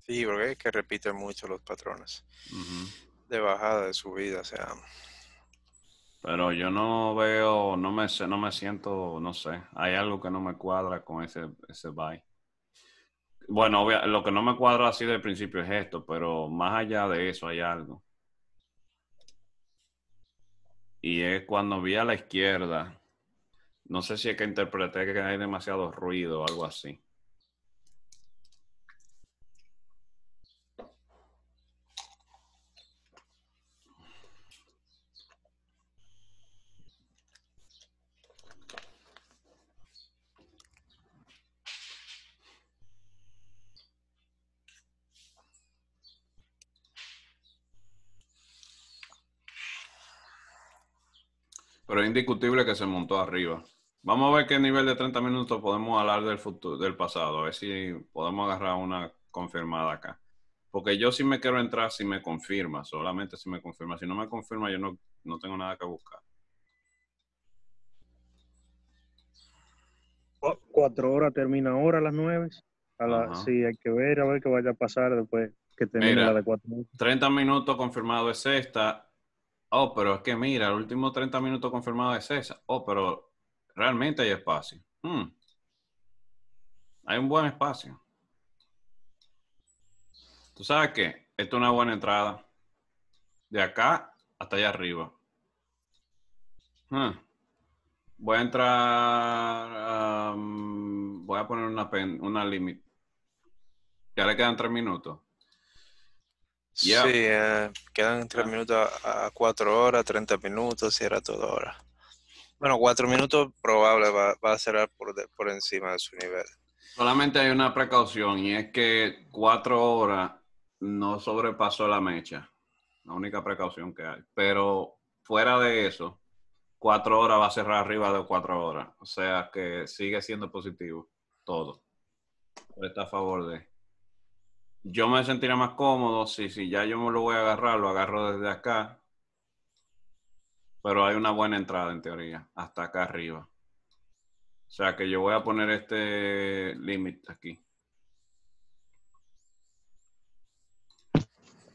Sí, porque es que repiten mucho los patrones de bajada, de subida, o sea.
Pero yo no veo, no me no me siento, no sé, hay algo que no me cuadra con ese, ese buy. Bueno, lo que no me cuadra así del principio es esto, pero más allá de eso hay algo y es cuando vi a la izquierda. No sé si es que interpreté que hay demasiado ruido o algo así. Pero es indiscutible que se montó arriba. Vamos a ver qué nivel de 30 minutos podemos hablar del futuro, del pasado, a ver si podemos agarrar una confirmada acá. Porque yo sí me quiero entrar si me confirma, solamente si me confirma. Si no me confirma, yo no, no tengo nada que buscar.
Cuatro horas termina ahora a las nueve.
A sí,
hay que ver, a ver qué vaya a pasar después que termine la de cuatro
30 minutos confirmado es esta. Oh, pero es que mira, el último 30 minutos confirmado es esa. Oh, pero realmente hay espacio. Hmm. Hay un buen espacio. ¿Tú sabes qué? Esto es una buena entrada. De acá hasta allá arriba. Hmm. Voy a entrar. Um, voy a poner una, una límite. Ya le quedan tres minutos. Sí, eh, quedan
tres ah. minutos a cuatro horas, 30 minutos, cierra toda hora. Bueno, cuatro minutos probable va, a cerrar por, por encima de su nivel.
Solamente hay una precaución y es que cuatro horas no sobrepasó la mecha. La única precaución que hay. Pero fuera de eso, cuatro horas va a cerrar arriba de cuatro horas. O sea que sigue siendo positivo todo. está a favor de... Yo me sentiría más cómodo si, si ya yo me lo voy a agarrar, lo agarro desde acá. Pero hay una buena entrada en teoría, hasta acá arriba. O sea que yo voy a poner este límite aquí.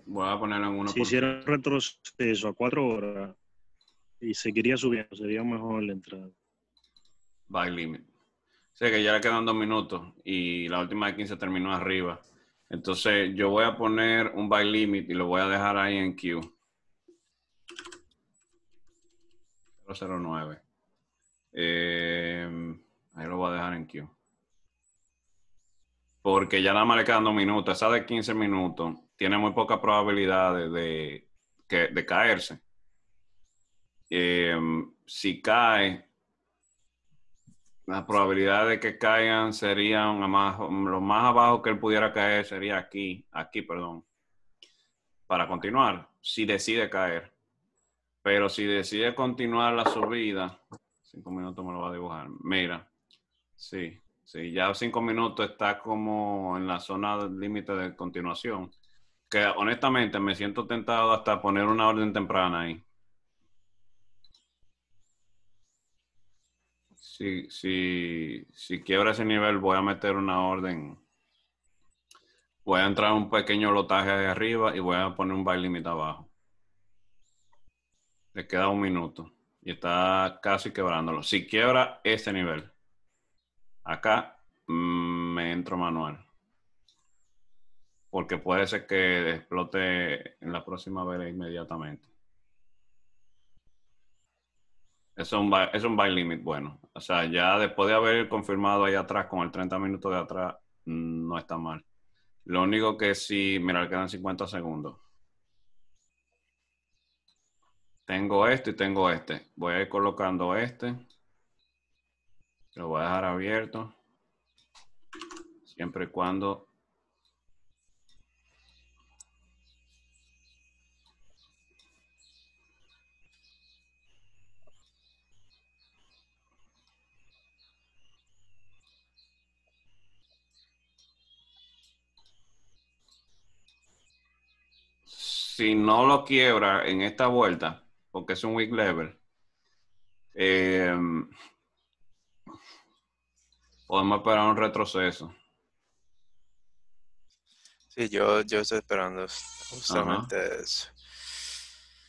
Voy a poner en uno. Si hiciera
retroceso a cuatro horas y seguiría subiendo, sería mejor la entrada.
By límite. Sé que ya le quedan dos minutos y la última de 15 terminó arriba. Entonces yo voy a poner un by limit y lo voy a dejar ahí en queue. 009. Eh, ahí lo voy a dejar en queue. Porque ya nada más le quedan dos minutos. Esa de 15 minutos tiene muy poca probabilidad de, caerse. Eh, si cae, la probabilidad de que caigan serían lo más abajo que él pudiera caer sería aquí, aquí, perdón, para continuar, si decide caer. Pero si decide continuar la subida, cinco minutos me lo va a dibujar. Mira, sí, sí, ya cinco minutos está como en la zona límite de continuación. Que honestamente me siento tentado hasta poner una orden temprana ahí. si, quiebra ese nivel, voy a meter una orden. Voy a entrar un pequeño lotaje de arriba y voy a poner un buy limit abajo. Le queda un minuto y está casi quebrándolo. Si quiebra este nivel, acá mm, me entro manual. Porque puede ser que explote en la próxima vela inmediatamente. Es un, by es limit bueno. O sea, ya después de haber confirmado ahí atrás con el 30 minutos de atrás, mm, no está mal. Lo único que si mira, quedan 50 segundos. Tengo esto y tengo este. Voy a ir colocando este. Lo voy a dejar abierto. Siempre y cuando si no lo quiebra en esta vuelta, porque es un weak level, eh, podemos esperar un retroceso. Sí, yo, yo estoy esperando justamente eso.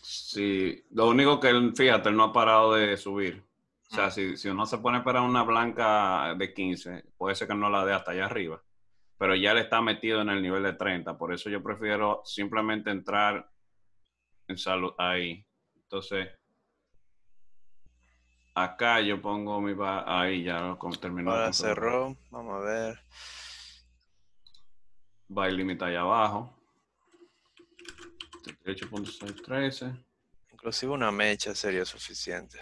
Sí, lo único que él, fíjate, él no ha parado de subir. O sea, si, uno se pone para una blanca de 15, puede ser que no la dé hasta allá arriba pero ya le está metido en el nivel de 30. Por eso yo prefiero simplemente entrar en salud ahí. Entonces, acá yo pongo mi... Ahí ya lo terminó. Ahora cerró, vamos a ver. By limit allá abajo. 38.613. Inclusive una mecha sería suficiente.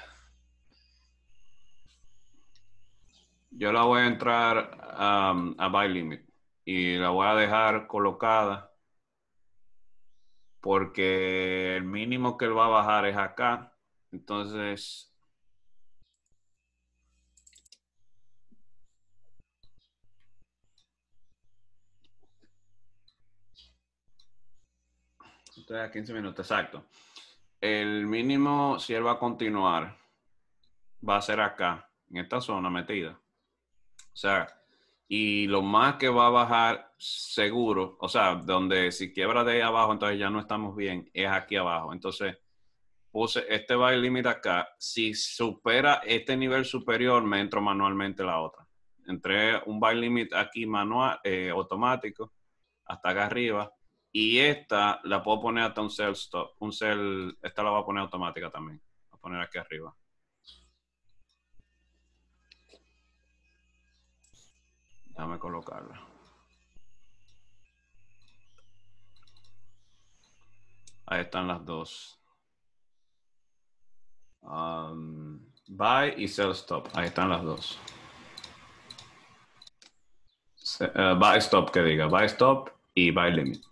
Yo la voy a entrar um, a by limit y la voy a dejar colocada porque el mínimo que él va a bajar es acá. Entonces, 15 minutos, exacto. El mínimo, si él va a continuar, va a ser acá, en esta zona metida. O sea, y lo más que va a bajar seguro, o sea, donde si quiebra de ahí abajo, entonces ya no estamos bien, es aquí abajo. Entonces, puse este buy limit acá. Si supera este nivel superior, me entro manualmente la otra. Entré un buy limit aquí manual, eh, automático, hasta acá arriba. Y esta la puedo poner hasta un sell stop, un sell, esta la voy a poner automática también. Voy a poner aquí arriba. Déjame colocarla. Ahí están las dos. Um, buy y sell stop. Ahí están las dos. Eh, buy stop que diga. Buy stop y buy limit.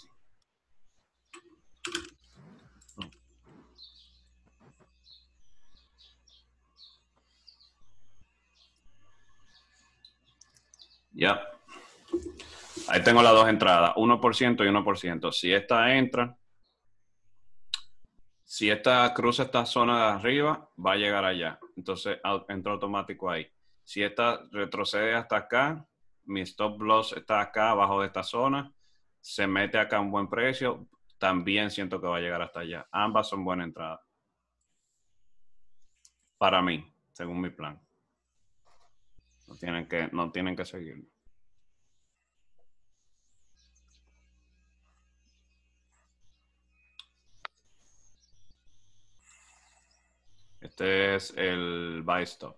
Ya. Ahí tengo las dos entradas, 1% y 1%. Si esta entra, si esta cruza esta zona de arriba, va a llegar allá. Entonces entra automático ahí. Si esta retrocede hasta acá, mi stop loss está acá abajo de esta zona, se mete acá a un buen precio, también siento que va a llegar hasta allá. Ambas son buenas entradas. Para mí, según mi plan. No tienen que, no tienen que seguirlo. Este es el buy stop.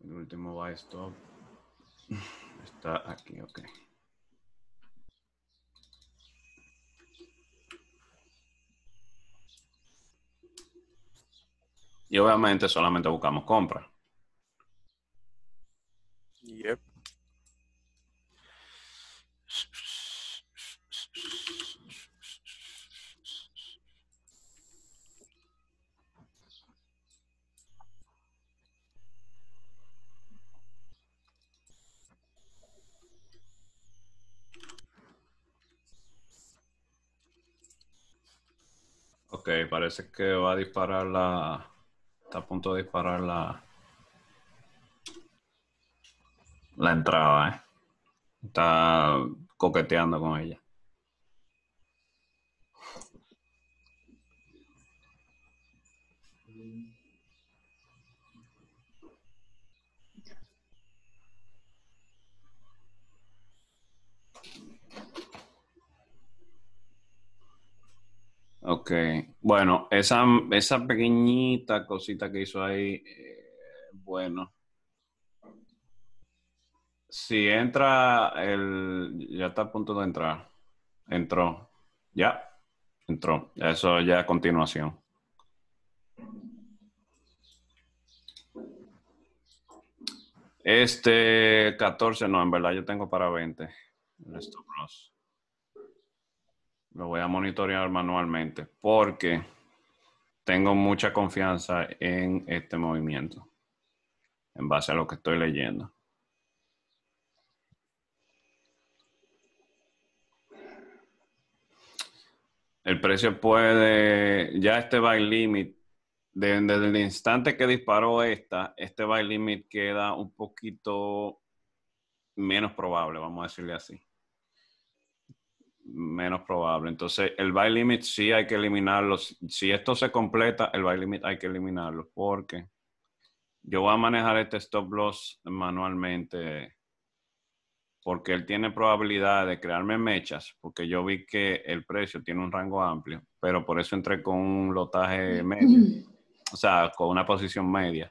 El último buy stop está aquí, ok. Y obviamente solamente buscamos compra. Yep. Ok, parece que va a disparar la, Está a punto de disparar la, entrada, ¿eh? Está coqueteando con ella. Ok, bueno, esa, esa pequeñita cosita que hizo ahí, eh, bueno, si entra el, ya está a punto de entrar, entró, ya, entró, eso ya a continuación. Este 14, no, en verdad yo tengo para 20. El lo voy a monitorear manualmente porque tengo mucha confianza en este movimiento en base a lo que estoy leyendo. El precio puede, ya este buy limit, desde, el instante que disparó esta, este buy limit queda un poquito menos probable, vamos a decirle así menos probable. Entonces, el buy limit sí hay que eliminarlo. Si esto se completa, el buy limit hay que eliminarlo porque yo voy a manejar este stop loss manualmente porque él tiene probabilidad de crearme mechas, porque yo vi que el precio tiene un rango amplio, pero por eso entré con un lotaje medio, o sea, con una posición media.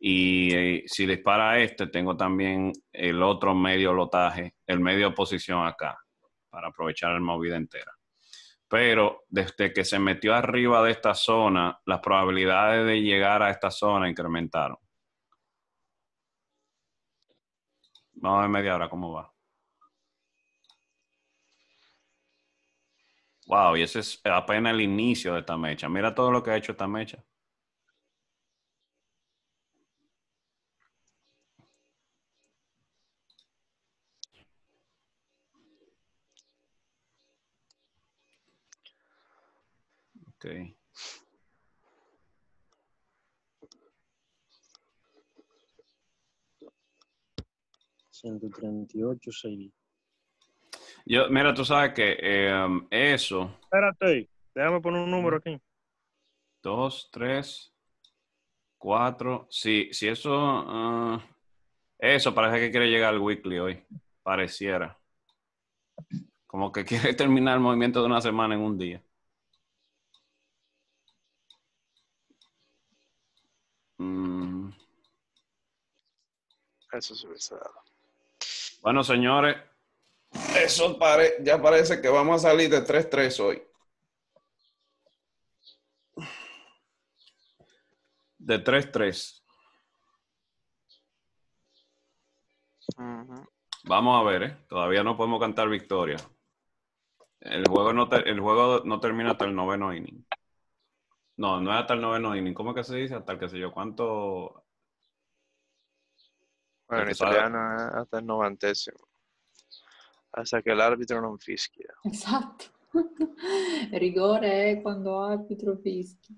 Y eh, si dispara este, tengo también el otro medio lotaje, el medio posición acá para aprovechar el movida entera. Pero desde que se metió arriba de esta zona, las probabilidades de llegar a esta zona incrementaron. Vamos a ver media hora cómo va. Wow, y ese es apenas el inicio de esta mecha. Mira todo lo que ha hecho esta mecha.
138 seis.
Yo, mira, tú sabes que em, eso.
Espérate, déjame poner un número aquí.
Dos, tres, cuatro. Sí, si eso. Ah, eso parece que quiere llegar al weekly hoy. Pareciera. Como que quiere terminar el movimiento de una semana en un día. Mm. Eso se hubiese dado. Bueno, señores, eso ya parece que vamos a salir de 3-3 hoy. De 3-3. Vamos a ver, ¿eh? todavía no podemos cantar victoria. El juego no, el juego no termina hasta el noveno inning. No, no es hasta el noveno ni ¿Cómo que se dice? Hasta el que sé yo. ¿Cuánto? Bueno, en italiano
es eh, hasta el noventésimo. Hasta que el árbitro no fischia.
Exacto. Rigore eh, cuando el árbitro fischia.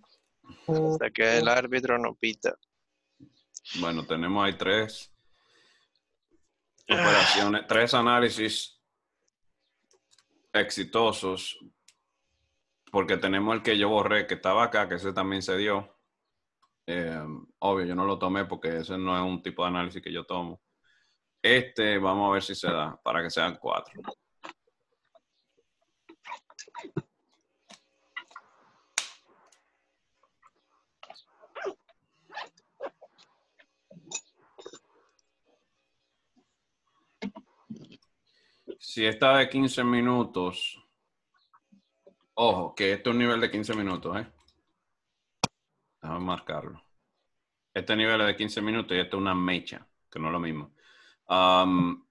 Hasta
que el árbitro no pita. Bueno, tenemos ahí tres ah. operaciones, tres análisis exitosos porque tenemos el que yo borré, que estaba acá, que ese también se dio. Em, obvio, yo no lo tomé porque ese no es un tipo de análisis que yo tomo. Este, vamos a ver si se da, para que sean cuatro. Si está de 15 minutos, Ojo, que este es un nivel de 15 minutos, ¿eh? Déjame marcarlo. Este nivel es de 15 minutos y este es una mecha, que no es lo mismo. Dame um,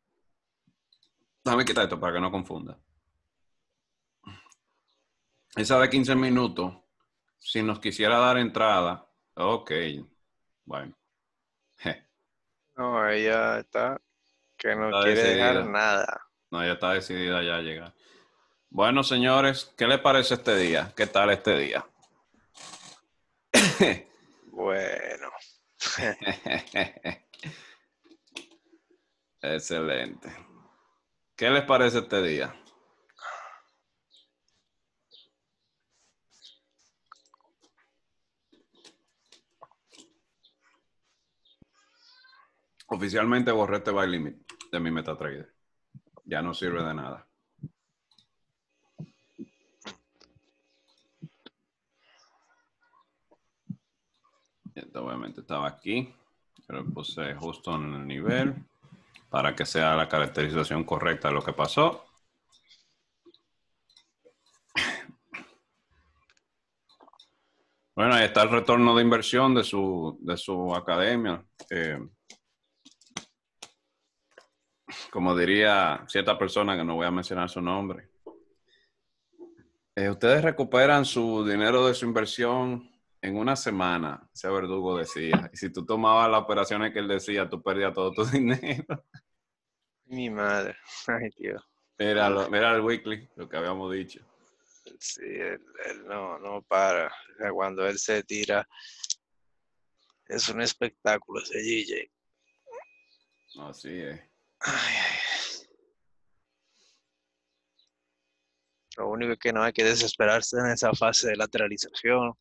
déjame quitar esto para que no confunda. Esa de 15 minutos, si nos quisiera dar entrada, ok, bueno.
No, ella está que no quiere nada.
No, ella está decidida ya a llegar. Bueno, señores, ¿qué les parece este día? ¿Qué tal este día? bueno. Excelente. ¿Qué les parece este día? Oficialmente borré este by limit de mi meta MetaTrader. Ya no sirve de nada. obviamente estaba aquí. pero lo puse justo en el nivel para que sea la caracterización correcta de lo que pasó. Bueno, ahí está el retorno de inversión de su, academia. Eh, como diría cierta persona que no voy a mencionar su nombre. Eh, ustedes recuperan su dinero de su inversión en una semana, ese verdugo decía, y si tú tomabas las operaciones que él decía, tú perdías todo tu dinero. Mi madre, ay tío. Era, el weekly, lo que habíamos dicho. Sí, él, no, no
para. cuando él se tira, es un espectáculo ese DJ. Así es. Ay, Lo único que no hay que desesperarse en esa fase de lateralización,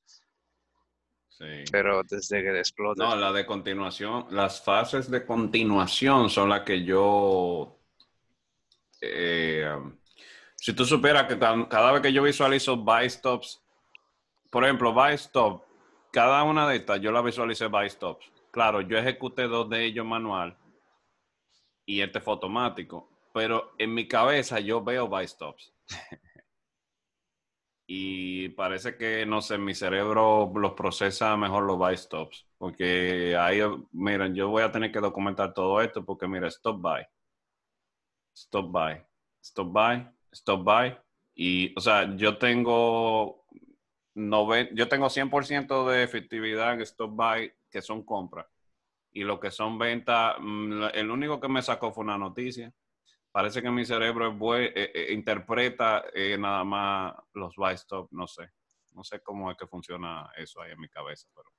pero desde que explota. No, la de continuación, las fases de continuación son las que yo. Eh, si tú supieras que cada vez que yo visualizo buy stops, por ejemplo, buy stop, cada una de estas yo la visualicé buy stops. Claro, yo ejecuté dos de ellos manual y este fue automático, pero en mi cabeza yo veo buy stops. y parece que, no sé, mi cerebro los procesa mejor los buy stops, porque ahí, miren, yo voy a tener que documentar todo esto, porque mira, stop buy, stop buy, stop buy, stop buy, y, o sea, yo tengo, yo tengo 100% de efectividad en stop buy, que son compras, y lo que son ventas, mm, el único que me sacó fue una noticia, parece que mi cerebro eh, eh, interpreta eh, nada más los buy stop, no sé. No sé cómo es que funciona eso ahí en mi cabeza, pero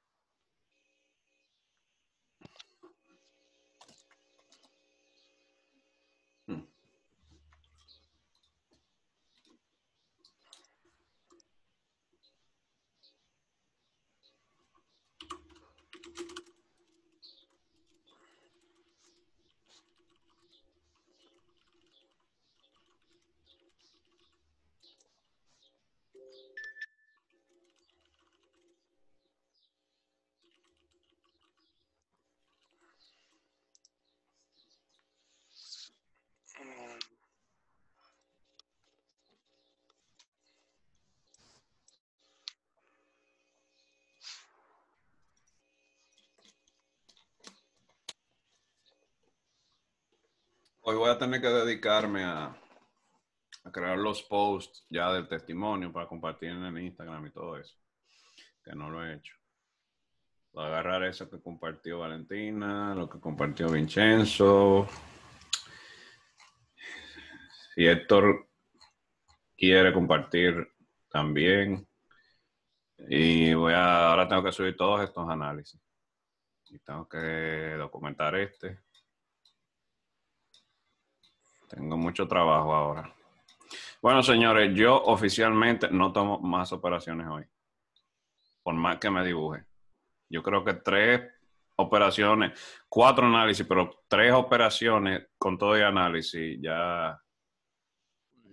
Hoy voy a tener que dedicarme a, crear los posts ya del testimonio para compartir en el Instagram y todo eso, que no lo he hecho. Voy a agarrar eso que compartió Valentina, lo que compartió Vincenzo. Si Héctor quiere compartir también. Y voy a, ahora tengo que subir todos estos análisis. Y tengo que documentar este tengo mucho trabajo ahora. Bueno, señores, yo oficialmente no tomo más operaciones hoy. Por más que me dibuje. Yo creo que tres operaciones, cuatro análisis, pero tres operaciones con todo el análisis, ya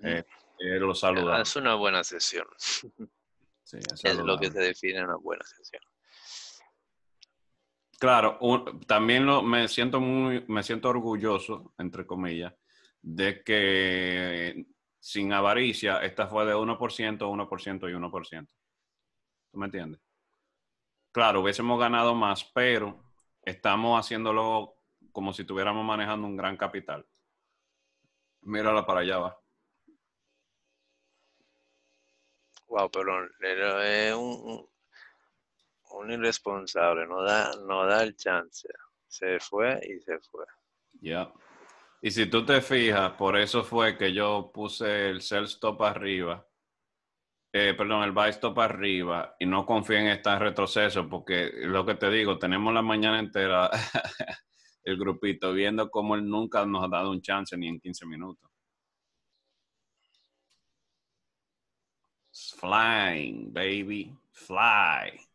eh, lo Es una buena sesión. es, lo que se
define una buena sesión.
Claro, también lo, me siento muy, me siento orgulloso, entre comillas, de que sin avaricia, esta fue de 1%, 1% y 1%. ¿Tú me entiendes? Claro, hubiésemos ganado más, pero estamos haciéndolo como si estuviéramos manejando un gran capital. Mírala para allá, va.
Wow, pero es un, irresponsable, no da, no da el chance. Se fue y se fue.
Ya. Y si tú te fijas, por eso fue que yo puse el sell stop arriba, eh, perdón, el buy stop arriba y no confío en esta retroceso porque lo que te digo, tenemos la mañana entera el grupito viendo cómo él nunca nos ha dado un chance ni en 15 minutos. flying, baby, fly.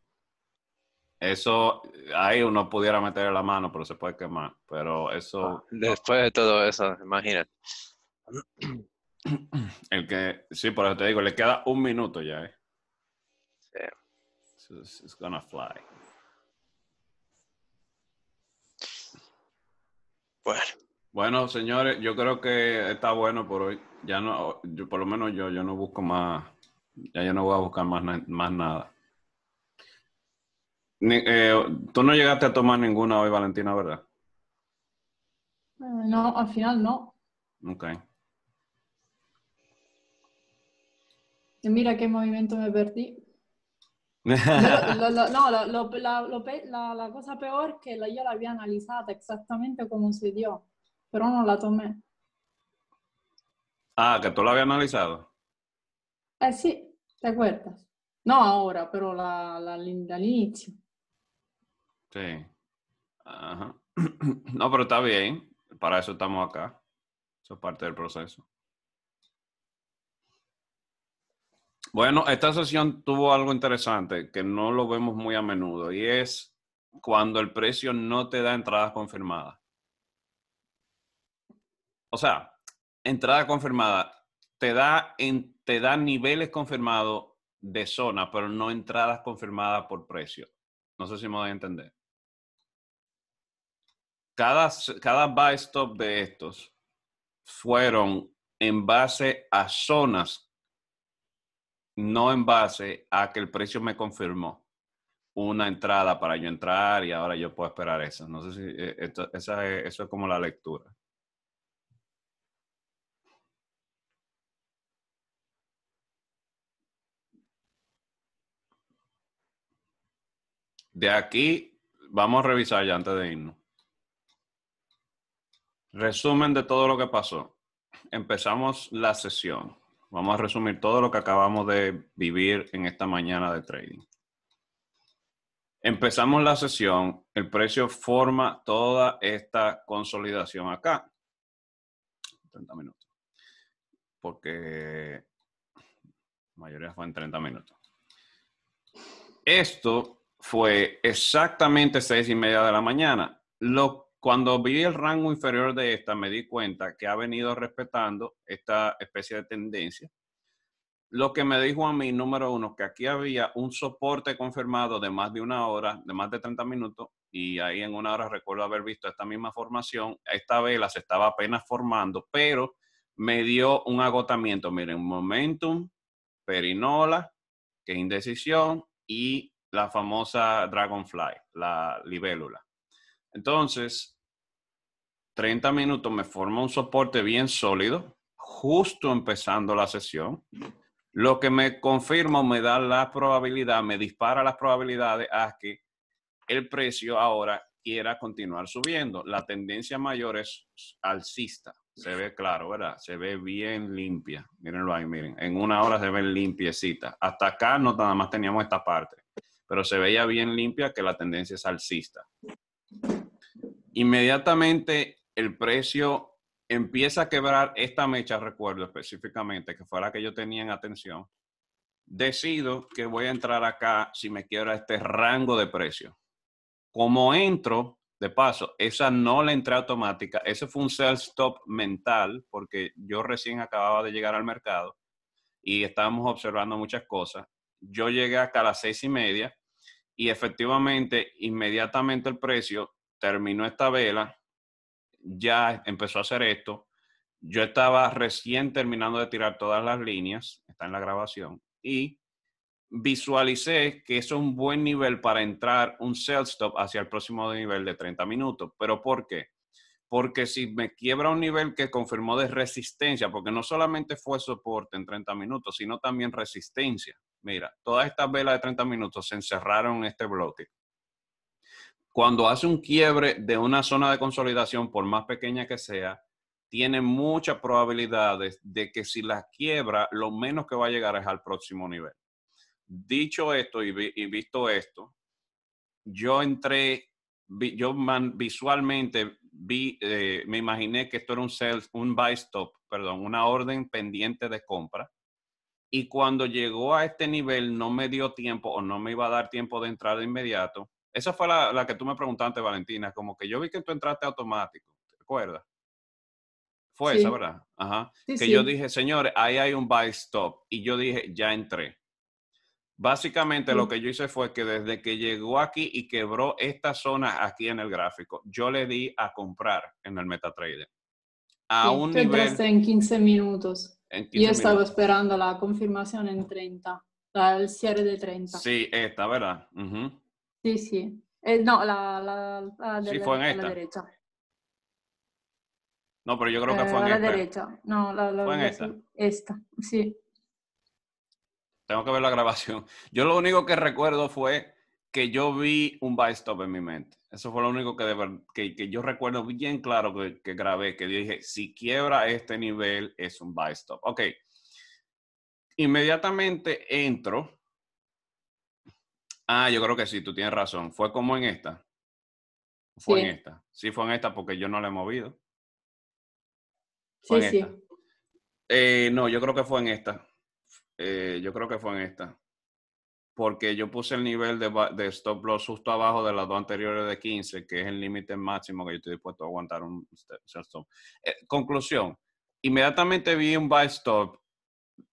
Eso, ahí uno pudiera meter la mano, pero se puede quemar. Pero eso. Ah, después de todo eso, imagínate. El que, sí, por eso te digo, le queda un minuto ya, ¿eh? Sí. It's, gonna fly. Bueno. Bueno, señores, yo creo que está bueno por hoy. Ya no, yo, por lo menos yo, yo no busco más, ya yo no voy a buscar más, más nada. Eh, tú no llegaste a tomar ninguna hoy, Valentina, ¿verdad?
No, al final no. Ok. mira qué movimiento me perdí. no, la, cosa peor es que yo la había analizada exactamente como se dio, pero no la tomé.
Ah, que tú la habías analizado.
Eh, sí, ¿te acuerdas? No ahora, pero la, al inicio.
Sí. No, pero está bien. Para eso estamos acá. Eso es parte del proceso. Bueno, esta sesión tuvo algo interesante que no lo vemos muy a menudo y es cuando el precio no te da entradas confirmadas. O sea, entrada confirmada te da, te da niveles confirmados de zona, pero no entradas confirmadas por precio. No sé si me voy a entender cada, cada buy stop de estos fueron en base a zonas, no en base a que el precio me confirmó una entrada para yo entrar y ahora yo puedo esperar eso No sé si eh, eso es como la lectura. De aquí vamos a revisar ya antes de irnos. Resumen de todo lo que pasó. Empezamos la sesión. Vamos a resumir todo lo que acabamos de vivir en esta mañana de trading. Empezamos la sesión, el precio forma toda esta consolidación acá. 30 minutos. Porque la mayoría fue en 30 minutos. Esto fue exactamente seis y media de la mañana. Lo cuando vi el rango inferior de esta, me di cuenta que ha venido respetando esta especie de tendencia. Lo que me dijo a mí, número uno, que aquí había un soporte confirmado de más de una hora, de más de 30 minutos, y ahí en una hora recuerdo haber visto esta misma formación. Esta vela se estaba apenas formando, pero me dio un agotamiento. Miren, momentum, perinola, que es indecisión, y la famosa dragonfly, la libélula. Entonces, 30 minutos me forma un soporte bien sólido, justo empezando la sesión, lo que me confirma, me da la probabilidad, me dispara las probabilidades a que el precio ahora quiera continuar subiendo. La tendencia mayor es alcista. Se ve claro, ¿verdad? Se ve bien limpia. Mírenlo ahí, miren. En una hora se ve limpiecita. Hasta acá no nada más teníamos esta parte, pero se veía bien limpia que la tendencia es alcista. Inmediatamente el precio empieza a quebrar esta mecha, recuerdo específicamente, que fue la que yo tenía en atención, decido que voy a entrar acá si me quiebra este rango de precio. Como entro, de paso, esa no la entré automática, ese fue un sell stop mental, porque yo recién acababa de llegar al mercado y estábamos observando muchas cosas. Yo llegué acá a las seis y media y efectivamente, inmediatamente el precio terminó esta vela ya empezó a hacer esto. Yo estaba recién terminando de tirar todas las líneas, está en la grabación, y visualicé que es un buen nivel para entrar un sell stop hacia el próximo nivel de 30 minutos. ¿Pero por qué? Porque si me quiebra un nivel que confirmó de resistencia, porque no solamente fue soporte en 30 minutos, sino también resistencia. Mira, todas estas velas de 30 minutos se encerraron en este bloque cuando hace un quiebre de una zona de consolidación, por más pequeña que sea, tiene muchas probabilidades de que si la quiebra, lo menos que va a llegar es al próximo nivel. Dicho esto y, visto esto, yo entré, yo visualmente vi, eh, me imaginé que esto era un, sell, un buy stop, perdón, una orden pendiente de compra. Y cuando llegó a este nivel, no me dio tiempo o no me iba a dar tiempo de entrar de inmediato esa fue la, que tú me preguntaste, Valentina, como que yo vi que tú entraste automático, ¿te acuerdas? Fue esa, ¿verdad? Ajá. que yo dije, señores, ahí hay un buy stop. Y yo dije, ya entré. Básicamente lo que yo hice fue que desde que llegó aquí y quebró esta zona aquí en el gráfico, yo le di a comprar en el MetaTrader. A un entraste en
15 minutos.
y yo estaba
esperando la confirmación en 30, el cierre de 30.
Sí, esta, ¿verdad?
Sí, sí. Eh, no, la, de la, derecha.
No, pero yo creo que eh, fue en la derecha.
No, la, la fue en esta. Esta, sí.
Tengo que ver la grabación. Yo lo único que recuerdo fue que yo vi un buy stop en mi mente. Eso fue lo único que, que, yo recuerdo bien claro que, que, grabé, que dije, si quiebra este nivel es un buy stop. Ok. Inmediatamente entro Ah, yo creo que sí, tú tienes razón. Fue como en esta. Fue en esta. Sí, fue en esta porque yo no la he movido. sí, sí. Eh, no, yo creo que fue en esta. Eh, yo creo que fue en esta. Porque yo puse el nivel de, stop loss justo abajo de las dos anteriores de 15, que es el límite máximo que yo estoy dispuesto a aguantar un stop. Eh, conclusión. Inmediatamente vi un buy stop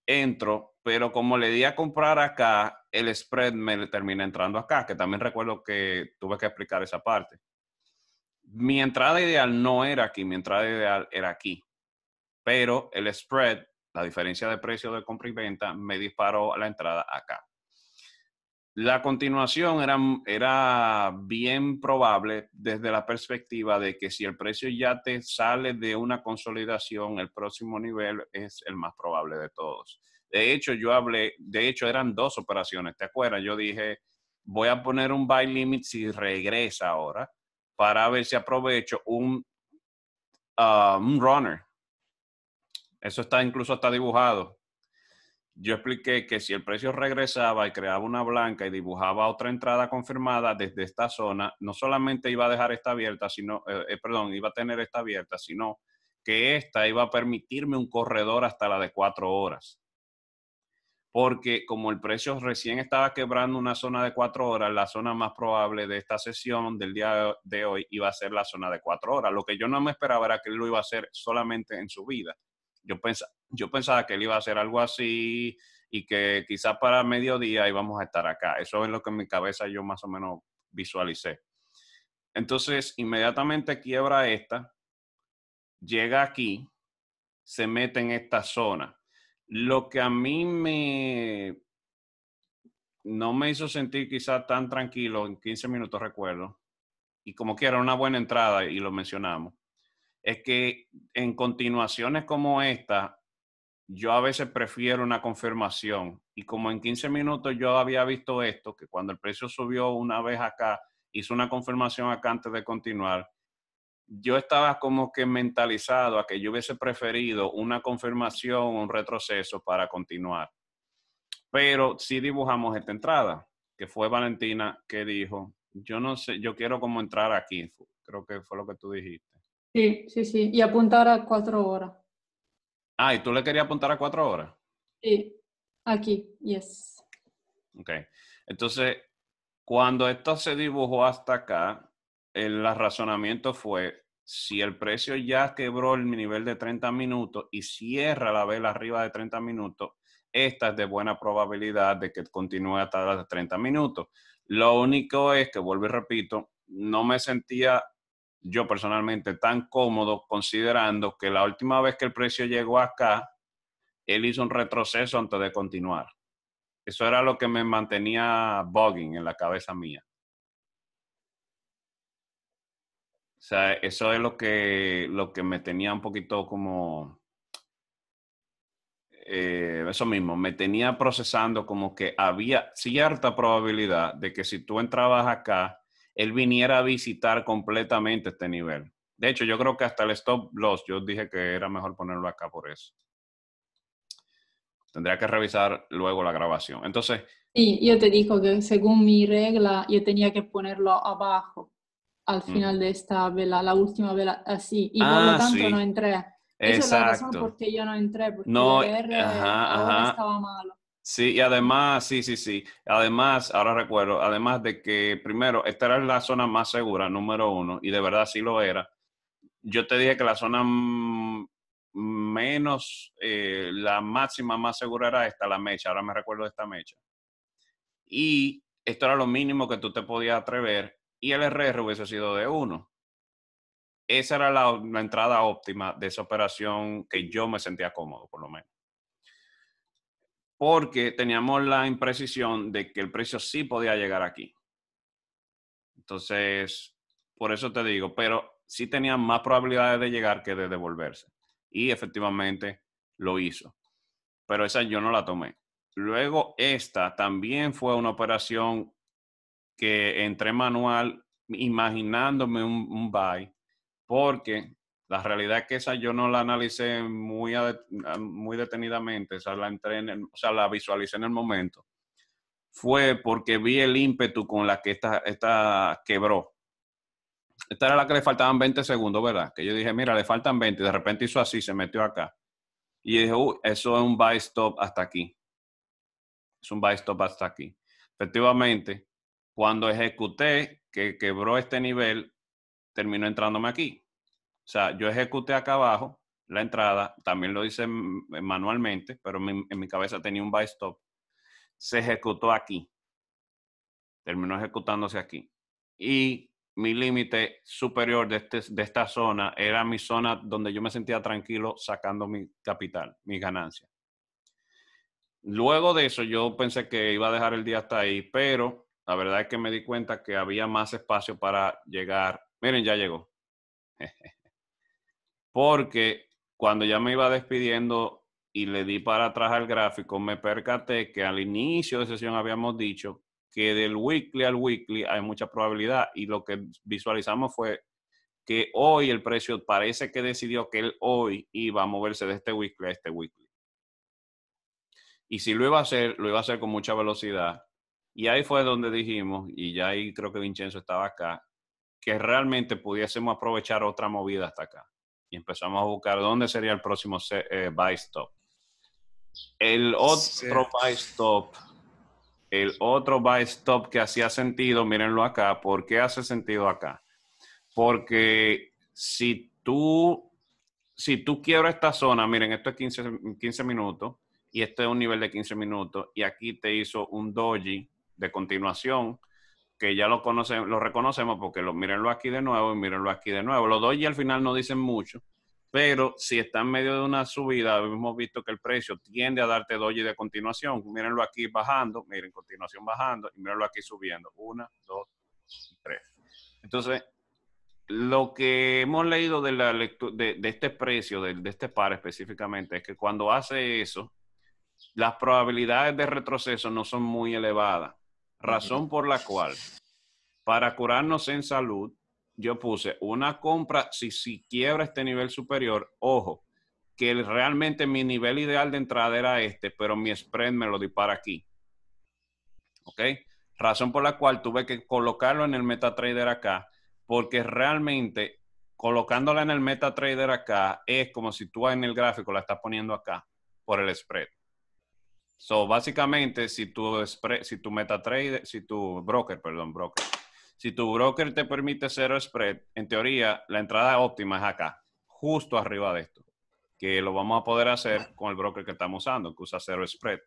entro, pero como le di a comprar acá, el spread me termina entrando acá, que también recuerdo que tuve que explicar esa parte. Mi entrada ideal no era aquí, mi entrada ideal era aquí, pero el spread, la diferencia de precio de compra y venta, me disparó a la entrada acá. La continuación era, era, bien probable desde la perspectiva de que si el precio ya te sale de una consolidación, el próximo nivel es el más probable de todos. De hecho, yo hablé, de hecho eran dos operaciones, ¿te acuerdas? Yo dije, voy a poner un buy limit si regresa ahora para ver si aprovecho un, ah, runner. Eso está incluso está dibujado yo expliqué que si el precio regresaba y creaba una blanca y dibujaba otra entrada confirmada desde esta zona, no solamente iba a dejar esta abierta, sino, eh, eh, perdón, iba a tener esta abierta, sino que esta iba a permitirme un corredor hasta la de cuatro horas. Porque como el precio recién estaba quebrando una zona de cuatro horas, la zona más probable de esta sesión del día de hoy iba a ser la zona de cuatro horas. Lo que yo no me esperaba era que lo iba a hacer solamente en su vida. Yo pensaba, yo pensaba que él iba a hacer algo así y que quizás para mediodía íbamos a estar acá. Eso es lo que en mi cabeza yo más o menos visualicé. Entonces, inmediatamente quiebra esta, llega aquí, se mete en esta zona. Lo que a mí me no me hizo sentir quizás tan tranquilo, en 15 minutos recuerdo, y como quiera, una buena entrada, y lo mencionamos, es que en continuaciones como esta, yo a veces prefiero una confirmación. Y como en 15 minutos yo había visto esto, que cuando el precio subió una vez acá, hizo una confirmación acá antes de continuar, yo estaba como que mentalizado a que yo hubiese preferido una confirmación, un retroceso para continuar. Pero si dibujamos esta entrada, que fue Valentina que dijo, yo no sé, yo quiero como entrar aquí, creo que fue lo que tú dijiste.
Sí, sí, sí, y apuntar a cuatro horas.
Ah, ¿y tú le querías apuntar a cuatro horas?
Sí, aquí, yes.
Ok. Entonces, cuando esto se dibujó hasta acá, el razonamiento fue, si el precio ya quebró el nivel de 30 minutos y cierra la vela arriba de 30 minutos, esta es de buena probabilidad de que continúe hasta las 30 minutos. Lo único es que, vuelvo y repito, no me sentía yo personalmente tan cómodo considerando que la última vez que el precio llegó acá, él hizo un retroceso antes de continuar. Eso era lo que me mantenía bugging en la cabeza mía. O sea, eso es lo que, lo que me tenía un poquito como... Eh, eso mismo, me tenía procesando como que había cierta probabilidad de que si tú entrabas acá, él viniera a visitar completamente este nivel. De hecho, yo creo que hasta el stop loss, yo dije que era mejor ponerlo acá por eso. Tendría que revisar luego la grabación. Entonces...
Sí, yo te digo que según mi regla, yo tenía que ponerlo abajo, al mm. final de esta vela, la última vela, así. Y por lo ah, tanto no entré. Exacto. es la razón por yo no entré, porque no, el estaba
malo.
Sí, y además, sí, sí, sí. Además, ahora recuerdo, además de que primero, esta era la zona más segura, número uno, y de verdad sí lo era. Yo te dije que la zona menos, eh, la máxima más segura era esta, la mecha. Ahora me recuerdo de esta mecha. Y esto era lo mínimo que tú te podías atrever y el RR hubiese sido de uno. Esa era la entrada óptima de esa operación que yo me sentía cómodo, por lo menos porque teníamos la imprecisión de que el precio sí podía llegar aquí. Entonces, por eso te digo, pero sí tenía más probabilidades de llegar que de devolverse. Y efectivamente lo hizo. Pero esa yo no la tomé. Luego esta también fue una operación que entré manual imaginándome un, un buy porque la realidad es que esa yo no la analicé muy, muy detenidamente, o sea, la, entré la visualicé en el momento. Fue porque vi el ímpetu con la que esta, quebró. Esta era la que le faltaban 20 segundos, ¿verdad? Que yo dije, mira, le faltan 20. de repente hizo así, se metió acá. Y dije, eso es un buy stop hasta aquí. Es un buy stop hasta aquí. Efectivamente, cuando ejecuté que quebró este nivel, terminó entrándome aquí. O sea, yo ejecuté acá abajo la entrada, también lo hice manualmente, pero en mi cabeza tenía un buy stop. Se ejecutó aquí. Terminó ejecutándose aquí. Y mi límite superior de, este, de esta zona era mi zona donde yo me sentía tranquilo sacando mi capital, mi ganancia. Luego de eso yo pensé que iba a dejar el día hasta ahí, pero la verdad es que me di cuenta que había más espacio para llegar. Miren, ya llegó. porque cuando ya me iba despidiendo y le di para atrás al gráfico, me percaté que al inicio de sesión habíamos dicho que del weekly al weekly hay mucha probabilidad y lo que visualizamos fue que hoy el precio parece que decidió que él hoy iba a moverse de este weekly a este weekly. Y si lo iba a hacer, lo iba a hacer con mucha velocidad. Y ahí fue donde dijimos, y ya ahí creo que Vincenzo estaba acá, que realmente pudiésemos aprovechar otra movida hasta acá empezamos a buscar dónde sería el próximo eh, buy stop. El otro buy stop, el otro buy stop que hacía sentido, mírenlo acá, ¿por qué hace sentido acá? Porque si tú, si tú quiebras esta zona, miren, esto es 15, 15 minutos y este es un nivel de 15 minutos y aquí te hizo un doji de continuación que ya lo, conocen, lo reconocemos porque lo, mírenlo aquí de nuevo y mírenlo aquí de nuevo. Los y al final no dicen mucho, pero si está en medio de una subida, hemos visto que el precio tiende a darte y de continuación. Mírenlo aquí bajando, miren, continuación bajando y mírenlo aquí subiendo. Una, dos, tres. Entonces, lo que hemos leído de, la de, de este precio, de este par específicamente, es que cuando hace eso, las probabilidades de retroceso no son muy elevadas razón por la cual, para curarnos en salud, yo puse una compra, si, si quiebra este nivel superior, ojo, que realmente mi nivel ideal de entrada era este, pero mi spread me lo dispara aquí. ¿Ok? Razón por la cual tuve que colocarlo en el MetaTrader acá, porque realmente colocándola en el MetaTrader acá es como si tú en el gráfico la estás poniendo acá por el spread. So, básicamente, si tu, si tu si tu broker, perdón, broker, si tu broker te permite cero spread, en teoría, la entrada óptima es acá, justo arriba de esto, que lo vamos a poder hacer con el broker que estamos usando, que usa cero spread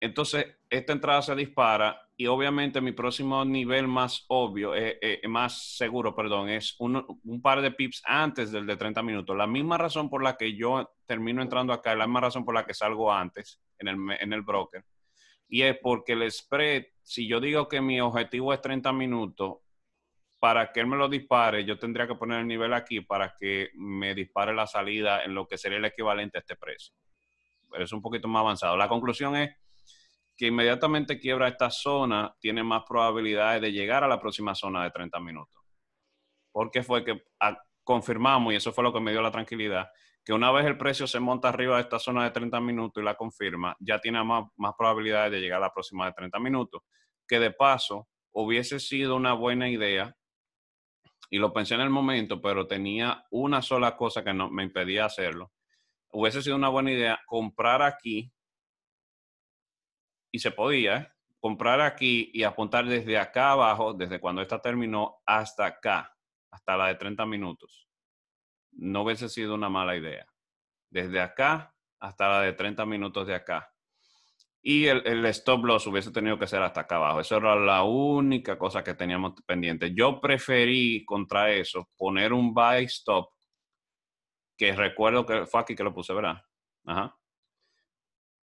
entonces esta entrada se dispara y obviamente mi próximo nivel más obvio, eh, eh más seguro, perdón, es un par de pips antes del de 30 minutos. La misma razón por la que yo termino entrando acá, la misma razón por la que salgo antes en el, en el broker. Y es porque el spread, si yo digo que mi objetivo es 30 minutos, para que él me lo dispare, yo tendría que poner el nivel aquí para que me dispare la salida en lo que sería el equivalente a este precio. Pero es un poquito más avanzado. La conclusión es que inmediatamente quiebra esta zona tiene más probabilidades de llegar a la próxima zona de 30 minutos. Porque fue que ah, confirmamos, y eso fue lo que me dio la tranquilidad, que una vez el precio se monta arriba de esta zona de 30 minutos y la confirma, ya tiene más, probabilidades de llegar a la próxima de 30 minutos. Que de paso, hubiese sido una buena idea, y lo pensé en el momento, pero tenía una sola cosa que no, me impedía hacerlo. Hubiese sido una buena idea comprar aquí y se podía comprar aquí y apuntar desde acá abajo, desde cuando esta terminó hasta acá, hasta la de 30 minutos. No hubiese sido una mala idea. Desde acá hasta la de 30 minutos de acá. Y el, stop loss hubiese tenido que ser hasta acá abajo. Esa era la única cosa que teníamos pendiente. Yo preferí contra eso poner un buy stop, que recuerdo que fue aquí que lo puse, ¿verdad? Ajá.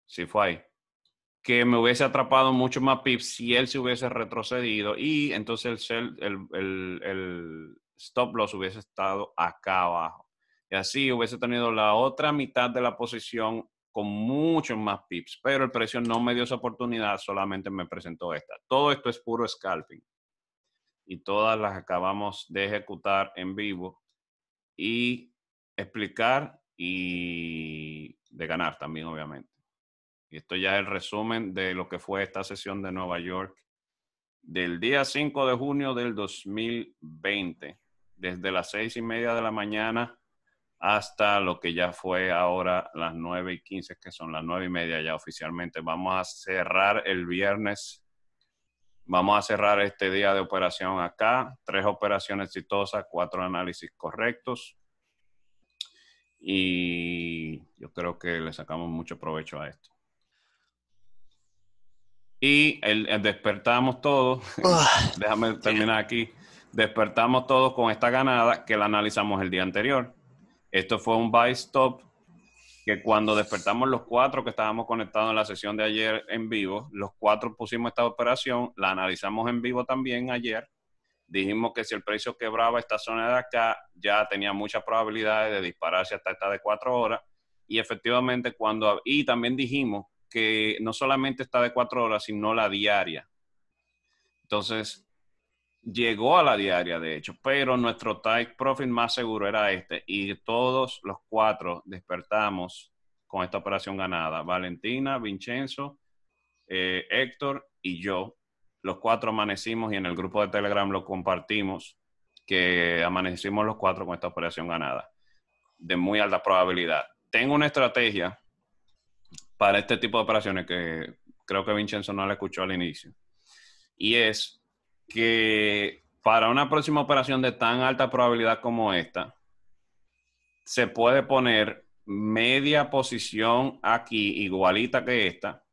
Sí, fue ahí que me hubiese atrapado mucho más pips si él se hubiese retrocedido y entonces el, stop loss hubiese estado acá abajo. Y así hubiese tenido la otra mitad de la posición con muchos más pips, pero el precio no me dio esa oportunidad, solamente me presentó esta. Todo esto es puro scalping y todas las acabamos de ejecutar en vivo y explicar y de ganar también, obviamente. Y esto ya es el resumen de lo que fue esta sesión de Nueva York del día 5 de junio del 2020, desde las seis y media de la mañana hasta lo que ya fue ahora las 9 y 15, que son las 9 y media ya oficialmente. Vamos a cerrar el viernes. Vamos a cerrar este día de operación acá. Tres operaciones exitosas, cuatro análisis correctos. Y yo creo que le sacamos mucho provecho a esto. Y despertamos todos, déjame terminar aquí, despertamos todos con esta ganada que la analizamos el día anterior. Esto fue un buy stop que cuando despertamos los cuatro que estábamos conectados en la sesión de ayer en vivo, los cuatro pusimos esta operación, la analizamos en vivo también ayer. Dijimos que si el precio quebraba esta zona de acá, ya tenía muchas probabilidades de dispararse hasta esta de cuatro horas. Y efectivamente, cuando. Y también dijimos que no solamente está de cuatro horas, sino la diaria. Entonces, llegó a la diaria, de hecho, pero nuestro type profit más seguro era este. Y todos los cuatro despertamos con esta operación ganada. Valentina, Vincenzo, eh, Héctor y yo. Los cuatro amanecimos y en el grupo de Telegram lo compartimos, que amanecimos los cuatro con esta operación ganada, de muy alta probabilidad. Tengo una estrategia para este tipo de operaciones que creo que Vincenzo no la escuchó al inicio. Y es que para una próxima operación de tan alta probabilidad como esta, se puede poner media posición aquí igualita que esta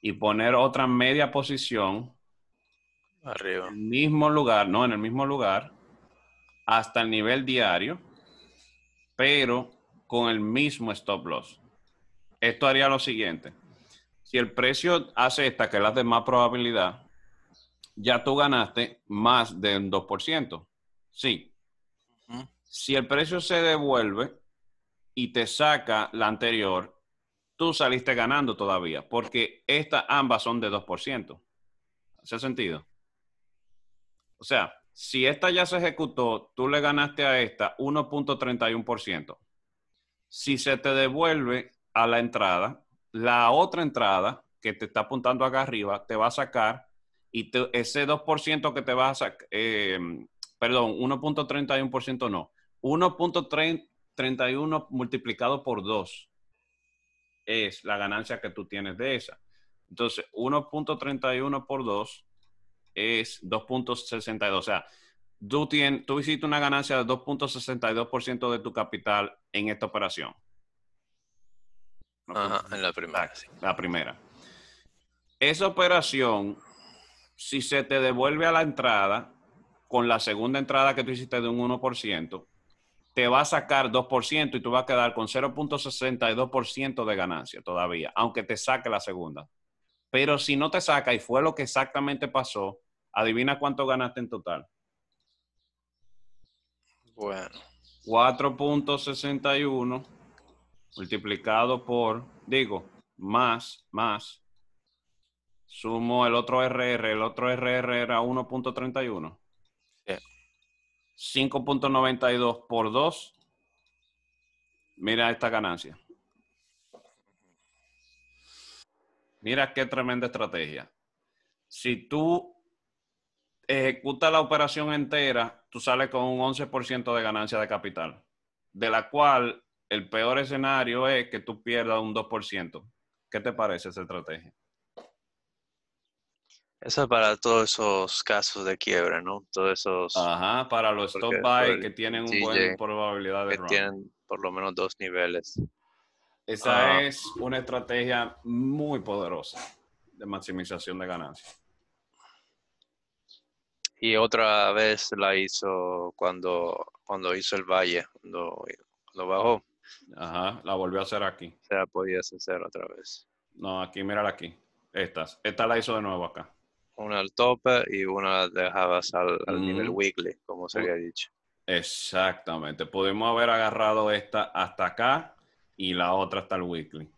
y poner otra media posición arriba. el mismo lugar, no, en el mismo lugar hasta el nivel diario, pero con el mismo stop loss esto haría lo siguiente. Si el precio hace esta, que es la de más probabilidad, ya tú ganaste más de un 2%. Sí. Si el precio se devuelve y te saca la anterior, tú saliste ganando todavía, porque estas ambas son de 2%. ¿Hace sentido? O sea, si esta ya se ejecutó, tú le ganaste a esta 1.31%. Si se te devuelve, a la entrada, la otra entrada que te está apuntando acá arriba te va a sacar y ese 2% que te va a sacar, eh, perdón, 1.31% no, 1.31 multiplicado por 2 es la ganancia que tú tienes de esa. Entonces, 1.31 por 2 es 2.62. O sea, tú, tienes, tú hiciste una ganancia de 2.62% de tu capital en esta operación en la primera. primera. Esa operación, si se te devuelve a la entrada, con la segunda entrada que tú hiciste de un 1%, te va a sacar 2% y tú vas a quedar con 0.62% de ganancia todavía, aunque te saque la segunda. Pero si no te saca, y fue lo que exactamente pasó, adivina cuánto ganaste en total. Bueno. 4.61 multiplicado por, digo, más, más, sumo el otro RR, el otro RR era 1.31. 5.92 por 2. Mira esta ganancia. Mira qué tremenda estrategia. Si tú ejecutas la operación entera, tú sales con un 11% de ganancia de capital, de la cual el peor escenario es que tú pierdas un 2%. ¿Qué te parece esa estrategia? Esa es para todos
esos casos de quiebra, ¿no? Todos esos... Ajá, para los stop buy que tienen una buena probabilidad de que tienen por lo menos dos niveles. Esa ah. es
una estrategia muy poderosa de maximización de ganancias.
Y otra vez la hizo cuando, cuando hizo el
valle, cuando, lo bajó. Ajá, la volvió a hacer aquí. Se la podías hacer otra vez. No, aquí, mírala aquí. Estas. Esta la hizo de nuevo acá. Una al tope y una dejabas al, nivel weekly, como se había dicho. Exactamente. Pudimos haber agarrado esta hasta acá y la otra hasta el weekly.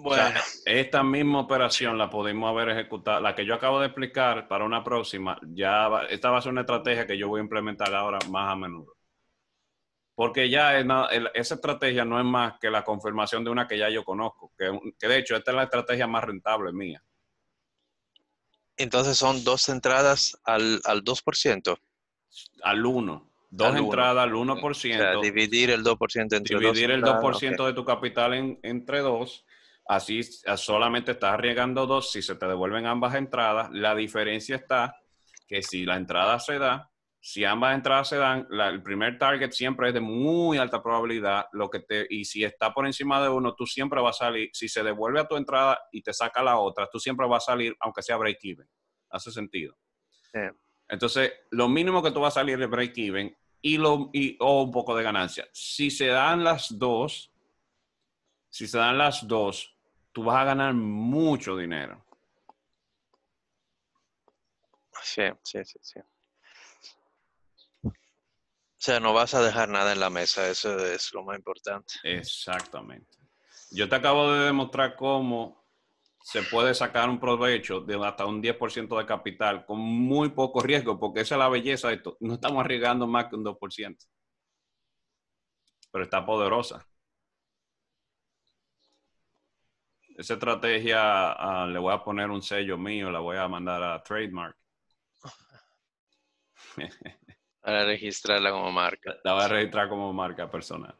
Bueno. esta misma operación la pudimos haber ejecutado, la que yo acabo de explicar para una próxima, ya esta va a ser una estrategia que yo voy a implementar ahora más a menudo porque ya esa estrategia no es más que la confirmación de una que ya yo conozco, que, de hecho esta es la estrategia más rentable mía. Entonces son dos entradas al, al 2%.
Al 1. Dos entradas al
1%. O sea,
dividir el 2% entre Dividir el 2% de
tu capital en, entre dos. Así solamente estás arriesgando dos. Si se te devuelven ambas entradas, la diferencia está que si la entrada se da, si ambas entradas se dan, el primer target siempre es de muy alta probabilidad, lo que te, y si está por encima de uno, tú siempre vas a salir, si se devuelve a tu entrada y te saca la otra, tú siempre vas a salir, aunque sea break-even. Hace sentido. Entonces, lo mínimo que tú vas a salir es break-even y, o un poco de ganancia. Si se dan las dos, si se dan las dos, tú vas a ganar mucho dinero. Sí, sí, sí, sí. O sea, no vas a dejar nada en la mesa, eso es lo más importante. Exactamente. Yo te acabo de demostrar cómo se puede sacar un provecho de hasta un 10% de capital con muy poco riesgo, porque esa es la belleza de esto. No estamos arriesgando más que un 2%. Pero está poderosa. Esa estrategia ah, le voy a poner un sello mío, la voy a mandar a Trademark. Para registrarla como marca. La voy a registrar como marca personal.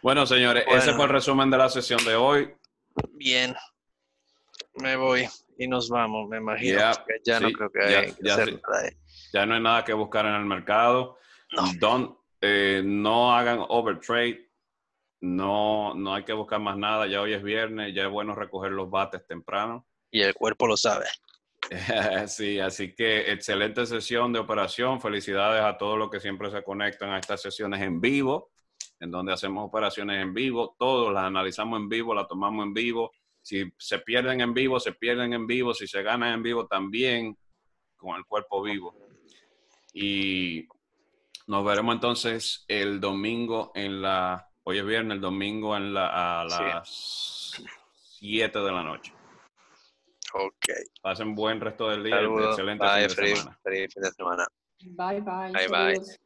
Bueno, señores, ese fue el resumen de la sesión de hoy. Bien. Me voy y nos vamos, me imagino. que ya no creo que haya ya, hacer ya, no hay nada que buscar en el mercado. No. Eh, no hagan overtrade. No, no hay que buscar más nada. Ya hoy es viernes, ya es bueno recoger los bates temprano. Y el cuerpo lo sabe. Sí, así que excelente sesión de operación. Felicidades a todos los que siempre se conectan a estas sesiones en vivo, en donde hacemos operaciones en vivo. Todos las analizamos en vivo, las tomamos en vivo. Si se pierden en vivo, se pierden en vivo. Si se ganan en vivo, también con el cuerpo vivo. Y nos veremos entonces el domingo en la, hoy es viernes, el domingo en la, a las 7 de la noche. Ok. Pasen buen resto del día. Saludos. Excelente fin de fin de semana.
Bye, bye. Bye, bye.